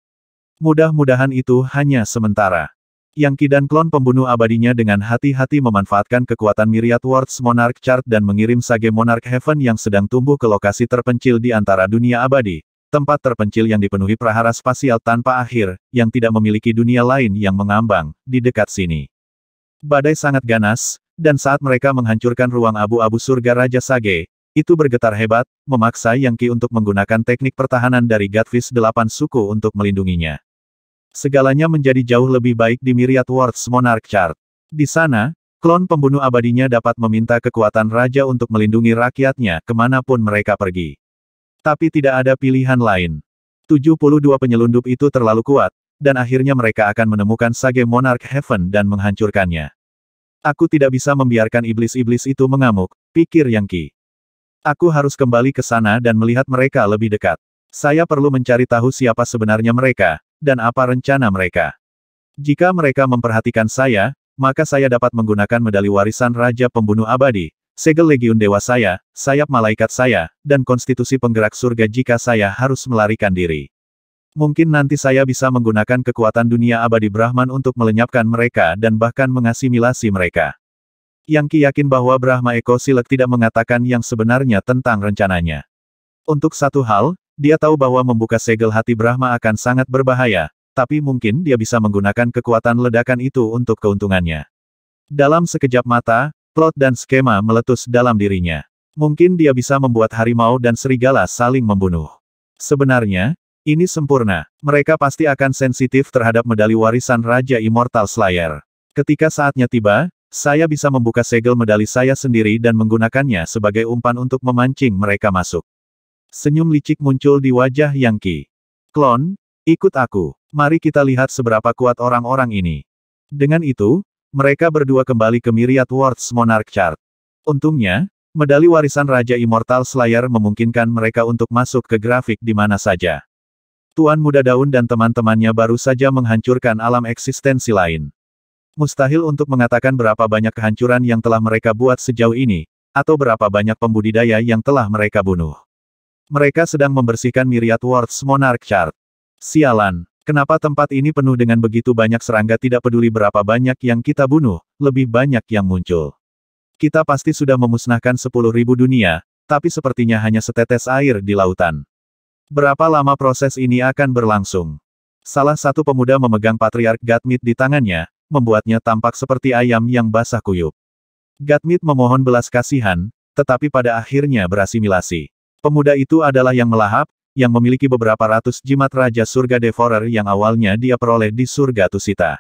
Mudah-mudahan itu hanya sementara. Yang Qi dan klon pembunuh abadinya dengan hati-hati memanfaatkan kekuatan Myriad Worlds Monarch Chart dan mengirim Sage Monarch Heaven yang sedang tumbuh ke lokasi terpencil di antara dunia abadi, tempat terpencil yang dipenuhi prahara spasial tanpa akhir, yang tidak memiliki dunia lain yang mengambang, di dekat sini. Badai sangat ganas, dan saat mereka menghancurkan ruang abu-abu surga Raja Sage, itu bergetar hebat, memaksa Yang Qi untuk menggunakan teknik pertahanan dari Gadfish delapan suku untuk melindunginya. Segalanya menjadi jauh lebih baik di Myriad Worlds Monarch Chart. Di sana, klon pembunuh abadinya dapat meminta kekuatan raja untuk melindungi rakyatnya kemanapun mereka pergi. Tapi tidak ada pilihan lain. 72 penyelundup itu terlalu kuat, dan akhirnya mereka akan menemukan Sage Monarch Heaven dan menghancurkannya. Aku tidak bisa membiarkan iblis-iblis itu mengamuk, pikir Yang Qi. Aku harus kembali ke sana dan melihat mereka lebih dekat. Saya perlu mencari tahu siapa sebenarnya mereka, dan apa rencana mereka. Jika mereka memperhatikan saya, maka saya dapat menggunakan medali warisan Raja Pembunuh Abadi, segel legiun dewa saya, sayap malaikat saya, dan konstitusi penggerak surga jika saya harus melarikan diri. Mungkin nanti saya bisa menggunakan kekuatan dunia abadi Brahman untuk melenyapkan mereka dan bahkan mengasimilasi mereka. Yang Ki yakin bahwa Brahma Eko Silek tidak mengatakan yang sebenarnya tentang rencananya. Untuk satu hal, dia tahu bahwa membuka segel hati Brahma akan sangat berbahaya, tapi mungkin dia bisa menggunakan kekuatan ledakan itu untuk keuntungannya. Dalam sekejap mata, plot dan skema meletus dalam dirinya. Mungkin dia bisa membuat harimau dan serigala saling membunuh. Sebenarnya, ini sempurna. Mereka pasti akan sensitif terhadap medali warisan Raja Immortal Slayer. Ketika saatnya tiba, saya bisa membuka segel medali saya sendiri dan menggunakannya sebagai umpan untuk memancing mereka masuk. Senyum licik muncul di wajah Yang Qi. Klon, ikut aku. Mari kita lihat seberapa kuat orang-orang ini. Dengan itu, mereka berdua kembali ke Myriad Worlds Monarch Chart. Untungnya, medali warisan Raja Immortal Slayer memungkinkan mereka untuk masuk ke grafik di mana saja. Tuan Muda Daun dan teman-temannya baru saja menghancurkan alam eksistensi lain. Mustahil untuk mengatakan berapa banyak kehancuran yang telah mereka buat sejauh ini, atau berapa banyak pembudidaya yang telah mereka bunuh. Mereka sedang membersihkan Myriad Words Monarch Chart. Sialan, kenapa tempat ini penuh dengan begitu banyak serangga tidak peduli berapa banyak yang kita bunuh, lebih banyak yang muncul. Kita pasti sudah memusnahkan sepuluh ribu dunia, tapi sepertinya hanya setetes air di lautan. Berapa lama proses ini akan berlangsung? Salah satu pemuda memegang Patriark Gatmit di tangannya, membuatnya tampak seperti ayam yang basah kuyup. Gatmit memohon belas kasihan, tetapi pada akhirnya berasimilasi. Pemuda itu adalah yang melahap, yang memiliki beberapa ratus jimat Raja Surga Devorer yang awalnya dia peroleh di Surga Tusita.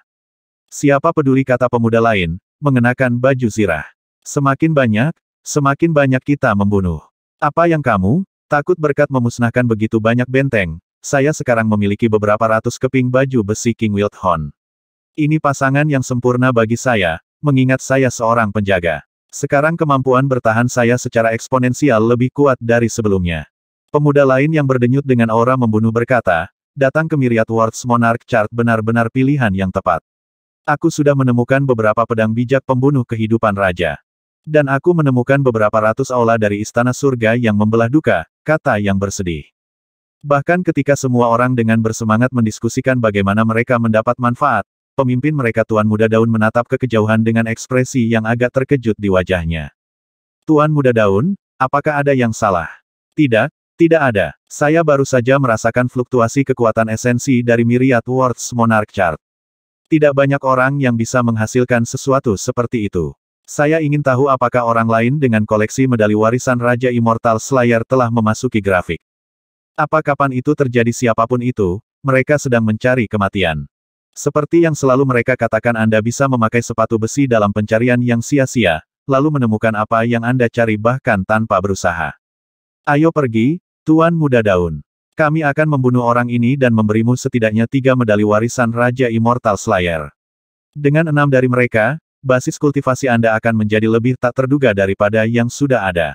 Siapa peduli kata pemuda lain, mengenakan baju zirah. Semakin banyak, semakin banyak kita membunuh. Apa yang kamu, takut berkat memusnahkan begitu banyak benteng, saya sekarang memiliki beberapa ratus keping baju besi King Wildhorn. Ini pasangan yang sempurna bagi saya, mengingat saya seorang penjaga. Sekarang kemampuan bertahan saya secara eksponensial lebih kuat dari sebelumnya. Pemuda lain yang berdenyut dengan aura membunuh berkata, datang ke Myriad Wards Monarch Chart benar-benar pilihan yang tepat. Aku sudah menemukan beberapa pedang bijak pembunuh kehidupan raja. Dan aku menemukan beberapa ratus aula dari istana surga yang membelah duka, kata yang bersedih. Bahkan ketika semua orang dengan bersemangat mendiskusikan bagaimana mereka mendapat manfaat, Pemimpin mereka Tuan Muda Daun menatap ke kejauhan dengan ekspresi yang agak terkejut di wajahnya. Tuan Muda Daun, apakah ada yang salah? Tidak, tidak ada. Saya baru saja merasakan fluktuasi kekuatan esensi dari Myriad Words Monarch Chart. Tidak banyak orang yang bisa menghasilkan sesuatu seperti itu. Saya ingin tahu apakah orang lain dengan koleksi medali warisan Raja Immortal Slayer telah memasuki grafik. Apa kapan itu terjadi siapapun itu, mereka sedang mencari kematian. Seperti yang selalu mereka katakan Anda bisa memakai sepatu besi dalam pencarian yang sia-sia, lalu menemukan apa yang Anda cari bahkan tanpa berusaha. Ayo pergi, Tuan Muda Daun. Kami akan membunuh orang ini dan memberimu setidaknya tiga medali warisan Raja Immortal Slayer. Dengan enam dari mereka, basis kultivasi Anda akan menjadi lebih tak terduga daripada yang sudah ada.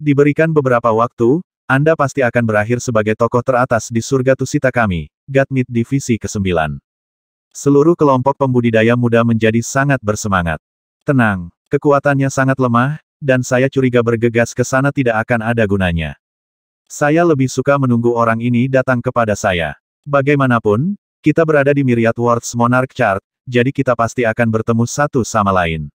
Diberikan beberapa waktu, Anda pasti akan berakhir sebagai tokoh teratas di surga Tusita kami, Gatmit Divisi ke-9. Seluruh kelompok pembudidaya muda menjadi sangat bersemangat. Tenang, kekuatannya sangat lemah, dan saya curiga bergegas ke sana tidak akan ada gunanya. Saya lebih suka menunggu orang ini datang kepada saya. Bagaimanapun, kita berada di Myriad Worlds Monarch Chart, jadi kita pasti akan bertemu satu sama lain.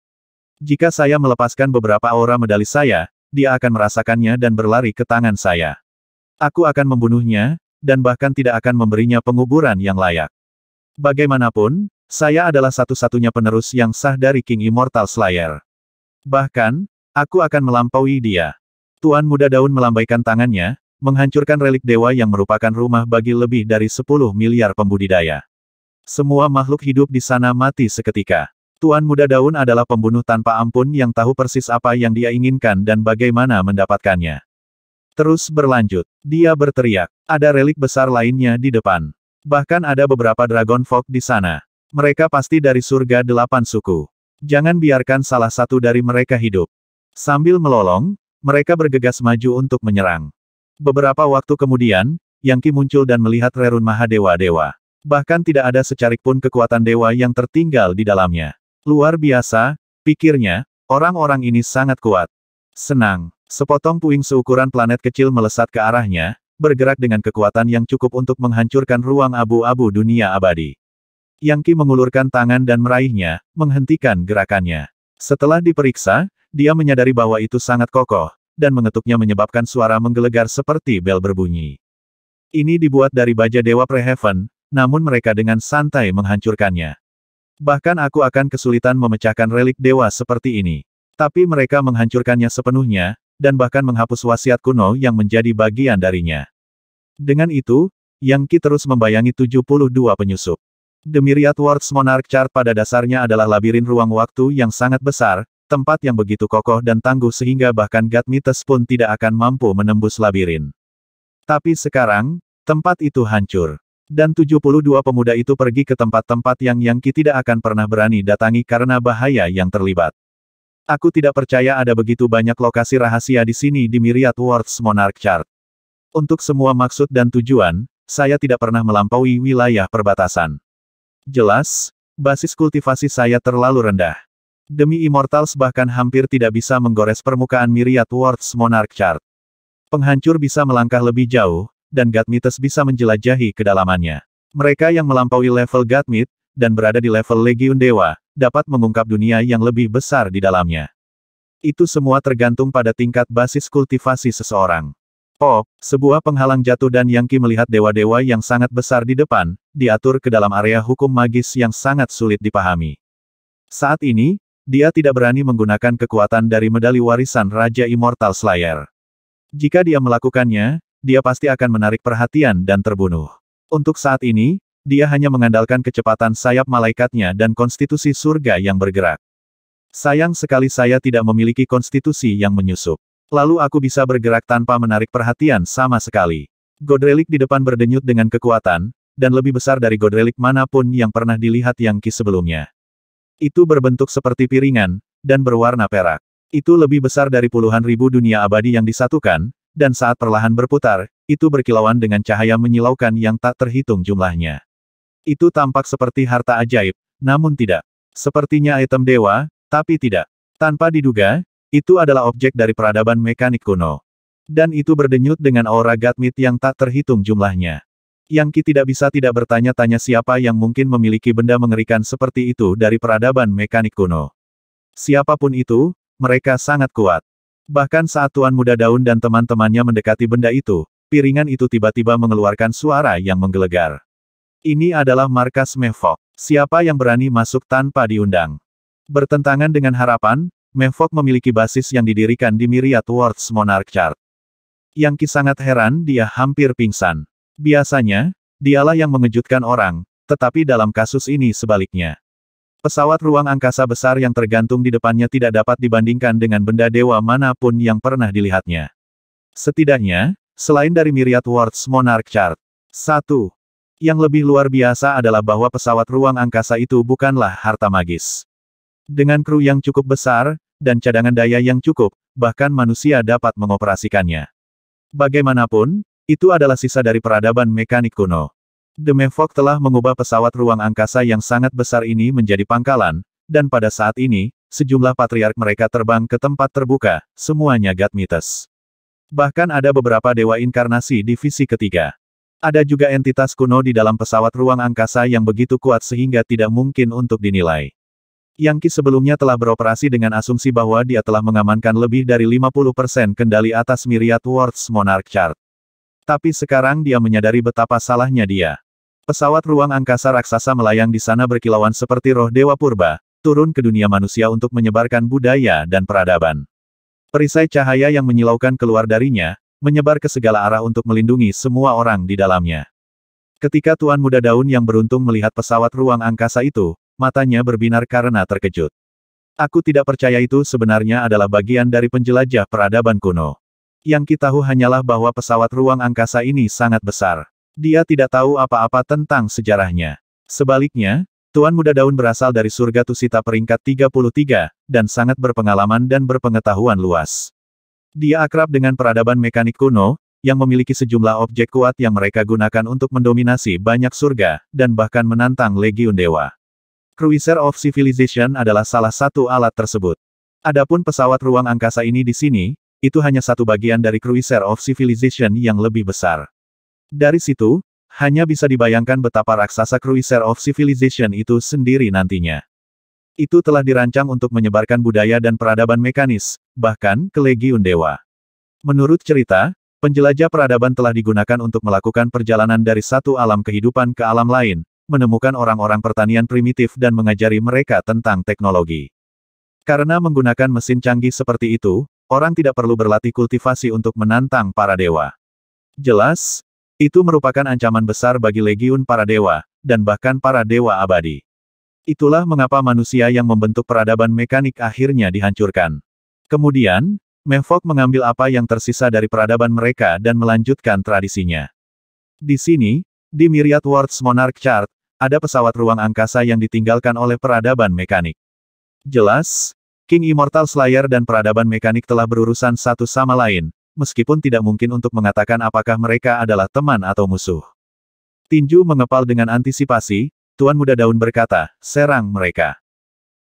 Jika saya melepaskan beberapa aura medali saya, dia akan merasakannya dan berlari ke tangan saya. Aku akan membunuhnya, dan bahkan tidak akan memberinya penguburan yang layak. Bagaimanapun, saya adalah satu-satunya penerus yang sah dari King Immortal Slayer. Bahkan, aku akan melampaui dia. Tuan Muda Daun melambaikan tangannya, menghancurkan relik dewa yang merupakan rumah bagi lebih dari 10 miliar pembudidaya. Semua makhluk hidup di sana mati seketika. Tuan Muda Daun adalah pembunuh tanpa ampun yang tahu persis apa yang dia inginkan dan bagaimana mendapatkannya. Terus berlanjut, dia berteriak, ada relik besar lainnya di depan. Bahkan ada beberapa Dragon Folk di sana. Mereka pasti dari surga delapan suku. Jangan biarkan salah satu dari mereka hidup. Sambil melolong, mereka bergegas maju untuk menyerang. Beberapa waktu kemudian, Yang Ki muncul dan melihat Rerun Mahadewa-dewa. Bahkan tidak ada secarik pun kekuatan dewa yang tertinggal di dalamnya. Luar biasa, pikirnya, orang-orang ini sangat kuat. Senang, sepotong puing seukuran planet kecil melesat ke arahnya, bergerak dengan kekuatan yang cukup untuk menghancurkan ruang abu-abu dunia abadi. Yang Qi mengulurkan tangan dan meraihnya, menghentikan gerakannya. Setelah diperiksa, dia menyadari bahwa itu sangat kokoh, dan mengetuknya menyebabkan suara menggelegar seperti bel berbunyi. Ini dibuat dari baja Dewa Preheaven, namun mereka dengan santai menghancurkannya. Bahkan aku akan kesulitan memecahkan relik dewa seperti ini. Tapi mereka menghancurkannya sepenuhnya, dan bahkan menghapus wasiat kuno yang menjadi bagian darinya. Dengan itu, Yang Qi terus membayangi 72 penyusup. The Myriad Monarch Chart pada dasarnya adalah labirin ruang waktu yang sangat besar, tempat yang begitu kokoh dan tangguh sehingga bahkan Gatmites pun tidak akan mampu menembus labirin. Tapi sekarang, tempat itu hancur. Dan 72 pemuda itu pergi ke tempat-tempat yang Yang Qi tidak akan pernah berani datangi karena bahaya yang terlibat. Aku tidak percaya ada begitu banyak lokasi rahasia di sini di Myriad Worlds Monarch Chart. Untuk semua maksud dan tujuan, saya tidak pernah melampaui wilayah perbatasan. Jelas, basis kultivasi saya terlalu rendah. Demi Immortals bahkan hampir tidak bisa menggores permukaan Myriad Worlds Monarch Chart. Penghancur bisa melangkah lebih jauh, dan Gatmites bisa menjelajahi kedalamannya. Mereka yang melampaui level Gatmit, dan berada di level Legion Dewa, dapat mengungkap dunia yang lebih besar di dalamnya. Itu semua tergantung pada tingkat basis kultivasi seseorang. Oh, sebuah penghalang jatuh dan Yangki melihat dewa-dewa yang sangat besar di depan, diatur ke dalam area hukum magis yang sangat sulit dipahami. Saat ini, dia tidak berani menggunakan kekuatan dari medali warisan Raja Immortal Slayer. Jika dia melakukannya, dia pasti akan menarik perhatian dan terbunuh. Untuk saat ini, dia hanya mengandalkan kecepatan sayap malaikatnya dan konstitusi surga yang bergerak. Sayang sekali saya tidak memiliki konstitusi yang menyusup. Lalu aku bisa bergerak tanpa menarik perhatian sama sekali. Godrelik di depan berdenyut dengan kekuatan, dan lebih besar dari Godrelik manapun yang pernah dilihat Yangki sebelumnya. Itu berbentuk seperti piringan, dan berwarna perak. Itu lebih besar dari puluhan ribu dunia abadi yang disatukan, dan saat perlahan berputar, itu berkilauan dengan cahaya menyilaukan yang tak terhitung jumlahnya. Itu tampak seperti harta ajaib, namun tidak. Sepertinya item dewa, tapi tidak. Tanpa diduga, itu adalah objek dari peradaban mekanik kuno. Dan itu berdenyut dengan aura gatmit yang tak terhitung jumlahnya. Yang Ki tidak bisa tidak bertanya-tanya siapa yang mungkin memiliki benda mengerikan seperti itu dari peradaban mekanik kuno. Siapapun itu, mereka sangat kuat. Bahkan saat Tuan Muda Daun dan teman-temannya mendekati benda itu, piringan itu tiba-tiba mengeluarkan suara yang menggelegar. Ini adalah markas Mevok. Siapa yang berani masuk tanpa diundang? Bertentangan dengan harapan, Mevok memiliki basis yang didirikan di Myriad Worlds Monarch Chart. Yang Ki sangat heran dia hampir pingsan. Biasanya, dialah yang mengejutkan orang, tetapi dalam kasus ini sebaliknya. Pesawat ruang angkasa besar yang tergantung di depannya tidak dapat dibandingkan dengan benda dewa manapun yang pernah dilihatnya. Setidaknya, selain dari Myriad Worlds Monarch Chart. 1. Yang lebih luar biasa adalah bahwa pesawat ruang angkasa itu bukanlah harta magis. Dengan kru yang cukup besar, dan cadangan daya yang cukup, bahkan manusia dapat mengoperasikannya. Bagaimanapun, itu adalah sisa dari peradaban mekanik kuno. Demefok telah mengubah pesawat ruang angkasa yang sangat besar ini menjadi pangkalan, dan pada saat ini, sejumlah patriark mereka terbang ke tempat terbuka, semuanya Gatmites. Bahkan ada beberapa dewa inkarnasi di visi ketiga. Ada juga entitas kuno di dalam pesawat ruang angkasa yang begitu kuat sehingga tidak mungkin untuk dinilai. Yangki sebelumnya telah beroperasi dengan asumsi bahwa dia telah mengamankan lebih dari 50% kendali atas Myriad Worlds Monarch Chart. Tapi sekarang dia menyadari betapa salahnya dia. Pesawat ruang angkasa raksasa melayang di sana berkilauan seperti roh dewa purba, turun ke dunia manusia untuk menyebarkan budaya dan peradaban. Perisai cahaya yang menyilaukan keluar darinya, menyebar ke segala arah untuk melindungi semua orang di dalamnya. Ketika Tuan Muda Daun yang beruntung melihat pesawat ruang angkasa itu, matanya berbinar karena terkejut. Aku tidak percaya itu sebenarnya adalah bagian dari penjelajah peradaban kuno. Yang kita tahu hanyalah bahwa pesawat ruang angkasa ini sangat besar. Dia tidak tahu apa-apa tentang sejarahnya. Sebaliknya, Tuan Muda Daun berasal dari surga Tusita peringkat 33, dan sangat berpengalaman dan berpengetahuan luas. Dia akrab dengan peradaban mekanik kuno, yang memiliki sejumlah objek kuat yang mereka gunakan untuk mendominasi banyak surga, dan bahkan menantang Legiun Dewa. Cruiser of Civilization adalah salah satu alat tersebut. Adapun pesawat ruang angkasa ini di sini, itu hanya satu bagian dari Cruiser of Civilization yang lebih besar. Dari situ, hanya bisa dibayangkan betapa raksasa Cruiser of Civilization itu sendiri nantinya. Itu telah dirancang untuk menyebarkan budaya dan peradaban mekanis, bahkan ke Legiun Dewa. Menurut cerita, penjelajah peradaban telah digunakan untuk melakukan perjalanan dari satu alam kehidupan ke alam lain, menemukan orang-orang pertanian primitif dan mengajari mereka tentang teknologi. Karena menggunakan mesin canggih seperti itu, orang tidak perlu berlatih kultivasi untuk menantang para dewa. Jelas, itu merupakan ancaman besar bagi Legiun para dewa, dan bahkan para dewa abadi. Itulah mengapa manusia yang membentuk peradaban mekanik akhirnya dihancurkan. Kemudian, Mevok mengambil apa yang tersisa dari peradaban mereka dan melanjutkan tradisinya. Di sini, di Myriad Worlds Monarch Chart, ada pesawat ruang angkasa yang ditinggalkan oleh peradaban mekanik. Jelas, King Immortal Slayer dan peradaban mekanik telah berurusan satu sama lain, meskipun tidak mungkin untuk mengatakan apakah mereka adalah teman atau musuh. Tinju mengepal dengan antisipasi, Tuan Muda Daun berkata, serang mereka.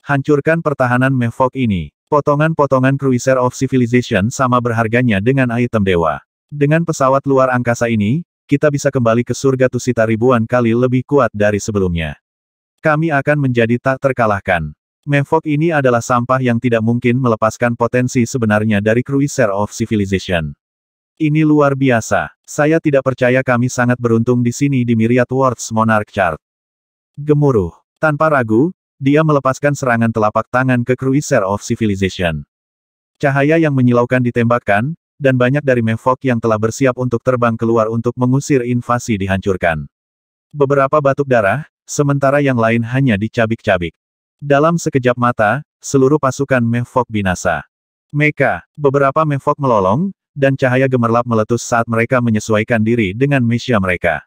Hancurkan pertahanan Mefok ini. Potongan-potongan Cruiser of Civilization sama berharganya dengan item dewa. Dengan pesawat luar angkasa ini, kita bisa kembali ke surga Tusita ribuan kali lebih kuat dari sebelumnya. Kami akan menjadi tak terkalahkan. Mefok ini adalah sampah yang tidak mungkin melepaskan potensi sebenarnya dari Cruiser of Civilization. Ini luar biasa. Saya tidak percaya kami sangat beruntung di sini di Myriad Worlds Monarch Chart. Gemuruh. Tanpa ragu, dia melepaskan serangan telapak tangan ke Cruiser of Civilization. Cahaya yang menyilaukan ditembakkan, dan banyak dari Mevok yang telah bersiap untuk terbang keluar untuk mengusir invasi dihancurkan. Beberapa batuk darah, sementara yang lain hanya dicabik-cabik. Dalam sekejap mata, seluruh pasukan Mevok binasa. Meka, beberapa Mevok melolong, dan cahaya gemerlap meletus saat mereka menyesuaikan diri dengan mesia mereka.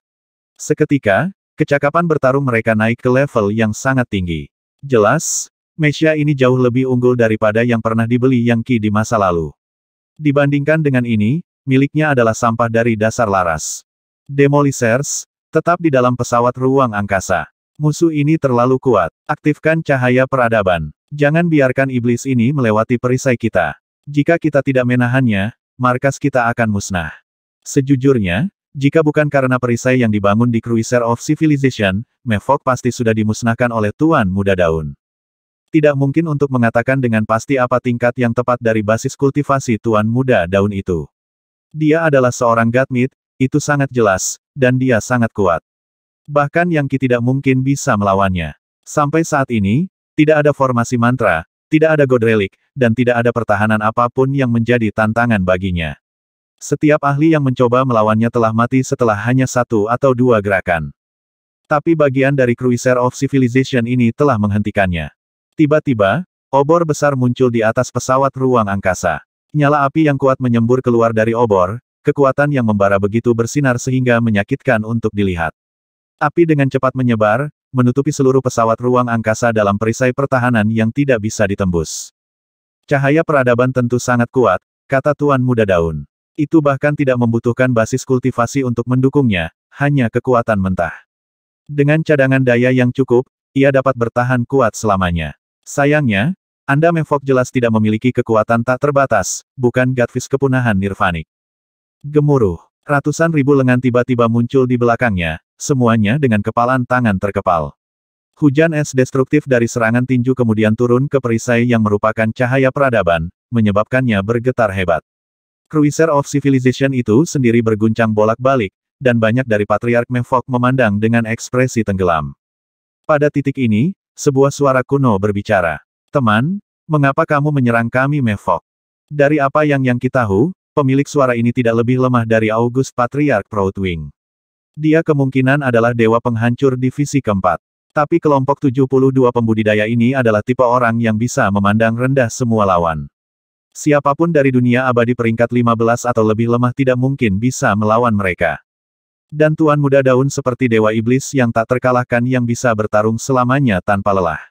Seketika, Kecakapan bertarung mereka naik ke level yang sangat tinggi. Jelas, Mesia ini jauh lebih unggul daripada yang pernah dibeli Yang Qi di masa lalu. Dibandingkan dengan ini, miliknya adalah sampah dari dasar laras. Demolisers, tetap di dalam pesawat ruang angkasa. Musuh ini terlalu kuat. Aktifkan cahaya peradaban. Jangan biarkan iblis ini melewati perisai kita. Jika kita tidak menahannya, markas kita akan musnah. Sejujurnya, jika bukan karena perisai yang dibangun di Cruiser of Civilization, Mevok pasti sudah dimusnahkan oleh Tuan Muda Daun. Tidak mungkin untuk mengatakan dengan pasti apa tingkat yang tepat dari basis kultivasi Tuan Muda Daun itu. Dia adalah seorang Gatmit, itu sangat jelas, dan dia sangat kuat. Bahkan Yang Ki tidak mungkin bisa melawannya. Sampai saat ini, tidak ada formasi mantra, tidak ada godrelik, dan tidak ada pertahanan apapun yang menjadi tantangan baginya. Setiap ahli yang mencoba melawannya telah mati setelah hanya satu atau dua gerakan. Tapi bagian dari Cruiser of Civilization ini telah menghentikannya. Tiba-tiba, obor besar muncul di atas pesawat ruang angkasa. Nyala api yang kuat menyembur keluar dari obor, kekuatan yang membara begitu bersinar sehingga menyakitkan untuk dilihat. Api dengan cepat menyebar, menutupi seluruh pesawat ruang angkasa dalam perisai pertahanan yang tidak bisa ditembus. Cahaya peradaban tentu sangat kuat, kata Tuan Muda Daun. Itu bahkan tidak membutuhkan basis kultivasi untuk mendukungnya, hanya kekuatan mentah. Dengan cadangan daya yang cukup, ia dapat bertahan kuat selamanya. Sayangnya, Anda Mevok jelas tidak memiliki kekuatan tak terbatas, bukan Gatvis kepunahan nirvanik. Gemuruh, ratusan ribu lengan tiba-tiba muncul di belakangnya, semuanya dengan kepalan tangan terkepal. Hujan es destruktif dari serangan tinju kemudian turun ke perisai yang merupakan cahaya peradaban, menyebabkannya bergetar hebat. Cruiser of Civilization itu sendiri berguncang bolak-balik, dan banyak dari Patriark Mevok memandang dengan ekspresi tenggelam. Pada titik ini, sebuah suara kuno berbicara. Teman, mengapa kamu menyerang kami Mevok? Dari apa yang yang kita tahu, pemilik suara ini tidak lebih lemah dari August Patriark Proudwing. Dia kemungkinan adalah dewa penghancur divisi keempat. Tapi kelompok 72 pembudidaya ini adalah tipe orang yang bisa memandang rendah semua lawan. Siapapun dari dunia abadi peringkat 15 atau lebih lemah tidak mungkin bisa melawan mereka. Dan Tuan Muda Daun seperti Dewa Iblis yang tak terkalahkan yang bisa bertarung selamanya tanpa lelah.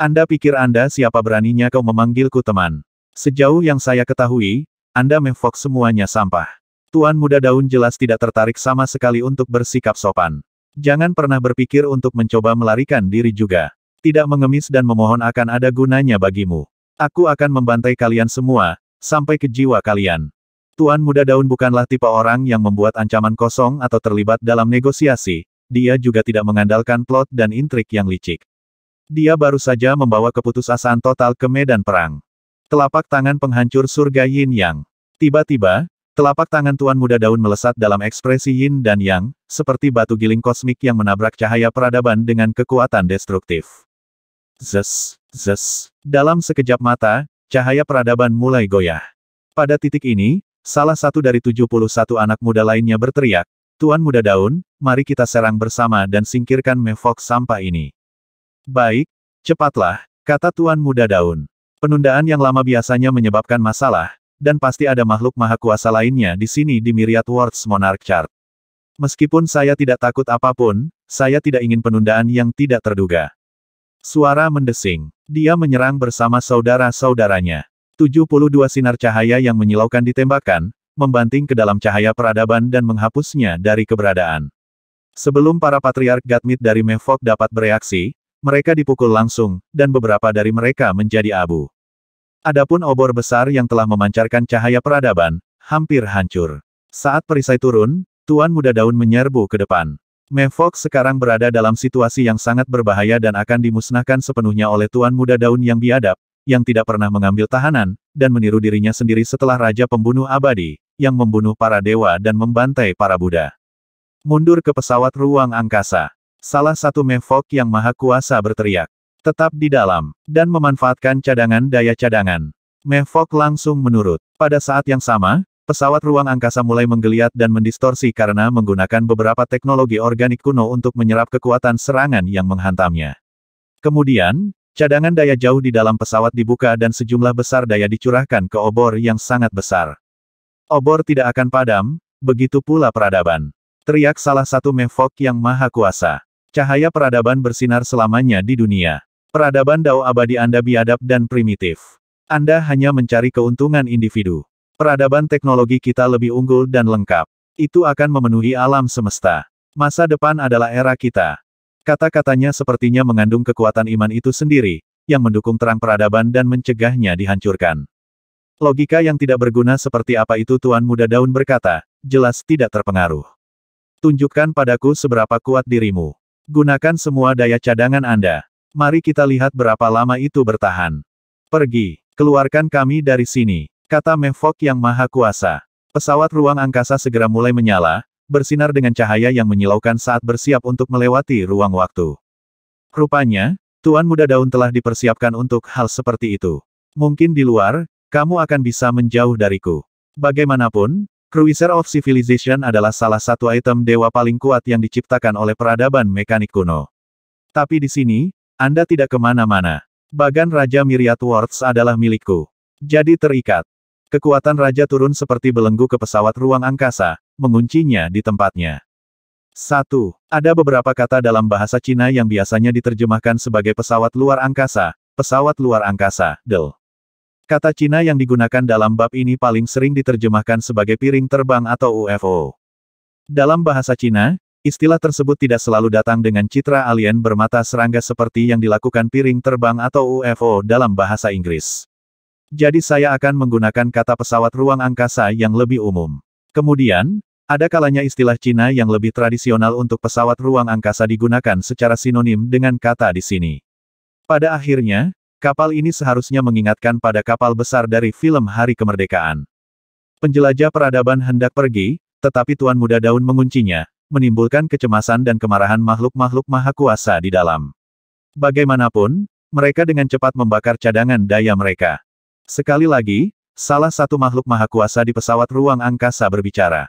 Anda pikir Anda siapa beraninya kau memanggilku teman? Sejauh yang saya ketahui, Anda mefok semuanya sampah. Tuan Muda Daun jelas tidak tertarik sama sekali untuk bersikap sopan. Jangan pernah berpikir untuk mencoba melarikan diri juga. Tidak mengemis dan memohon akan ada gunanya bagimu. Aku akan membantai kalian semua, sampai ke jiwa kalian. Tuan muda daun bukanlah tipe orang yang membuat ancaman kosong atau terlibat dalam negosiasi, dia juga tidak mengandalkan plot dan intrik yang licik. Dia baru saja membawa keputusasaan total ke medan perang. Telapak tangan penghancur surga Yin Yang. Tiba-tiba, telapak tangan Tuan Muda Daun melesat dalam ekspresi Yin dan Yang, seperti batu giling kosmik yang menabrak cahaya peradaban dengan kekuatan destruktif. Zes. Zes. Dalam sekejap mata, cahaya peradaban mulai goyah. Pada titik ini, salah satu dari 71 anak muda lainnya berteriak, Tuan Muda Daun, mari kita serang bersama dan singkirkan mevok sampah ini. Baik, cepatlah, kata Tuan Muda Daun. Penundaan yang lama biasanya menyebabkan masalah, dan pasti ada makhluk maha kuasa lainnya di sini di Myriad Worlds Monarch Chart. Meskipun saya tidak takut apapun, saya tidak ingin penundaan yang tidak terduga. Suara mendesing. Dia menyerang bersama saudara-saudaranya. 72 sinar cahaya yang menyilaukan ditembakkan, membanting ke dalam cahaya peradaban dan menghapusnya dari keberadaan. Sebelum para patriark Gatmit dari Mevok dapat bereaksi, mereka dipukul langsung, dan beberapa dari mereka menjadi abu. Adapun obor besar yang telah memancarkan cahaya peradaban, hampir hancur. Saat perisai turun, Tuan Muda Daun menyerbu ke depan. Mevok sekarang berada dalam situasi yang sangat berbahaya dan akan dimusnahkan sepenuhnya oleh Tuan Muda Daun yang biadab, yang tidak pernah mengambil tahanan, dan meniru dirinya sendiri setelah Raja Pembunuh Abadi, yang membunuh para dewa dan membantai para Buddha. Mundur ke pesawat ruang angkasa. Salah satu Mevok yang maha kuasa berteriak. Tetap di dalam, dan memanfaatkan cadangan daya cadangan. Mevok langsung menurut. Pada saat yang sama, Pesawat ruang angkasa mulai menggeliat dan mendistorsi karena menggunakan beberapa teknologi organik kuno untuk menyerap kekuatan serangan yang menghantamnya. Kemudian, cadangan daya jauh di dalam pesawat dibuka dan sejumlah besar daya dicurahkan ke obor yang sangat besar. Obor tidak akan padam, begitu pula peradaban. Teriak salah satu mevok yang maha kuasa. Cahaya peradaban bersinar selamanya di dunia. Peradaban dao abadi Anda biadab dan primitif. Anda hanya mencari keuntungan individu. Peradaban teknologi kita lebih unggul dan lengkap. Itu akan memenuhi alam semesta. Masa depan adalah era kita. Kata-katanya sepertinya mengandung kekuatan iman itu sendiri, yang mendukung terang peradaban dan mencegahnya dihancurkan. Logika yang tidak berguna seperti apa itu Tuan Muda Daun berkata, jelas tidak terpengaruh. Tunjukkan padaku seberapa kuat dirimu. Gunakan semua daya cadangan Anda. Mari kita lihat berapa lama itu bertahan. Pergi, keluarkan kami dari sini. Kata Mevok yang maha kuasa. Pesawat ruang angkasa segera mulai menyala, bersinar dengan cahaya yang menyilaukan saat bersiap untuk melewati ruang waktu. Rupanya, Tuan Muda Daun telah dipersiapkan untuk hal seperti itu. Mungkin di luar, kamu akan bisa menjauh dariku. Bagaimanapun, Cruiser of Civilization adalah salah satu item dewa paling kuat yang diciptakan oleh peradaban mekanik kuno. Tapi di sini, Anda tidak kemana-mana. Bagan Raja Myriad Words adalah milikku. Jadi terikat. Kekuatan Raja turun seperti belenggu ke pesawat ruang angkasa, menguncinya di tempatnya. 1. Ada beberapa kata dalam bahasa Cina yang biasanya diterjemahkan sebagai pesawat luar angkasa, pesawat luar angkasa, del. Kata Cina yang digunakan dalam bab ini paling sering diterjemahkan sebagai piring terbang atau UFO. Dalam bahasa Cina, istilah tersebut tidak selalu datang dengan citra alien bermata serangga seperti yang dilakukan piring terbang atau UFO dalam bahasa Inggris. Jadi saya akan menggunakan kata pesawat ruang angkasa yang lebih umum. Kemudian, ada kalanya istilah Cina yang lebih tradisional untuk pesawat ruang angkasa digunakan secara sinonim dengan kata di sini. Pada akhirnya, kapal ini seharusnya mengingatkan pada kapal besar dari film Hari Kemerdekaan. Penjelajah peradaban hendak pergi, tetapi Tuan Muda Daun menguncinya, menimbulkan kecemasan dan kemarahan makhluk-makhluk maha kuasa di dalam. Bagaimanapun, mereka dengan cepat membakar cadangan daya mereka. Sekali lagi, salah satu makhluk maha kuasa di pesawat ruang angkasa berbicara.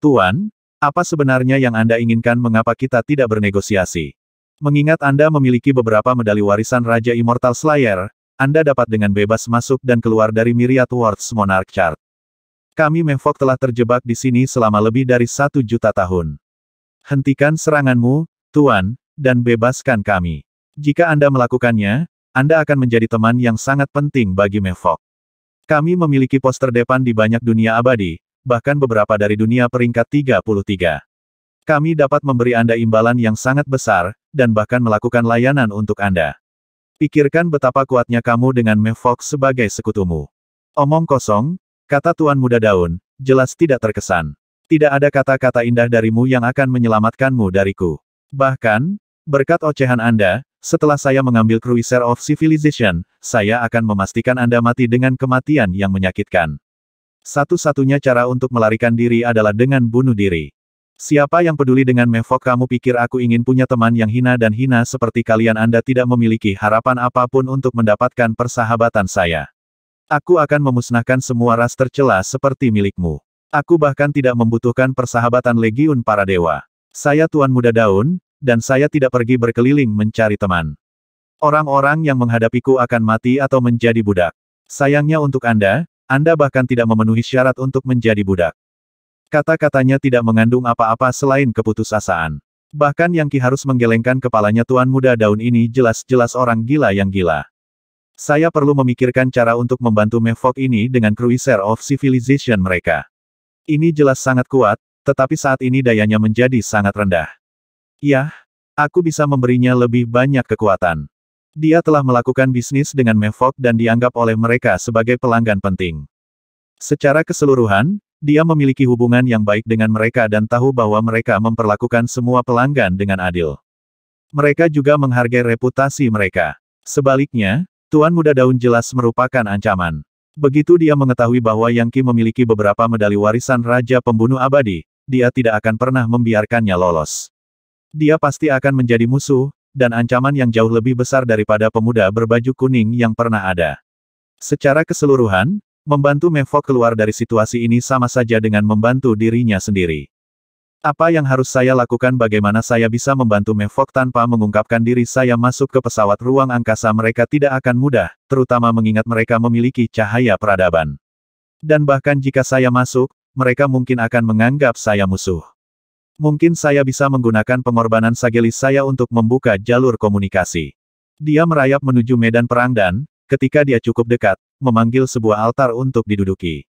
Tuan, apa sebenarnya yang Anda inginkan mengapa kita tidak bernegosiasi? Mengingat Anda memiliki beberapa medali warisan Raja Immortal Slayer, Anda dapat dengan bebas masuk dan keluar dari Myriad Worlds Monarch Chart. Kami Mevok telah terjebak di sini selama lebih dari satu juta tahun. Hentikan seranganmu, Tuan, dan bebaskan kami. Jika Anda melakukannya, anda akan menjadi teman yang sangat penting bagi Mevok. Kami memiliki poster depan di banyak dunia abadi, bahkan beberapa dari dunia peringkat 33. Kami dapat memberi Anda imbalan yang sangat besar, dan bahkan melakukan layanan untuk Anda. Pikirkan betapa kuatnya kamu dengan Mevok sebagai sekutumu. Omong kosong, kata Tuan Muda Daun, jelas tidak terkesan. Tidak ada kata-kata indah darimu yang akan menyelamatkanmu dariku. Bahkan, berkat ocehan Anda, setelah saya mengambil Cruiser of Civilization, saya akan memastikan Anda mati dengan kematian yang menyakitkan. Satu-satunya cara untuk melarikan diri adalah dengan bunuh diri. Siapa yang peduli dengan Mevok kamu pikir aku ingin punya teman yang hina dan hina seperti kalian Anda tidak memiliki harapan apapun untuk mendapatkan persahabatan saya. Aku akan memusnahkan semua ras tercela seperti milikmu. Aku bahkan tidak membutuhkan persahabatan Legiun para dewa. Saya Tuan Muda Daun, dan saya tidak pergi berkeliling mencari teman. Orang-orang yang menghadapiku akan mati atau menjadi budak. Sayangnya untuk Anda, Anda bahkan tidak memenuhi syarat untuk menjadi budak. Kata-katanya tidak mengandung apa-apa selain keputusasaan. Bahkan Yang Ki harus menggelengkan kepalanya Tuan Muda Daun ini jelas-jelas orang gila yang gila. Saya perlu memikirkan cara untuk membantu Mevok ini dengan Cruiser of Civilization mereka. Ini jelas sangat kuat, tetapi saat ini dayanya menjadi sangat rendah. Yah, aku bisa memberinya lebih banyak kekuatan. Dia telah melakukan bisnis dengan Mevok dan dianggap oleh mereka sebagai pelanggan penting. Secara keseluruhan, dia memiliki hubungan yang baik dengan mereka dan tahu bahwa mereka memperlakukan semua pelanggan dengan adil. Mereka juga menghargai reputasi mereka. Sebaliknya, Tuan Muda Daun jelas merupakan ancaman. Begitu dia mengetahui bahwa Yang Qi memiliki beberapa medali warisan Raja Pembunuh Abadi, dia tidak akan pernah membiarkannya lolos. Dia pasti akan menjadi musuh, dan ancaman yang jauh lebih besar daripada pemuda berbaju kuning yang pernah ada. Secara keseluruhan, membantu Mevok keluar dari situasi ini sama saja dengan membantu dirinya sendiri. Apa yang harus saya lakukan bagaimana saya bisa membantu Mevok tanpa mengungkapkan diri saya masuk ke pesawat ruang angkasa mereka tidak akan mudah, terutama mengingat mereka memiliki cahaya peradaban. Dan bahkan jika saya masuk, mereka mungkin akan menganggap saya musuh. Mungkin saya bisa menggunakan pengorbanan Sagelis saya untuk membuka jalur komunikasi. Dia merayap menuju medan perang dan, ketika dia cukup dekat, memanggil sebuah altar untuk diduduki.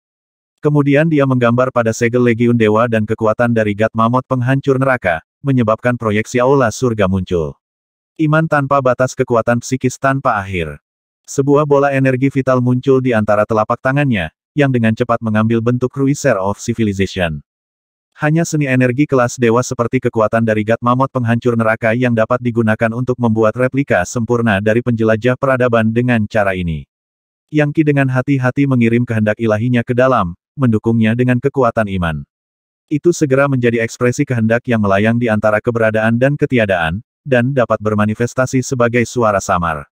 Kemudian dia menggambar pada segel legiun dewa dan kekuatan dari Gat Mamot penghancur neraka, menyebabkan proyeksi aula surga muncul. Iman tanpa batas kekuatan psikis tanpa akhir. Sebuah bola energi vital muncul di antara telapak tangannya, yang dengan cepat mengambil bentuk Cruiser of Civilization. Hanya seni energi kelas dewa seperti kekuatan dari Gat Mamot penghancur neraka yang dapat digunakan untuk membuat replika sempurna dari penjelajah peradaban dengan cara ini. Yang Ki dengan hati-hati mengirim kehendak ilahinya ke dalam, mendukungnya dengan kekuatan iman. Itu segera menjadi ekspresi kehendak yang melayang di antara keberadaan dan ketiadaan, dan dapat bermanifestasi sebagai suara samar.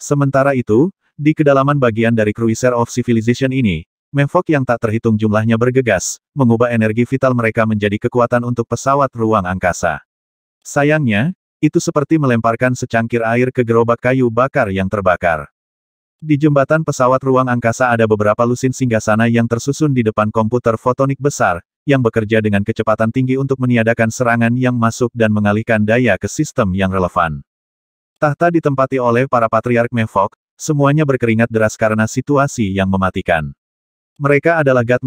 Sementara itu, di kedalaman bagian dari Cruiser of Civilization ini, Memfok yang tak terhitung jumlahnya bergegas, mengubah energi vital mereka menjadi kekuatan untuk pesawat ruang angkasa. Sayangnya, itu seperti melemparkan secangkir air ke gerobak kayu bakar yang terbakar. Di jembatan pesawat ruang angkasa ada beberapa lusin singgasana yang tersusun di depan komputer fotonik besar, yang bekerja dengan kecepatan tinggi untuk meniadakan serangan yang masuk dan mengalihkan daya ke sistem yang relevan. Tahta ditempati oleh para patriark Mevok, semuanya berkeringat deras karena situasi yang mematikan. Mereka adalah God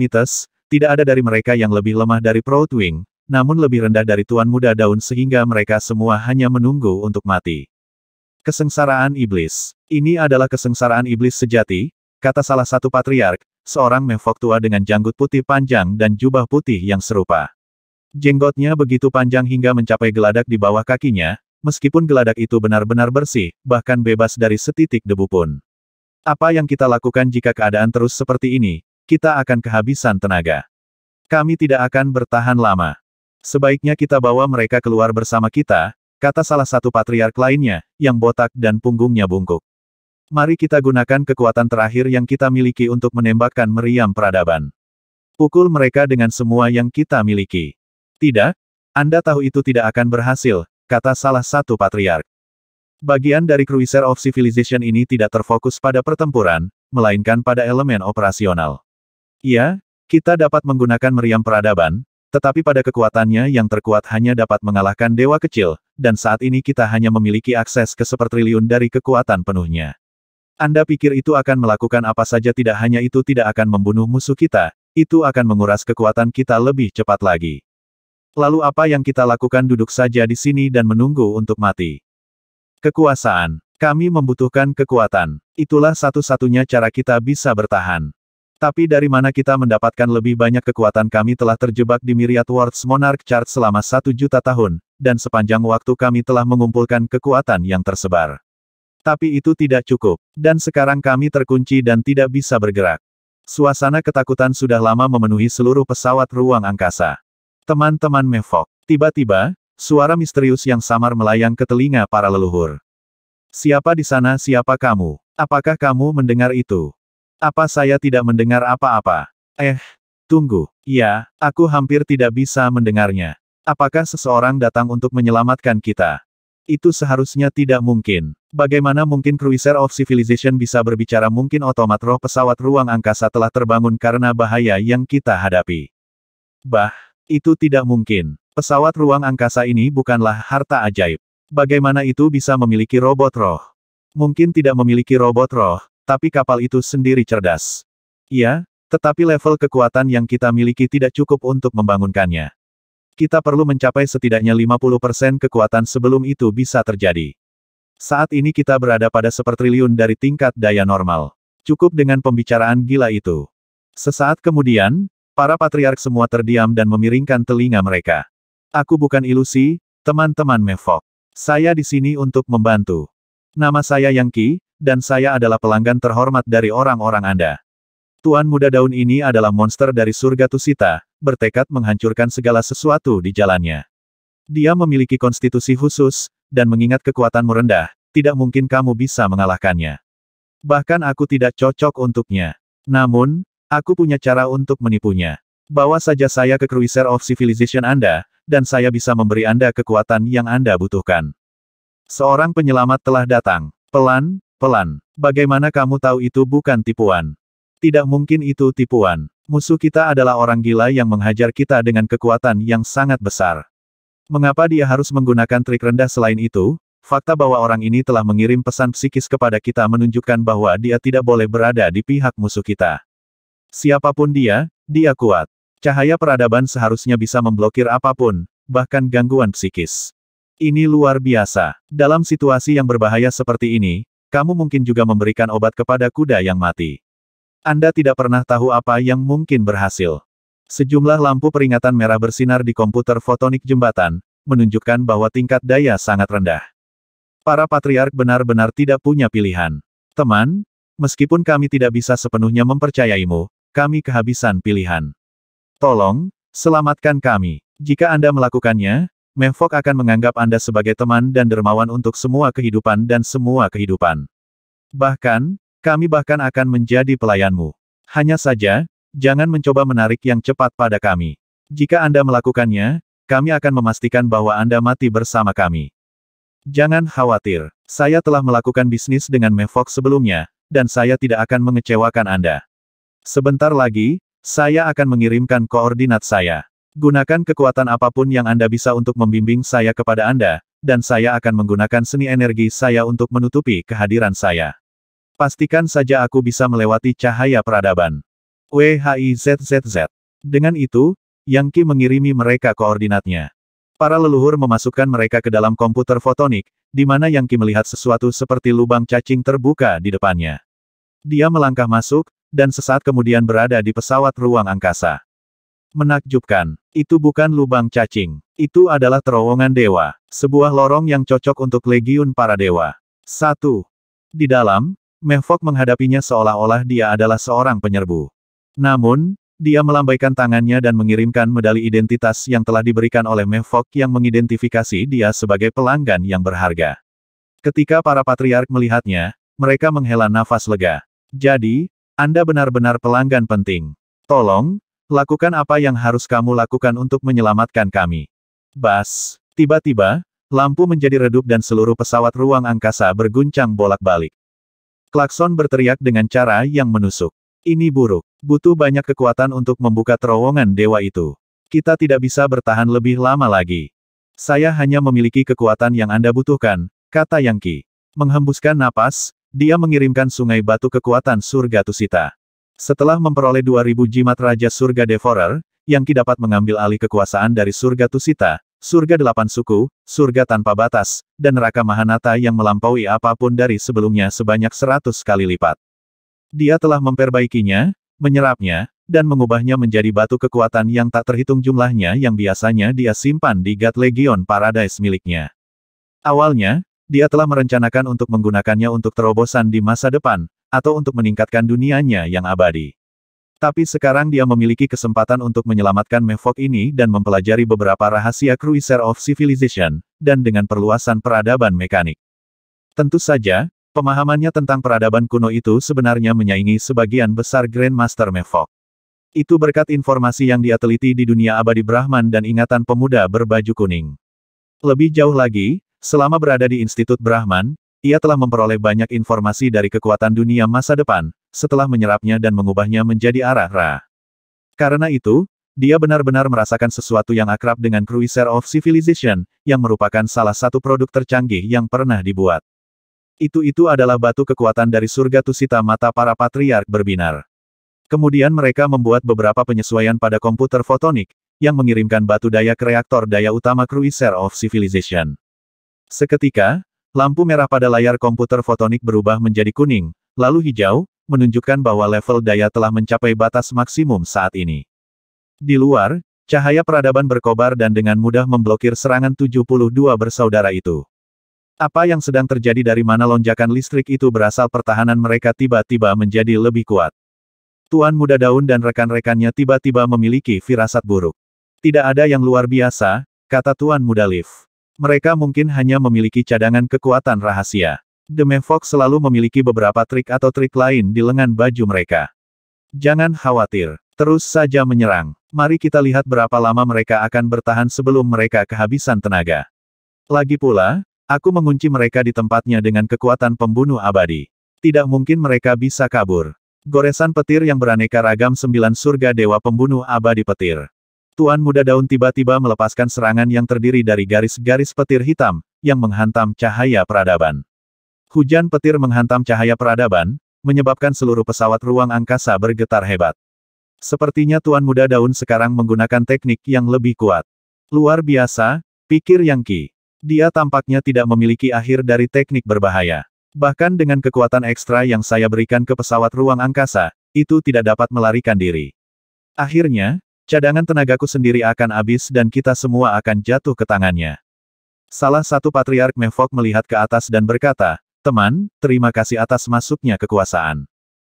tidak ada dari mereka yang lebih lemah dari Twing, namun lebih rendah dari Tuan Muda Daun sehingga mereka semua hanya menunggu untuk mati. Kesengsaraan Iblis. Ini adalah kesengsaraan Iblis sejati, kata salah satu patriark, seorang mevok tua dengan janggut putih panjang dan jubah putih yang serupa. Jenggotnya begitu panjang hingga mencapai geladak di bawah kakinya, meskipun geladak itu benar-benar bersih, bahkan bebas dari setitik debu pun. Apa yang kita lakukan jika keadaan terus seperti ini, kita akan kehabisan tenaga. Kami tidak akan bertahan lama. Sebaiknya kita bawa mereka keluar bersama kita, kata salah satu patriark lainnya, yang botak dan punggungnya bungkuk. Mari kita gunakan kekuatan terakhir yang kita miliki untuk menembakkan meriam peradaban. Pukul mereka dengan semua yang kita miliki. Tidak, Anda tahu itu tidak akan berhasil, kata salah satu patriark. Bagian dari Cruiser of Civilization ini tidak terfokus pada pertempuran, melainkan pada elemen operasional. Iya, kita dapat menggunakan meriam peradaban, tetapi pada kekuatannya yang terkuat hanya dapat mengalahkan dewa kecil, dan saat ini kita hanya memiliki akses ke sepertriliun dari kekuatan penuhnya. Anda pikir itu akan melakukan apa saja tidak hanya itu tidak akan membunuh musuh kita, itu akan menguras kekuatan kita lebih cepat lagi. Lalu apa yang kita lakukan duduk saja di sini dan menunggu untuk mati. Kekuasaan. Kami membutuhkan kekuatan. Itulah satu-satunya cara kita bisa bertahan. Tapi dari mana kita mendapatkan lebih banyak kekuatan kami telah terjebak di Myriad Worlds Monarch Chart selama satu juta tahun, dan sepanjang waktu kami telah mengumpulkan kekuatan yang tersebar. Tapi itu tidak cukup, dan sekarang kami terkunci dan tidak bisa bergerak. Suasana ketakutan sudah lama memenuhi seluruh pesawat ruang angkasa. Teman-teman Mevok, tiba-tiba, suara misterius yang samar melayang ke telinga para leluhur. Siapa di sana siapa kamu? Apakah kamu mendengar itu? Apa saya tidak mendengar apa-apa? Eh, tunggu. Ya, aku hampir tidak bisa mendengarnya. Apakah seseorang datang untuk menyelamatkan kita? Itu seharusnya tidak mungkin. Bagaimana mungkin Cruiser of Civilization bisa berbicara mungkin otomat roh pesawat ruang angkasa telah terbangun karena bahaya yang kita hadapi? Bah, itu tidak mungkin. Pesawat ruang angkasa ini bukanlah harta ajaib. Bagaimana itu bisa memiliki robot roh? Mungkin tidak memiliki robot roh, tapi kapal itu sendiri cerdas. Iya, tetapi level kekuatan yang kita miliki tidak cukup untuk membangunkannya. Kita perlu mencapai setidaknya 50% kekuatan sebelum itu bisa terjadi. Saat ini kita berada pada sepertriliun dari tingkat daya normal. Cukup dengan pembicaraan gila itu. Sesaat kemudian, para patriark semua terdiam dan memiringkan telinga mereka. Aku bukan ilusi, teman-teman Mefok. Saya di sini untuk membantu. Nama saya Yang Qi, dan saya adalah pelanggan terhormat dari orang-orang Anda. Tuan muda daun ini adalah monster dari surga Tusita, bertekad menghancurkan segala sesuatu di jalannya. Dia memiliki konstitusi khusus, dan mengingat kekuatanmu rendah, tidak mungkin kamu bisa mengalahkannya. Bahkan aku tidak cocok untuknya. Namun, aku punya cara untuk menipunya. Bawa saja saya ke Cruiser of Civilization Anda, dan saya bisa memberi Anda kekuatan yang Anda butuhkan. Seorang penyelamat telah datang. Pelan, pelan. Bagaimana kamu tahu itu bukan tipuan? Tidak mungkin itu tipuan. Musuh kita adalah orang gila yang menghajar kita dengan kekuatan yang sangat besar. Mengapa dia harus menggunakan trik rendah selain itu? Fakta bahwa orang ini telah mengirim pesan psikis kepada kita menunjukkan bahwa dia tidak boleh berada di pihak musuh kita. Siapapun dia, dia kuat. Cahaya peradaban seharusnya bisa memblokir apapun, bahkan gangguan psikis. Ini luar biasa. Dalam situasi yang berbahaya seperti ini, kamu mungkin juga memberikan obat kepada kuda yang mati. Anda tidak pernah tahu apa yang mungkin berhasil. Sejumlah lampu peringatan merah bersinar di komputer fotonik jembatan, menunjukkan bahwa tingkat daya sangat rendah. Para patriark benar-benar tidak punya pilihan. Teman, meskipun kami tidak bisa sepenuhnya mempercayaimu, kami kehabisan pilihan. Tolong, selamatkan kami. Jika Anda melakukannya, Mevok akan menganggap Anda sebagai teman dan dermawan untuk semua kehidupan dan semua kehidupan. Bahkan, kami bahkan akan menjadi pelayanmu. Hanya saja, jangan mencoba menarik yang cepat pada kami. Jika Anda melakukannya, kami akan memastikan bahwa Anda mati bersama kami. Jangan khawatir, saya telah melakukan bisnis dengan Mevok sebelumnya, dan saya tidak akan mengecewakan Anda. Sebentar lagi, saya akan mengirimkan koordinat saya. Gunakan kekuatan apapun yang Anda bisa untuk membimbing saya kepada Anda, dan saya akan menggunakan seni energi saya untuk menutupi kehadiran saya. Pastikan saja aku bisa melewati cahaya peradaban. WHIZZZ. Dengan itu, Yang Ki mengirimi mereka koordinatnya. Para leluhur memasukkan mereka ke dalam komputer fotonik, di mana Yang Ki melihat sesuatu seperti lubang cacing terbuka di depannya. Dia melangkah masuk, dan sesaat kemudian berada di pesawat ruang angkasa. Menakjubkan. Itu bukan lubang cacing. Itu adalah terowongan dewa. Sebuah lorong yang cocok untuk legiun para dewa. 1. Di dalam, Mevok menghadapinya seolah-olah dia adalah seorang penyerbu. Namun, dia melambaikan tangannya dan mengirimkan medali identitas yang telah diberikan oleh Mevok yang mengidentifikasi dia sebagai pelanggan yang berharga. Ketika para patriark melihatnya, mereka menghela nafas lega. Jadi, Anda benar-benar pelanggan penting. Tolong, Lakukan apa yang harus kamu lakukan untuk menyelamatkan kami. Bas. Tiba-tiba, lampu menjadi redup dan seluruh pesawat ruang angkasa berguncang bolak-balik. Klakson berteriak dengan cara yang menusuk. Ini buruk. Butuh banyak kekuatan untuk membuka terowongan dewa itu. Kita tidak bisa bertahan lebih lama lagi. Saya hanya memiliki kekuatan yang Anda butuhkan, kata Yangki. Menghembuskan napas, dia mengirimkan sungai batu kekuatan surga Tusita. Setelah memperoleh 2000 jimat Raja Surga Devorer, yang dapat mengambil alih kekuasaan dari Surga Tusita, Surga Delapan Suku, Surga Tanpa Batas, dan Neraka Mahanata yang melampaui apapun dari sebelumnya sebanyak 100 kali lipat. Dia telah memperbaikinya, menyerapnya, dan mengubahnya menjadi batu kekuatan yang tak terhitung jumlahnya yang biasanya dia simpan di God Legion Paradise miliknya. Awalnya, dia telah merencanakan untuk menggunakannya untuk terobosan di masa depan, atau untuk meningkatkan dunianya yang abadi. Tapi sekarang dia memiliki kesempatan untuk menyelamatkan Mevok ini dan mempelajari beberapa rahasia Cruiser of Civilization, dan dengan perluasan peradaban mekanik. Tentu saja, pemahamannya tentang peradaban kuno itu sebenarnya menyaingi sebagian besar Grandmaster Mevok. Itu berkat informasi yang dia teliti di dunia abadi Brahman dan ingatan pemuda berbaju kuning. Lebih jauh lagi, Selama berada di Institut Brahman, ia telah memperoleh banyak informasi dari kekuatan dunia masa depan, setelah menyerapnya dan mengubahnya menjadi arah Ra. Karena itu, dia benar-benar merasakan sesuatu yang akrab dengan Cruiser of Civilization, yang merupakan salah satu produk tercanggih yang pernah dibuat. Itu-itu adalah batu kekuatan dari surga Tusita mata para patriark berbinar. Kemudian mereka membuat beberapa penyesuaian pada komputer fotonik, yang mengirimkan batu daya ke reaktor daya utama Cruiser of Civilization. Seketika, lampu merah pada layar komputer fotonik berubah menjadi kuning, lalu hijau, menunjukkan bahwa level daya telah mencapai batas maksimum saat ini. Di luar, cahaya peradaban berkobar dan dengan mudah memblokir serangan 72 bersaudara itu. Apa yang sedang terjadi dari mana lonjakan listrik itu berasal pertahanan mereka tiba-tiba menjadi lebih kuat. Tuan Muda Daun dan rekan-rekannya tiba-tiba memiliki firasat buruk. Tidak ada yang luar biasa, kata Tuan Muda lift. Mereka mungkin hanya memiliki cadangan kekuatan rahasia. The Fox selalu memiliki beberapa trik atau trik lain di lengan baju mereka. Jangan khawatir, terus saja menyerang. Mari kita lihat berapa lama mereka akan bertahan sebelum mereka kehabisan tenaga. Lagi pula, aku mengunci mereka di tempatnya dengan kekuatan pembunuh abadi. Tidak mungkin mereka bisa kabur. Goresan petir yang beraneka ragam sembilan surga dewa pembunuh abadi petir. Tuan muda daun tiba-tiba melepaskan serangan yang terdiri dari garis-garis petir hitam, yang menghantam cahaya peradaban. Hujan petir menghantam cahaya peradaban, menyebabkan seluruh pesawat ruang angkasa bergetar hebat. Sepertinya Tuan Muda Daun sekarang menggunakan teknik yang lebih kuat. Luar biasa, pikir Yang Qi. Dia tampaknya tidak memiliki akhir dari teknik berbahaya. Bahkan dengan kekuatan ekstra yang saya berikan ke pesawat ruang angkasa, itu tidak dapat melarikan diri. Akhirnya, Cadangan tenagaku sendiri akan habis dan kita semua akan jatuh ke tangannya. Salah satu patriark Mevok melihat ke atas dan berkata, Teman, terima kasih atas masuknya kekuasaan.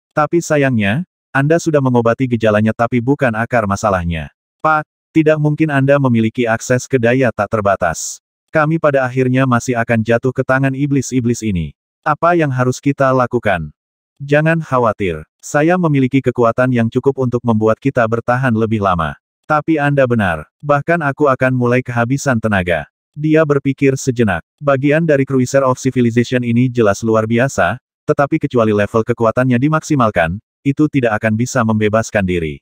Tapi sayangnya, Anda sudah mengobati gejalanya tapi bukan akar masalahnya. Pak, tidak mungkin Anda memiliki akses ke daya tak terbatas. Kami pada akhirnya masih akan jatuh ke tangan iblis-iblis ini. Apa yang harus kita lakukan? Jangan khawatir. Saya memiliki kekuatan yang cukup untuk membuat kita bertahan lebih lama. Tapi Anda benar. Bahkan aku akan mulai kehabisan tenaga. Dia berpikir sejenak. Bagian dari Cruiser of Civilization ini jelas luar biasa, tetapi kecuali level kekuatannya dimaksimalkan, itu tidak akan bisa membebaskan diri.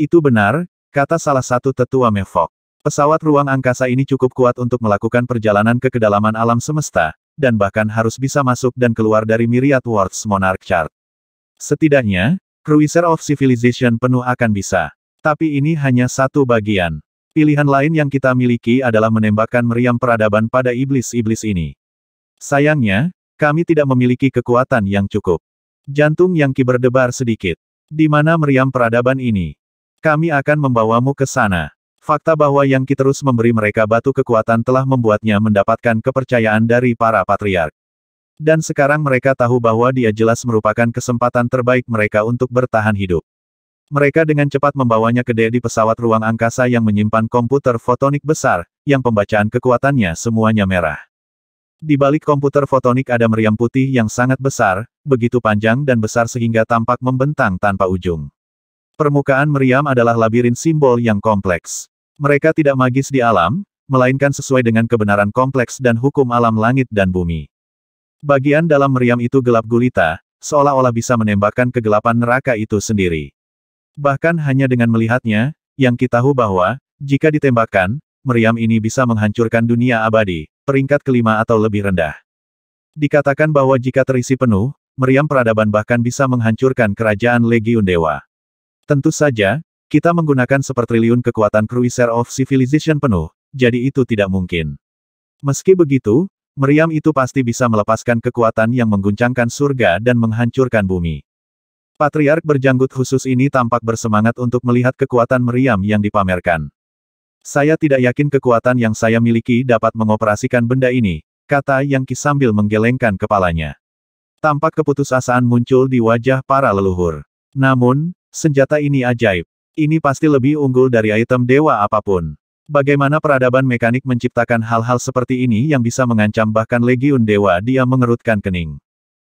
Itu benar, kata salah satu tetua Mevok. Pesawat ruang angkasa ini cukup kuat untuk melakukan perjalanan ke kedalaman alam semesta, dan bahkan harus bisa masuk dan keluar dari Myriad Worlds Monarch Chart. Setidaknya, Cruiser of Civilization penuh akan bisa. Tapi ini hanya satu bagian. Pilihan lain yang kita miliki adalah menembakkan meriam peradaban pada iblis-iblis ini. Sayangnya, kami tidak memiliki kekuatan yang cukup. Jantung yang berdebar sedikit. Di mana meriam peradaban ini? Kami akan membawamu ke sana. Fakta bahwa yang terus memberi mereka batu kekuatan telah membuatnya mendapatkan kepercayaan dari para patriark. Dan sekarang mereka tahu bahwa dia jelas merupakan kesempatan terbaik mereka untuk bertahan hidup. Mereka dengan cepat membawanya ke D di pesawat ruang angkasa yang menyimpan komputer fotonik besar, yang pembacaan kekuatannya semuanya merah. Di balik komputer fotonik ada meriam putih yang sangat besar, begitu panjang dan besar sehingga tampak membentang tanpa ujung. Permukaan meriam adalah labirin simbol yang kompleks. Mereka tidak magis di alam, melainkan sesuai dengan kebenaran kompleks dan hukum alam langit dan bumi. Bagian dalam meriam itu gelap gulita, seolah-olah bisa menembakkan kegelapan neraka itu sendiri. Bahkan hanya dengan melihatnya, yang kita tahu bahwa, jika ditembakkan, meriam ini bisa menghancurkan dunia abadi, peringkat kelima atau lebih rendah. Dikatakan bahwa jika terisi penuh, meriam peradaban bahkan bisa menghancurkan kerajaan Legiun Dewa. Tentu saja, kita menggunakan sepertriliun kekuatan Cruiser of Civilization penuh, jadi itu tidak mungkin. Meski begitu, meriam itu pasti bisa melepaskan kekuatan yang mengguncangkan surga dan menghancurkan bumi. Patriark berjanggut khusus ini tampak bersemangat untuk melihat kekuatan meriam yang dipamerkan. Saya tidak yakin kekuatan yang saya miliki dapat mengoperasikan benda ini, kata Yang sambil menggelengkan kepalanya. Tampak keputusasaan muncul di wajah para leluhur. Namun, senjata ini ajaib. Ini pasti lebih unggul dari item dewa apapun. Bagaimana peradaban mekanik menciptakan hal-hal seperti ini yang bisa mengancam bahkan legiun dewa dia mengerutkan kening.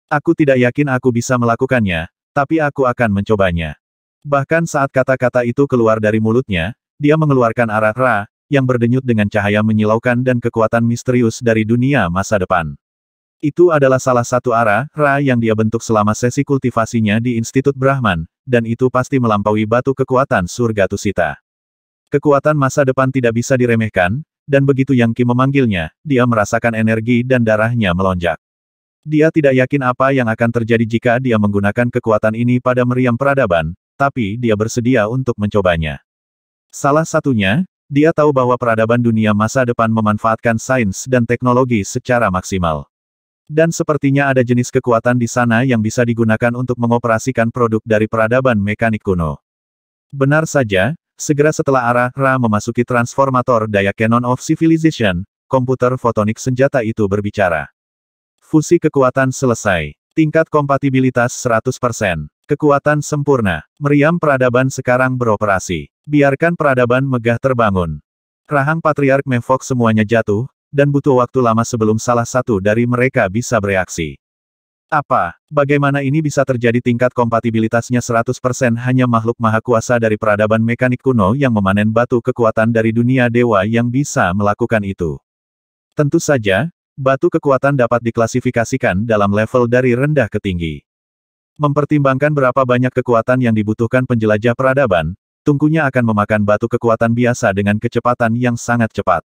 Aku tidak yakin aku bisa melakukannya, tapi aku akan mencobanya. Bahkan saat kata-kata itu keluar dari mulutnya, dia mengeluarkan arah Ra, yang berdenyut dengan cahaya menyilaukan dan kekuatan misterius dari dunia masa depan. Itu adalah salah satu arah Ra yang dia bentuk selama sesi kultivasinya di Institut Brahman, dan itu pasti melampaui batu kekuatan surga Tusita. Kekuatan masa depan tidak bisa diremehkan, dan begitu Yang Qi memanggilnya, dia merasakan energi dan darahnya melonjak. Dia tidak yakin apa yang akan terjadi jika dia menggunakan kekuatan ini pada meriam peradaban, tapi dia bersedia untuk mencobanya. Salah satunya, dia tahu bahwa peradaban dunia masa depan memanfaatkan sains dan teknologi secara maksimal. Dan sepertinya ada jenis kekuatan di sana yang bisa digunakan untuk mengoperasikan produk dari peradaban mekanik kuno. Benar saja, Segera setelah Ara-Ra memasuki transformator daya Canon of Civilization, komputer fotonik senjata itu berbicara. Fusi kekuatan selesai. Tingkat kompatibilitas 100%. Kekuatan sempurna. Meriam peradaban sekarang beroperasi. Biarkan peradaban megah terbangun. Rahang Patriark Mevok semuanya jatuh, dan butuh waktu lama sebelum salah satu dari mereka bisa bereaksi. Apa, bagaimana ini bisa terjadi tingkat kompatibilitasnya 100% hanya makhluk maha kuasa dari peradaban mekanik kuno yang memanen batu kekuatan dari dunia dewa yang bisa melakukan itu. Tentu saja, batu kekuatan dapat diklasifikasikan dalam level dari rendah ke tinggi. Mempertimbangkan berapa banyak kekuatan yang dibutuhkan penjelajah peradaban, tungkunya akan memakan batu kekuatan biasa dengan kecepatan yang sangat cepat.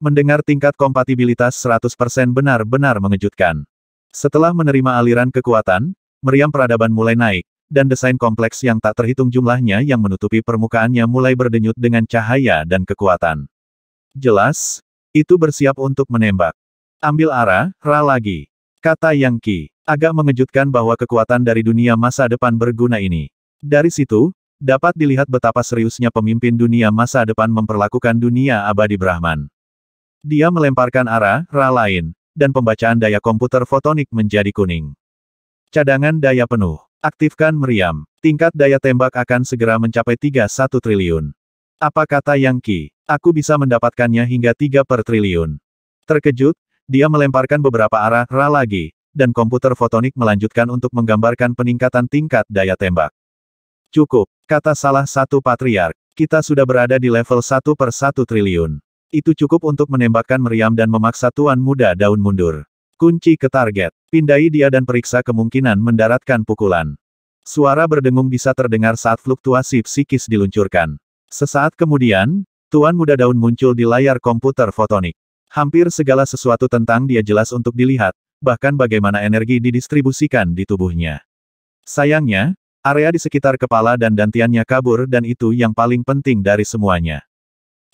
Mendengar tingkat kompatibilitas 100% benar-benar mengejutkan. Setelah menerima aliran kekuatan, meriam peradaban mulai naik, dan desain kompleks yang tak terhitung jumlahnya yang menutupi permukaannya mulai berdenyut dengan cahaya dan kekuatan. Jelas, itu bersiap untuk menembak. Ambil arah, Ra lagi. Kata Yang Qi. Agak mengejutkan bahwa kekuatan dari dunia masa depan berguna ini. Dari situ, dapat dilihat betapa seriusnya pemimpin dunia masa depan memperlakukan dunia abadi Brahman. Dia melemparkan arah, Ra lain, dan pembacaan daya komputer fotonik menjadi kuning. Cadangan daya penuh. Aktifkan meriam. Tingkat daya tembak akan segera mencapai 31 triliun. Apa kata Yang Qi? Aku bisa mendapatkannya hingga 3 per triliun. Terkejut, dia melemparkan beberapa arah ra lagi, dan komputer fotonik melanjutkan untuk menggambarkan peningkatan tingkat daya tembak. Cukup, kata salah satu patriark, kita sudah berada di level 1 per 1 triliun. Itu cukup untuk menembakkan meriam dan memaksa tuan muda daun mundur. Kunci ke target. Pindai dia dan periksa kemungkinan mendaratkan pukulan. Suara berdengung bisa terdengar saat fluktuasi psikis diluncurkan. Sesaat kemudian, tuan muda daun muncul di layar komputer fotonik. Hampir segala sesuatu tentang dia jelas untuk dilihat, bahkan bagaimana energi didistribusikan di tubuhnya. Sayangnya, area di sekitar kepala dan dantiannya kabur dan itu yang paling penting dari semuanya.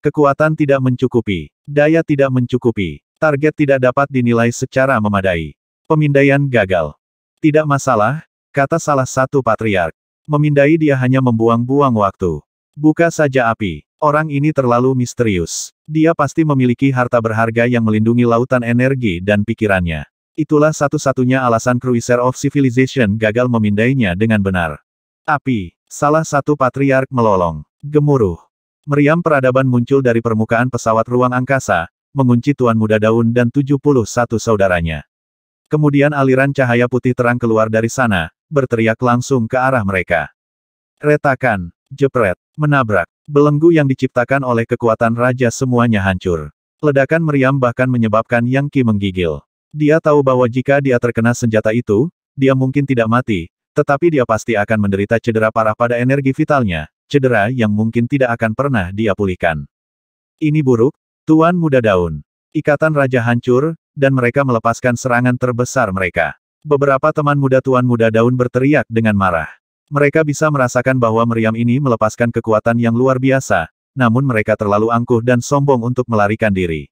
Kekuatan tidak mencukupi. Daya tidak mencukupi. Target tidak dapat dinilai secara memadai. Pemindaian gagal. Tidak masalah, kata salah satu patriark. Memindai dia hanya membuang-buang waktu. Buka saja api. Orang ini terlalu misterius. Dia pasti memiliki harta berharga yang melindungi lautan energi dan pikirannya. Itulah satu-satunya alasan Cruiser of Civilization gagal memindainya dengan benar. Api. Salah satu patriark melolong. Gemuruh. Meriam peradaban muncul dari permukaan pesawat ruang angkasa, mengunci Tuan Muda Daun dan 71 saudaranya. Kemudian aliran cahaya putih terang keluar dari sana, berteriak langsung ke arah mereka. Retakan, jepret, menabrak, belenggu yang diciptakan oleh kekuatan raja semuanya hancur. Ledakan meriam bahkan menyebabkan Yang Qi menggigil. Dia tahu bahwa jika dia terkena senjata itu, dia mungkin tidak mati, tetapi dia pasti akan menderita cedera parah pada energi vitalnya, cedera yang mungkin tidak akan pernah dia pulihkan. Ini buruk, Tuan Muda Daun. Ikatan Raja hancur, dan mereka melepaskan serangan terbesar mereka. Beberapa teman muda Tuan Muda Daun berteriak dengan marah. Mereka bisa merasakan bahwa meriam ini melepaskan kekuatan yang luar biasa, namun mereka terlalu angkuh dan sombong untuk melarikan diri.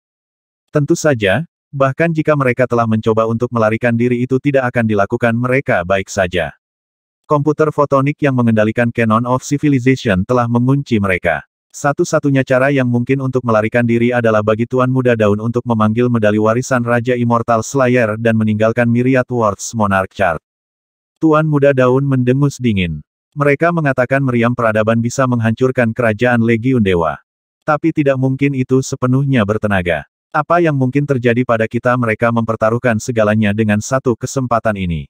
Tentu saja, bahkan jika mereka telah mencoba untuk melarikan diri itu tidak akan dilakukan mereka baik saja. Komputer fotonik yang mengendalikan Canon of Civilization telah mengunci mereka. Satu-satunya cara yang mungkin untuk melarikan diri adalah bagi Tuan Muda Daun untuk memanggil medali warisan Raja Immortal Slayer dan meninggalkan Myriad worlds Monarch Chart. Tuan Muda Daun mendengus dingin. Mereka mengatakan meriam peradaban bisa menghancurkan kerajaan Legiun Dewa. Tapi tidak mungkin itu sepenuhnya bertenaga. Apa yang mungkin terjadi pada kita mereka mempertaruhkan segalanya dengan satu kesempatan ini.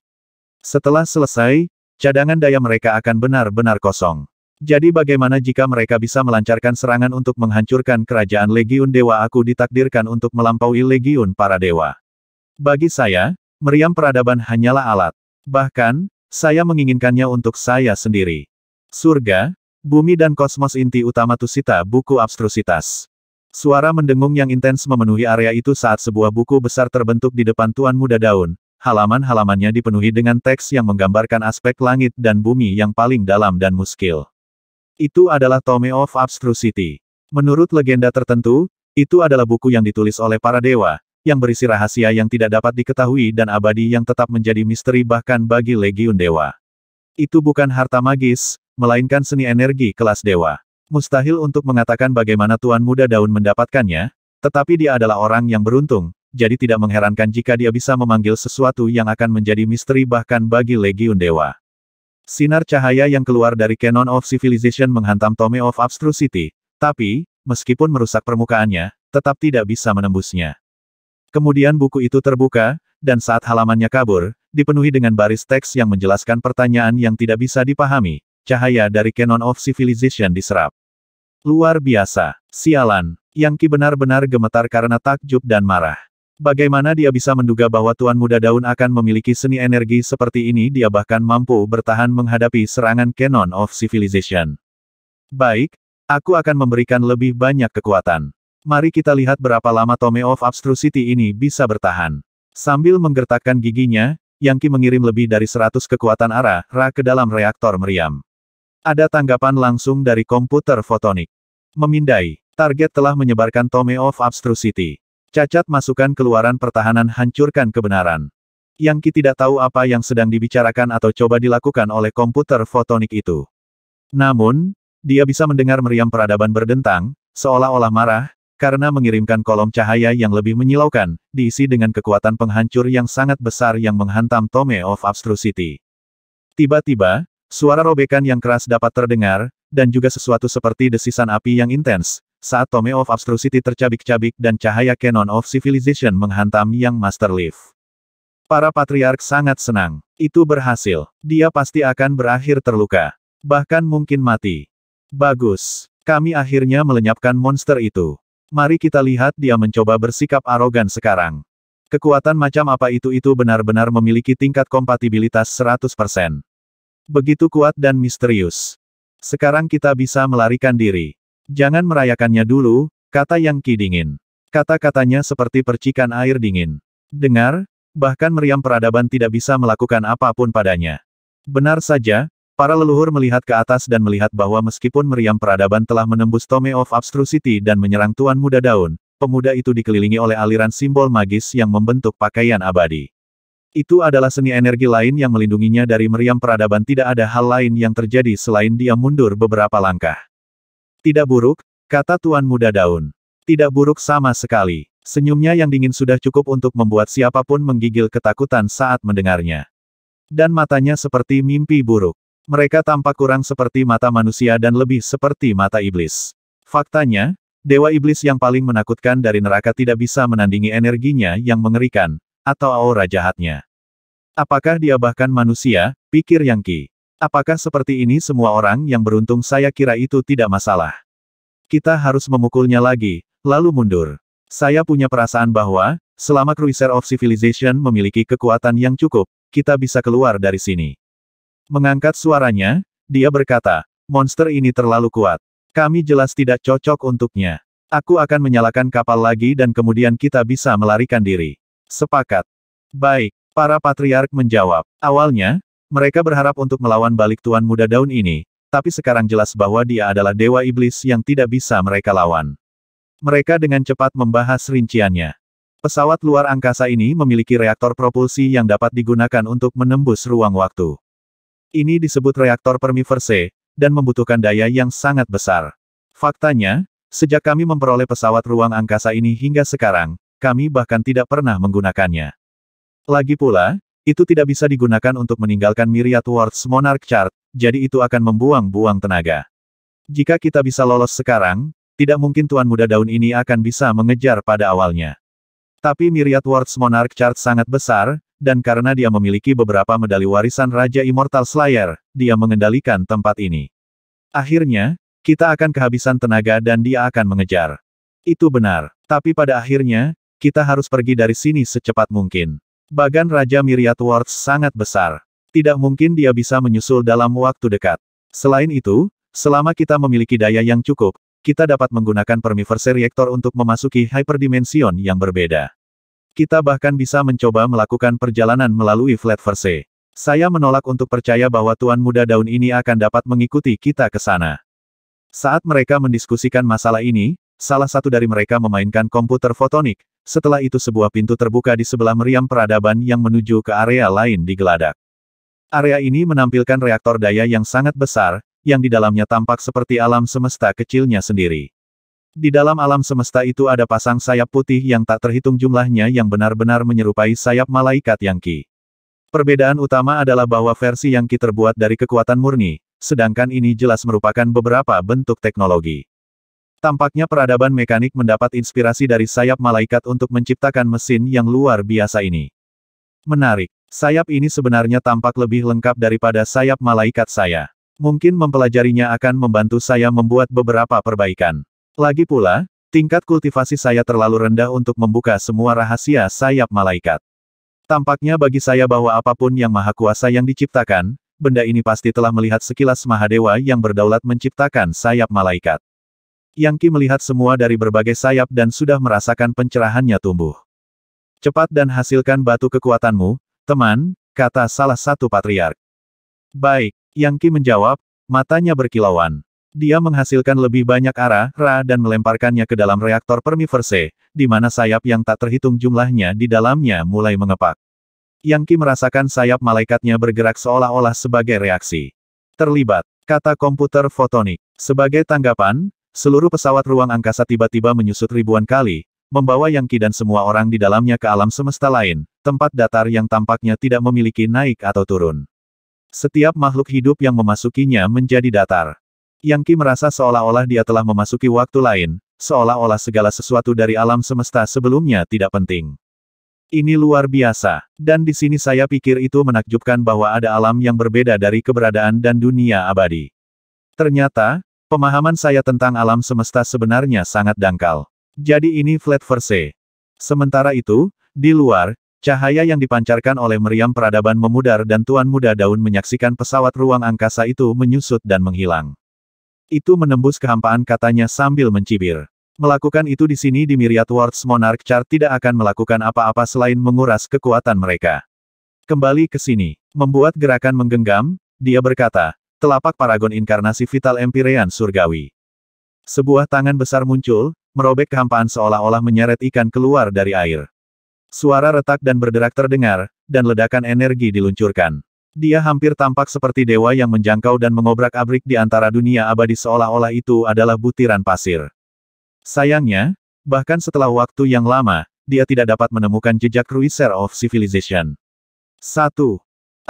Setelah selesai, Cadangan daya mereka akan benar-benar kosong. Jadi bagaimana jika mereka bisa melancarkan serangan untuk menghancurkan kerajaan Legiun Dewa aku ditakdirkan untuk melampaui Legiun para Dewa. Bagi saya, meriam peradaban hanyalah alat. Bahkan, saya menginginkannya untuk saya sendiri. Surga, bumi dan kosmos inti utama Tusita buku abstrusitas. Suara mendengung yang intens memenuhi area itu saat sebuah buku besar terbentuk di depan Tuan Muda Daun, halaman-halamannya dipenuhi dengan teks yang menggambarkan aspek langit dan bumi yang paling dalam dan muskil. Itu adalah Tome of Abstrusity. Menurut legenda tertentu, itu adalah buku yang ditulis oleh para dewa, yang berisi rahasia yang tidak dapat diketahui dan abadi yang tetap menjadi misteri bahkan bagi legiun dewa. Itu bukan harta magis, melainkan seni energi kelas dewa. Mustahil untuk mengatakan bagaimana Tuan Muda Daun mendapatkannya, tetapi dia adalah orang yang beruntung, jadi tidak mengherankan jika dia bisa memanggil sesuatu yang akan menjadi misteri bahkan bagi Legiun Dewa. Sinar cahaya yang keluar dari Canon of Civilization menghantam Tome of Abstrusity, tapi, meskipun merusak permukaannya, tetap tidak bisa menembusnya. Kemudian buku itu terbuka, dan saat halamannya kabur, dipenuhi dengan baris teks yang menjelaskan pertanyaan yang tidak bisa dipahami, cahaya dari Canon of Civilization diserap. Luar biasa, sialan, Yang Ki benar-benar gemetar karena takjub dan marah. Bagaimana dia bisa menduga bahwa Tuan Muda Daun akan memiliki seni energi seperti ini dia bahkan mampu bertahan menghadapi serangan Canon of Civilization. Baik, aku akan memberikan lebih banyak kekuatan. Mari kita lihat berapa lama Tome of Abstrusity ini bisa bertahan. Sambil menggertakkan giginya, Yangki mengirim lebih dari 100 kekuatan arah Ra ke dalam reaktor meriam. Ada tanggapan langsung dari komputer fotonik. Memindai, target telah menyebarkan Tome of Abstrusity. Cacat masukan keluaran pertahanan hancurkan kebenaran. Yang Ki tidak tahu apa yang sedang dibicarakan atau coba dilakukan oleh komputer fotonik itu. Namun, dia bisa mendengar meriam peradaban berdentang, seolah-olah marah, karena mengirimkan kolom cahaya yang lebih menyilaukan, diisi dengan kekuatan penghancur yang sangat besar yang menghantam Tome of abstrusity. Tiba-tiba, suara robekan yang keras dapat terdengar, dan juga sesuatu seperti desisan api yang intens, saat Tome of Abstrusity tercabik-cabik dan cahaya Canon of Civilization menghantam Yang Master Leaf. Para patriark sangat senang. Itu berhasil. Dia pasti akan berakhir terluka. Bahkan mungkin mati. Bagus. Kami akhirnya melenyapkan monster itu. Mari kita lihat dia mencoba bersikap arogan sekarang. Kekuatan macam apa itu-itu benar-benar memiliki tingkat kompatibilitas 100%. Begitu kuat dan misterius. Sekarang kita bisa melarikan diri. Jangan merayakannya dulu, kata Yang Qi dingin. Kata-katanya seperti percikan air dingin. Dengar, bahkan meriam peradaban tidak bisa melakukan apapun padanya. Benar saja, para leluhur melihat ke atas dan melihat bahwa meskipun meriam peradaban telah menembus Tome of Abstrusity dan menyerang Tuan Muda Daun, pemuda itu dikelilingi oleh aliran simbol magis yang membentuk pakaian abadi. Itu adalah seni energi lain yang melindunginya dari meriam peradaban tidak ada hal lain yang terjadi selain dia mundur beberapa langkah. Tidak buruk, kata tuan muda daun. Tidak buruk sama sekali. Senyumnya yang dingin sudah cukup untuk membuat siapapun menggigil ketakutan saat mendengarnya. Dan matanya seperti mimpi buruk. Mereka tampak kurang seperti mata manusia dan lebih seperti mata iblis. Faktanya, Dewa Iblis yang paling menakutkan dari neraka tidak bisa menandingi energinya yang mengerikan, atau aura jahatnya. Apakah dia bahkan manusia, pikir Yang Ki. Apakah seperti ini semua orang yang beruntung saya kira itu tidak masalah. Kita harus memukulnya lagi, lalu mundur. Saya punya perasaan bahwa, selama Cruiser of Civilization memiliki kekuatan yang cukup, kita bisa keluar dari sini. Mengangkat suaranya, dia berkata, monster ini terlalu kuat. Kami jelas tidak cocok untuknya. Aku akan menyalakan kapal lagi dan kemudian kita bisa melarikan diri. Sepakat. Baik, para patriark menjawab. Awalnya, mereka berharap untuk melawan balik Tuan Muda Daun ini, tapi sekarang jelas bahwa dia adalah Dewa Iblis yang tidak bisa mereka lawan. Mereka dengan cepat membahas rinciannya. Pesawat luar angkasa ini memiliki reaktor propulsi yang dapat digunakan untuk menembus ruang waktu. Ini disebut reaktor permiverse, dan membutuhkan daya yang sangat besar. Faktanya, sejak kami memperoleh pesawat ruang angkasa ini hingga sekarang, kami bahkan tidak pernah menggunakannya. Lagi pula, itu tidak bisa digunakan untuk meninggalkan Myriad Ward's Monarch Chart, jadi itu akan membuang-buang tenaga. Jika kita bisa lolos sekarang, tidak mungkin Tuan Muda Daun ini akan bisa mengejar pada awalnya. Tapi Myriad Ward's Monarch Chart sangat besar, dan karena dia memiliki beberapa medali warisan Raja Immortal Slayer, dia mengendalikan tempat ini. Akhirnya, kita akan kehabisan tenaga dan dia akan mengejar. Itu benar. Tapi pada akhirnya, kita harus pergi dari sini secepat mungkin. Bagan Raja Wards sangat besar. Tidak mungkin dia bisa menyusul dalam waktu dekat. Selain itu, selama kita memiliki daya yang cukup, kita dapat menggunakan Permiverse Reactor untuk memasuki hyperdimension yang berbeda. Kita bahkan bisa mencoba melakukan perjalanan melalui Flatverse. Saya menolak untuk percaya bahwa Tuan Muda Daun ini akan dapat mengikuti kita ke sana. Saat mereka mendiskusikan masalah ini, Salah satu dari mereka memainkan komputer fotonik, setelah itu sebuah pintu terbuka di sebelah meriam peradaban yang menuju ke area lain di Geladak. Area ini menampilkan reaktor daya yang sangat besar, yang di dalamnya tampak seperti alam semesta kecilnya sendiri. Di dalam alam semesta itu ada pasang sayap putih yang tak terhitung jumlahnya yang benar-benar menyerupai sayap malaikat yang ki. Perbedaan utama adalah bahwa versi yang ki terbuat dari kekuatan murni, sedangkan ini jelas merupakan beberapa bentuk teknologi. Tampaknya peradaban mekanik mendapat inspirasi dari sayap malaikat untuk menciptakan mesin yang luar biasa ini. Menarik. Sayap ini sebenarnya tampak lebih lengkap daripada sayap malaikat saya. Mungkin mempelajarinya akan membantu saya membuat beberapa perbaikan. Lagi pula, tingkat kultivasi saya terlalu rendah untuk membuka semua rahasia sayap malaikat. Tampaknya bagi saya bahwa apapun yang maha kuasa yang diciptakan, benda ini pasti telah melihat sekilas Mahadewa yang berdaulat menciptakan sayap malaikat. Yang Qi melihat semua dari berbagai sayap dan sudah merasakan pencerahannya tumbuh. Cepat dan hasilkan batu kekuatanmu, teman, kata salah satu patriark. Baik, Yang Qi menjawab, matanya berkilauan. Dia menghasilkan lebih banyak arah, ra dan melemparkannya ke dalam reaktor permiverse, di mana sayap yang tak terhitung jumlahnya di dalamnya mulai mengepak. Yang Qi merasakan sayap malaikatnya bergerak seolah-olah sebagai reaksi. Terlibat, kata komputer fotonik. Sebagai tanggapan, Seluruh pesawat ruang angkasa tiba-tiba menyusut ribuan kali, membawa Yang Qi dan semua orang di dalamnya ke alam semesta lain, tempat datar yang tampaknya tidak memiliki naik atau turun. Setiap makhluk hidup yang memasukinya menjadi datar. Yang Qi merasa seolah-olah dia telah memasuki waktu lain, seolah-olah segala sesuatu dari alam semesta sebelumnya tidak penting. Ini luar biasa, dan di sini saya pikir itu menakjubkan bahwa ada alam yang berbeda dari keberadaan dan dunia abadi. Ternyata, Pemahaman saya tentang alam semesta sebenarnya sangat dangkal. Jadi ini flat verse. Sementara itu, di luar, cahaya yang dipancarkan oleh meriam peradaban memudar dan Tuan Muda Daun menyaksikan pesawat ruang angkasa itu menyusut dan menghilang. Itu menembus kehampaan katanya sambil mencibir. Melakukan itu di sini di Myriad Worlds Monarch Chart tidak akan melakukan apa-apa selain menguras kekuatan mereka. Kembali ke sini. Membuat gerakan menggenggam, dia berkata, telapak paragon inkarnasi vital empirean surgawi. Sebuah tangan besar muncul, merobek kehampaan seolah-olah menyeret ikan keluar dari air. Suara retak dan berderak terdengar, dan ledakan energi diluncurkan. Dia hampir tampak seperti dewa yang menjangkau dan mengobrak-abrik di antara dunia abadi seolah-olah itu adalah butiran pasir. Sayangnya, bahkan setelah waktu yang lama, dia tidak dapat menemukan jejak Cruiser of Civilization. 1.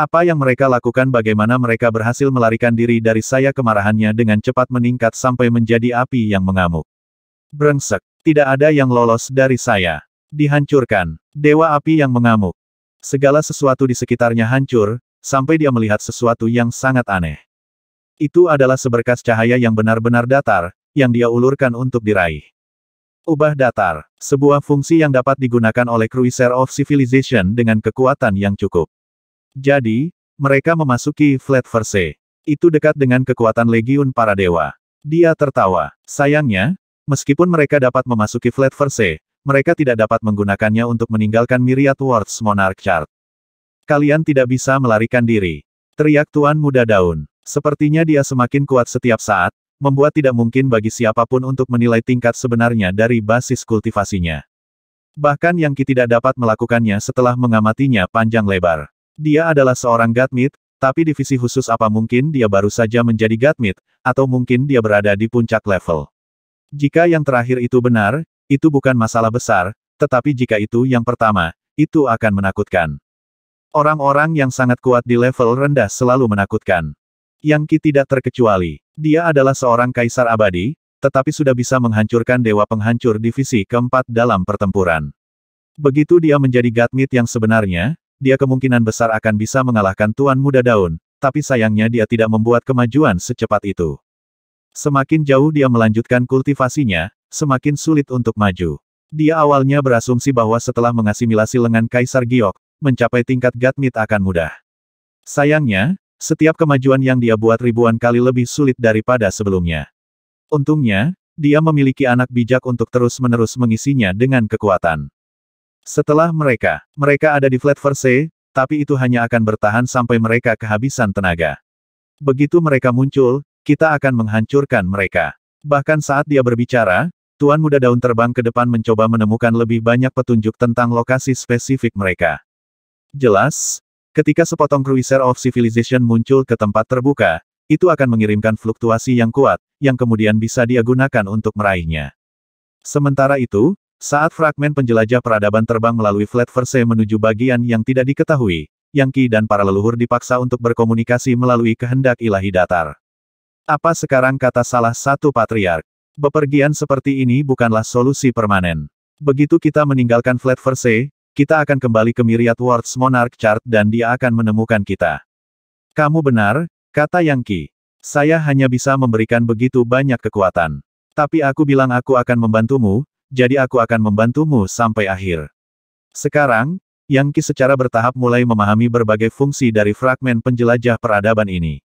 Apa yang mereka lakukan bagaimana mereka berhasil melarikan diri dari saya kemarahannya dengan cepat meningkat sampai menjadi api yang mengamuk. Brengsek, tidak ada yang lolos dari saya. Dihancurkan. Dewa api yang mengamuk. Segala sesuatu di sekitarnya hancur, sampai dia melihat sesuatu yang sangat aneh. Itu adalah seberkas cahaya yang benar-benar datar, yang dia ulurkan untuk diraih. Ubah datar, sebuah fungsi yang dapat digunakan oleh Cruiser of Civilization dengan kekuatan yang cukup. Jadi, mereka memasuki Flat Verse. Itu dekat dengan kekuatan Legiun para Dewa. Dia tertawa. Sayangnya, meskipun mereka dapat memasuki Flat Verse, mereka tidak dapat menggunakannya untuk meninggalkan Myriad Words Monarch Chart. Kalian tidak bisa melarikan diri. Teriak Tuan Muda Daun. Sepertinya dia semakin kuat setiap saat, membuat tidak mungkin bagi siapapun untuk menilai tingkat sebenarnya dari basis kultivasinya. Bahkan Yang Ki tidak dapat melakukannya setelah mengamatinya panjang lebar. Dia adalah seorang Gatmit, tapi divisi khusus apa mungkin dia baru saja menjadi Gatmit, atau mungkin dia berada di puncak level. Jika yang terakhir itu benar, itu bukan masalah besar, tetapi jika itu yang pertama, itu akan menakutkan. Orang-orang yang sangat kuat di level rendah selalu menakutkan. Yang Ki tidak terkecuali. Dia adalah seorang kaisar abadi, tetapi sudah bisa menghancurkan dewa penghancur divisi keempat dalam pertempuran. Begitu dia menjadi Gatmit yang sebenarnya, dia kemungkinan besar akan bisa mengalahkan Tuan Muda Daun, tapi sayangnya dia tidak membuat kemajuan secepat itu. Semakin jauh dia melanjutkan kultivasinya, semakin sulit untuk maju. Dia awalnya berasumsi bahwa setelah mengasimilasi lengan Kaisar Giok, mencapai tingkat Gatmit akan mudah. Sayangnya, setiap kemajuan yang dia buat ribuan kali lebih sulit daripada sebelumnya. Untungnya, dia memiliki anak bijak untuk terus-menerus mengisinya dengan kekuatan. Setelah mereka, mereka ada di flat verse, tapi itu hanya akan bertahan sampai mereka kehabisan tenaga. Begitu mereka muncul, kita akan menghancurkan mereka. Bahkan saat dia berbicara, Tuan Muda Daun terbang ke depan mencoba menemukan lebih banyak petunjuk tentang lokasi spesifik mereka. Jelas, ketika sepotong cruiser of civilization muncul ke tempat terbuka, itu akan mengirimkan fluktuasi yang kuat, yang kemudian bisa dia gunakan untuk meraihnya. Sementara itu, saat fragmen penjelajah peradaban terbang melalui flat verse menuju bagian yang tidak diketahui, Yang Qi dan para leluhur dipaksa untuk berkomunikasi melalui kehendak ilahi datar. Apa sekarang kata salah satu patriark? Bepergian seperti ini bukanlah solusi permanen. Begitu kita meninggalkan flat verse, kita akan kembali ke Myriad Worlds Monarch Chart dan dia akan menemukan kita. Kamu benar, kata Yang Qi. Saya hanya bisa memberikan begitu banyak kekuatan. Tapi aku bilang aku akan membantumu, jadi aku akan membantumu sampai akhir. Sekarang, Yang Qi secara bertahap mulai memahami berbagai fungsi dari fragmen penjelajah peradaban ini.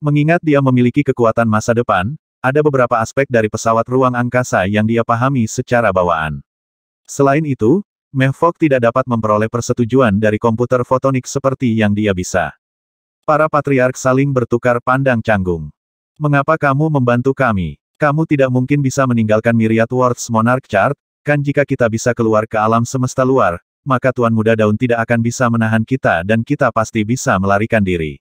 Mengingat dia memiliki kekuatan masa depan, ada beberapa aspek dari pesawat ruang angkasa yang dia pahami secara bawaan. Selain itu, Mehfok tidak dapat memperoleh persetujuan dari komputer fotonik seperti yang dia bisa. Para patriark saling bertukar pandang canggung. Mengapa kamu membantu kami? Kamu tidak mungkin bisa meninggalkan Myriad Worlds Monarch Chart, kan jika kita bisa keluar ke alam semesta luar, maka Tuan Muda Daun tidak akan bisa menahan kita dan kita pasti bisa melarikan diri.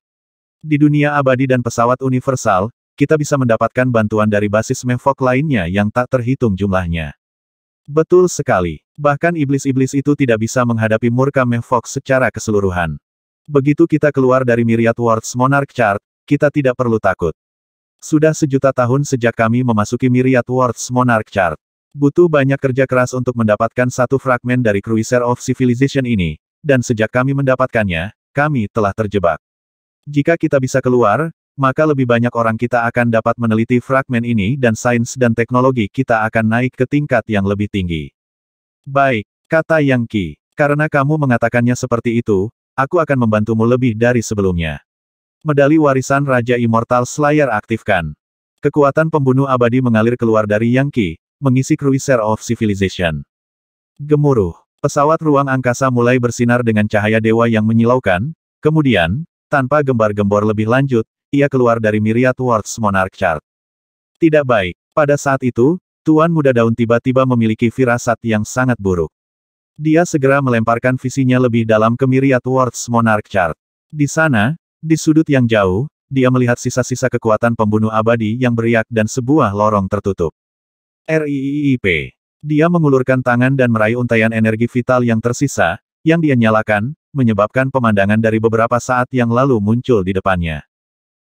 Di dunia abadi dan pesawat universal, kita bisa mendapatkan bantuan dari basis Mefok lainnya yang tak terhitung jumlahnya. Betul sekali. Bahkan iblis-iblis itu tidak bisa menghadapi murka Mefok secara keseluruhan. Begitu kita keluar dari Myriad Worlds Monarch Chart, kita tidak perlu takut. Sudah sejuta tahun sejak kami memasuki Myriad Worlds Monarch Chart. Butuh banyak kerja keras untuk mendapatkan satu fragmen dari Cruiser of Civilization ini, dan sejak kami mendapatkannya, kami telah terjebak. Jika kita bisa keluar, maka lebih banyak orang kita akan dapat meneliti fragmen ini dan sains dan teknologi kita akan naik ke tingkat yang lebih tinggi. Baik, kata Yang Qi. Karena kamu mengatakannya seperti itu, aku akan membantumu lebih dari sebelumnya. Medali warisan Raja Immortal Slayer aktifkan. Kekuatan pembunuh abadi mengalir keluar dari Yang Qi, mengisi Cruiser of Civilization. Gemuruh. Pesawat ruang angkasa mulai bersinar dengan cahaya dewa yang menyilaukan, kemudian, tanpa gembar-gembor lebih lanjut, ia keluar dari Myriad Worlds Monarch Chart. Tidak baik. Pada saat itu, Tuan Muda Daun tiba-tiba memiliki firasat yang sangat buruk. Dia segera melemparkan visinya lebih dalam ke Myriad Worlds Monarch Chart. Di sana, di sudut yang jauh, dia melihat sisa-sisa kekuatan pembunuh abadi yang beriak dan sebuah lorong tertutup. RIIIP. Dia mengulurkan tangan dan meraih untaian energi vital yang tersisa, yang dia nyalakan, menyebabkan pemandangan dari beberapa saat yang lalu muncul di depannya.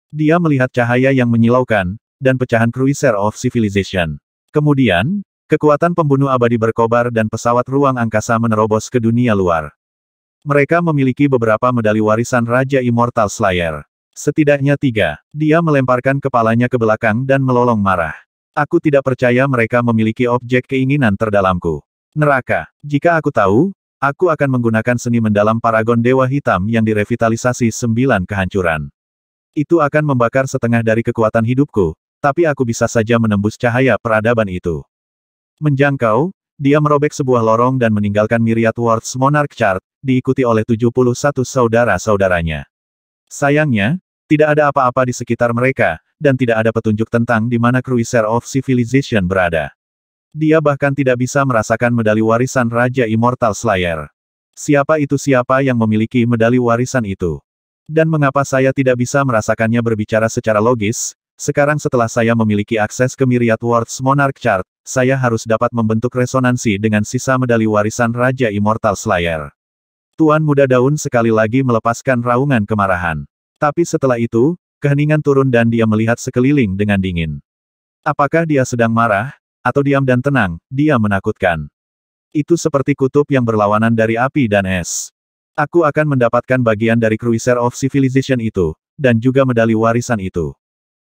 Dia melihat cahaya yang menyilaukan, dan pecahan Cruiser of Civilization. Kemudian, kekuatan pembunuh abadi berkobar dan pesawat ruang angkasa menerobos ke dunia luar. Mereka memiliki beberapa medali warisan Raja Immortal Slayer. Setidaknya tiga. Dia melemparkan kepalanya ke belakang dan melolong marah. Aku tidak percaya mereka memiliki objek keinginan terdalamku. Neraka. Jika aku tahu, aku akan menggunakan seni mendalam paragon Dewa Hitam yang direvitalisasi sembilan kehancuran. Itu akan membakar setengah dari kekuatan hidupku, tapi aku bisa saja menembus cahaya peradaban itu. Menjangkau, dia merobek sebuah lorong dan meninggalkan Myriad wards Monarch Chart, diikuti oleh 71 saudara-saudaranya. Sayangnya, tidak ada apa-apa di sekitar mereka, dan tidak ada petunjuk tentang di mana Cruiser of Civilization berada. Dia bahkan tidak bisa merasakan medali warisan Raja Immortal Slayer. Siapa itu siapa yang memiliki medali warisan itu? Dan mengapa saya tidak bisa merasakannya berbicara secara logis, sekarang setelah saya memiliki akses ke Myriad Worlds Monarch Chart, saya harus dapat membentuk resonansi dengan sisa medali warisan Raja Immortal Slayer. Tuan Muda Daun sekali lagi melepaskan raungan kemarahan. Tapi setelah itu, keheningan turun dan dia melihat sekeliling dengan dingin. Apakah dia sedang marah, atau diam dan tenang, dia menakutkan. Itu seperti kutub yang berlawanan dari api dan es. Aku akan mendapatkan bagian dari Cruiser of Civilization itu, dan juga medali warisan itu.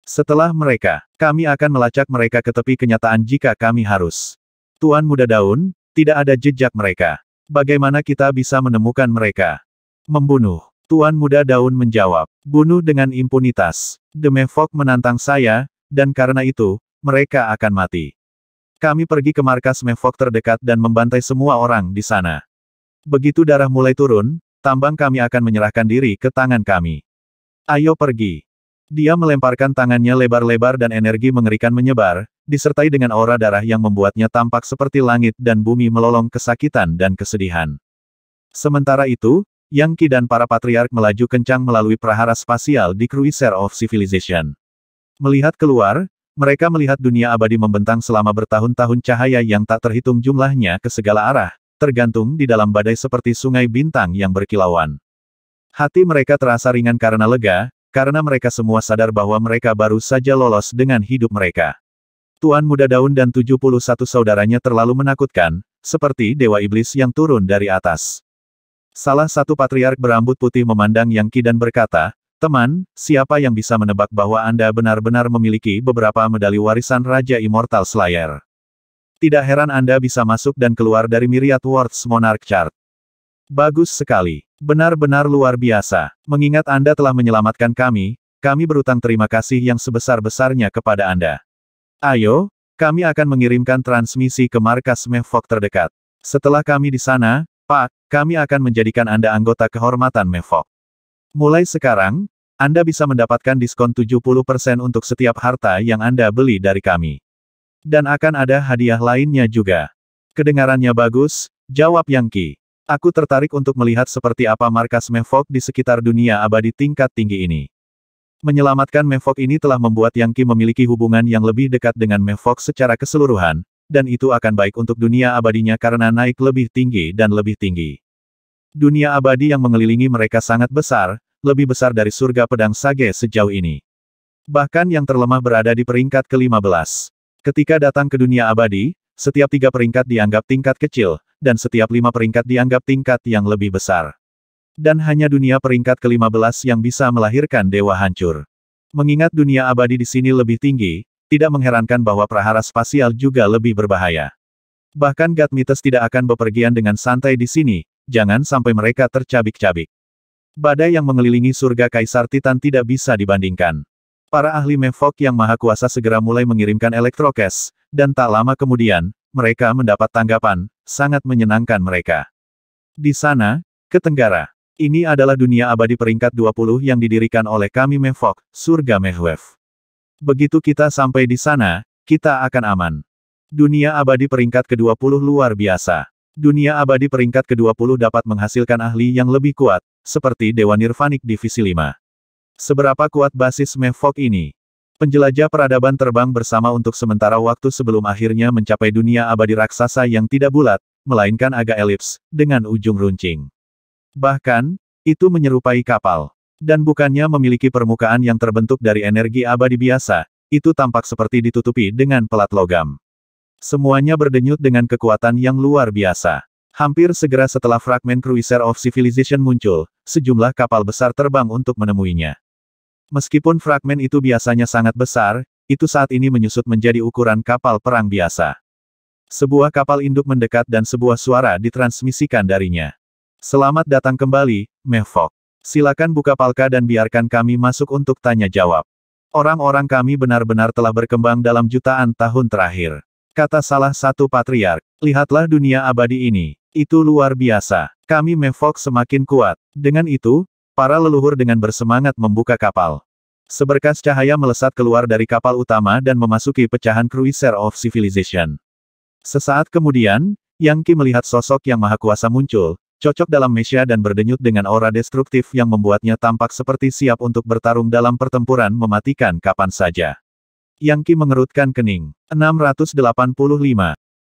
Setelah mereka, kami akan melacak mereka ke tepi kenyataan jika kami harus. Tuan Muda Daun, tidak ada jejak mereka. Bagaimana kita bisa menemukan mereka? Membunuh. Tuan Muda Daun menjawab, bunuh dengan impunitas. Demefok menantang saya, dan karena itu, mereka akan mati. Kami pergi ke markas Mefok terdekat dan membantai semua orang di sana. Begitu darah mulai turun, tambang kami akan menyerahkan diri ke tangan kami. Ayo pergi. Dia melemparkan tangannya lebar-lebar dan energi mengerikan menyebar, disertai dengan aura darah yang membuatnya tampak seperti langit dan bumi melolong kesakitan dan kesedihan. Sementara itu, Yang Qi dan para patriark melaju kencang melalui prahara spasial di Cruiser of Civilization. Melihat keluar, mereka melihat dunia abadi membentang selama bertahun-tahun cahaya yang tak terhitung jumlahnya ke segala arah, tergantung di dalam badai seperti sungai bintang yang berkilauan. Hati mereka terasa ringan karena lega, karena mereka semua sadar bahwa mereka baru saja lolos dengan hidup mereka. Tuan Muda Daun dan 71 saudaranya terlalu menakutkan, seperti Dewa Iblis yang turun dari atas. Salah satu patriark berambut putih memandang Yang Ki dan berkata, Teman, siapa yang bisa menebak bahwa Anda benar-benar memiliki beberapa medali warisan Raja Immortal Slayer? Tidak heran Anda bisa masuk dan keluar dari Myriad Worlds Monarch Chart. Bagus sekali. Benar-benar luar biasa. Mengingat Anda telah menyelamatkan kami, kami berutang terima kasih yang sebesar-besarnya kepada Anda. Ayo, kami akan mengirimkan transmisi ke markas Mevok terdekat. Setelah kami di sana, Pak, kami akan menjadikan Anda anggota kehormatan Mevok. Mulai sekarang, Anda bisa mendapatkan diskon 70% untuk setiap harta yang Anda beli dari kami. Dan akan ada hadiah lainnya juga. Kedengarannya bagus, jawab Yang Ki. Aku tertarik untuk melihat seperti apa markas Mevok di sekitar dunia abadi tingkat tinggi ini. Menyelamatkan Mevok ini telah membuat Yang Qi memiliki hubungan yang lebih dekat dengan Mevok secara keseluruhan, dan itu akan baik untuk dunia abadinya karena naik lebih tinggi dan lebih tinggi. Dunia abadi yang mengelilingi mereka sangat besar, lebih besar dari surga pedang Sage sejauh ini. Bahkan yang terlemah berada di peringkat ke-15. Ketika datang ke dunia abadi, setiap tiga peringkat dianggap tingkat kecil, dan setiap lima peringkat dianggap tingkat yang lebih besar. Dan hanya dunia peringkat ke-15 yang bisa melahirkan dewa hancur. Mengingat dunia abadi di sini lebih tinggi, tidak mengherankan bahwa prahara spasial juga lebih berbahaya. Bahkan Gatmites tidak akan bepergian dengan santai di sini, jangan sampai mereka tercabik-cabik. Badai yang mengelilingi surga Kaisar Titan tidak bisa dibandingkan. Para ahli Mefok yang maha kuasa segera mulai mengirimkan elektrokes, dan tak lama kemudian, mereka mendapat tanggapan, sangat menyenangkan mereka. Di sana, ke tenggara. Ini adalah dunia abadi peringkat 20 yang didirikan oleh kami Mevok, surga Mehwef. Begitu kita sampai di sana, kita akan aman. Dunia abadi peringkat ke-20 luar biasa. Dunia abadi peringkat ke-20 dapat menghasilkan ahli yang lebih kuat, seperti Dewa Nirvanik Divisi 5. Seberapa kuat basis Mevok ini? Penjelajah peradaban terbang bersama untuk sementara waktu sebelum akhirnya mencapai dunia abadi raksasa yang tidak bulat, melainkan agak elips, dengan ujung runcing. Bahkan, itu menyerupai kapal. Dan bukannya memiliki permukaan yang terbentuk dari energi abadi biasa, itu tampak seperti ditutupi dengan pelat logam. Semuanya berdenyut dengan kekuatan yang luar biasa. Hampir segera setelah fragmen Cruiser of Civilization muncul, sejumlah kapal besar terbang untuk menemuinya. Meskipun fragmen itu biasanya sangat besar, itu saat ini menyusut menjadi ukuran kapal perang biasa. Sebuah kapal induk mendekat dan sebuah suara ditransmisikan darinya. Selamat datang kembali, Mevok. Silakan buka palka dan biarkan kami masuk untuk tanya-jawab. Orang-orang kami benar-benar telah berkembang dalam jutaan tahun terakhir. Kata salah satu patriark, lihatlah dunia abadi ini. Itu luar biasa. Kami Mevok semakin kuat. Dengan itu, Para leluhur dengan bersemangat membuka kapal. Seberkas cahaya melesat keluar dari kapal utama dan memasuki pecahan Cruiser of Civilization. Sesaat kemudian, Yang Qi melihat sosok yang maha kuasa muncul, cocok dalam Mesia dan berdenyut dengan aura destruktif yang membuatnya tampak seperti siap untuk bertarung dalam pertempuran mematikan kapan saja. Yang Qi mengerutkan kening. 685.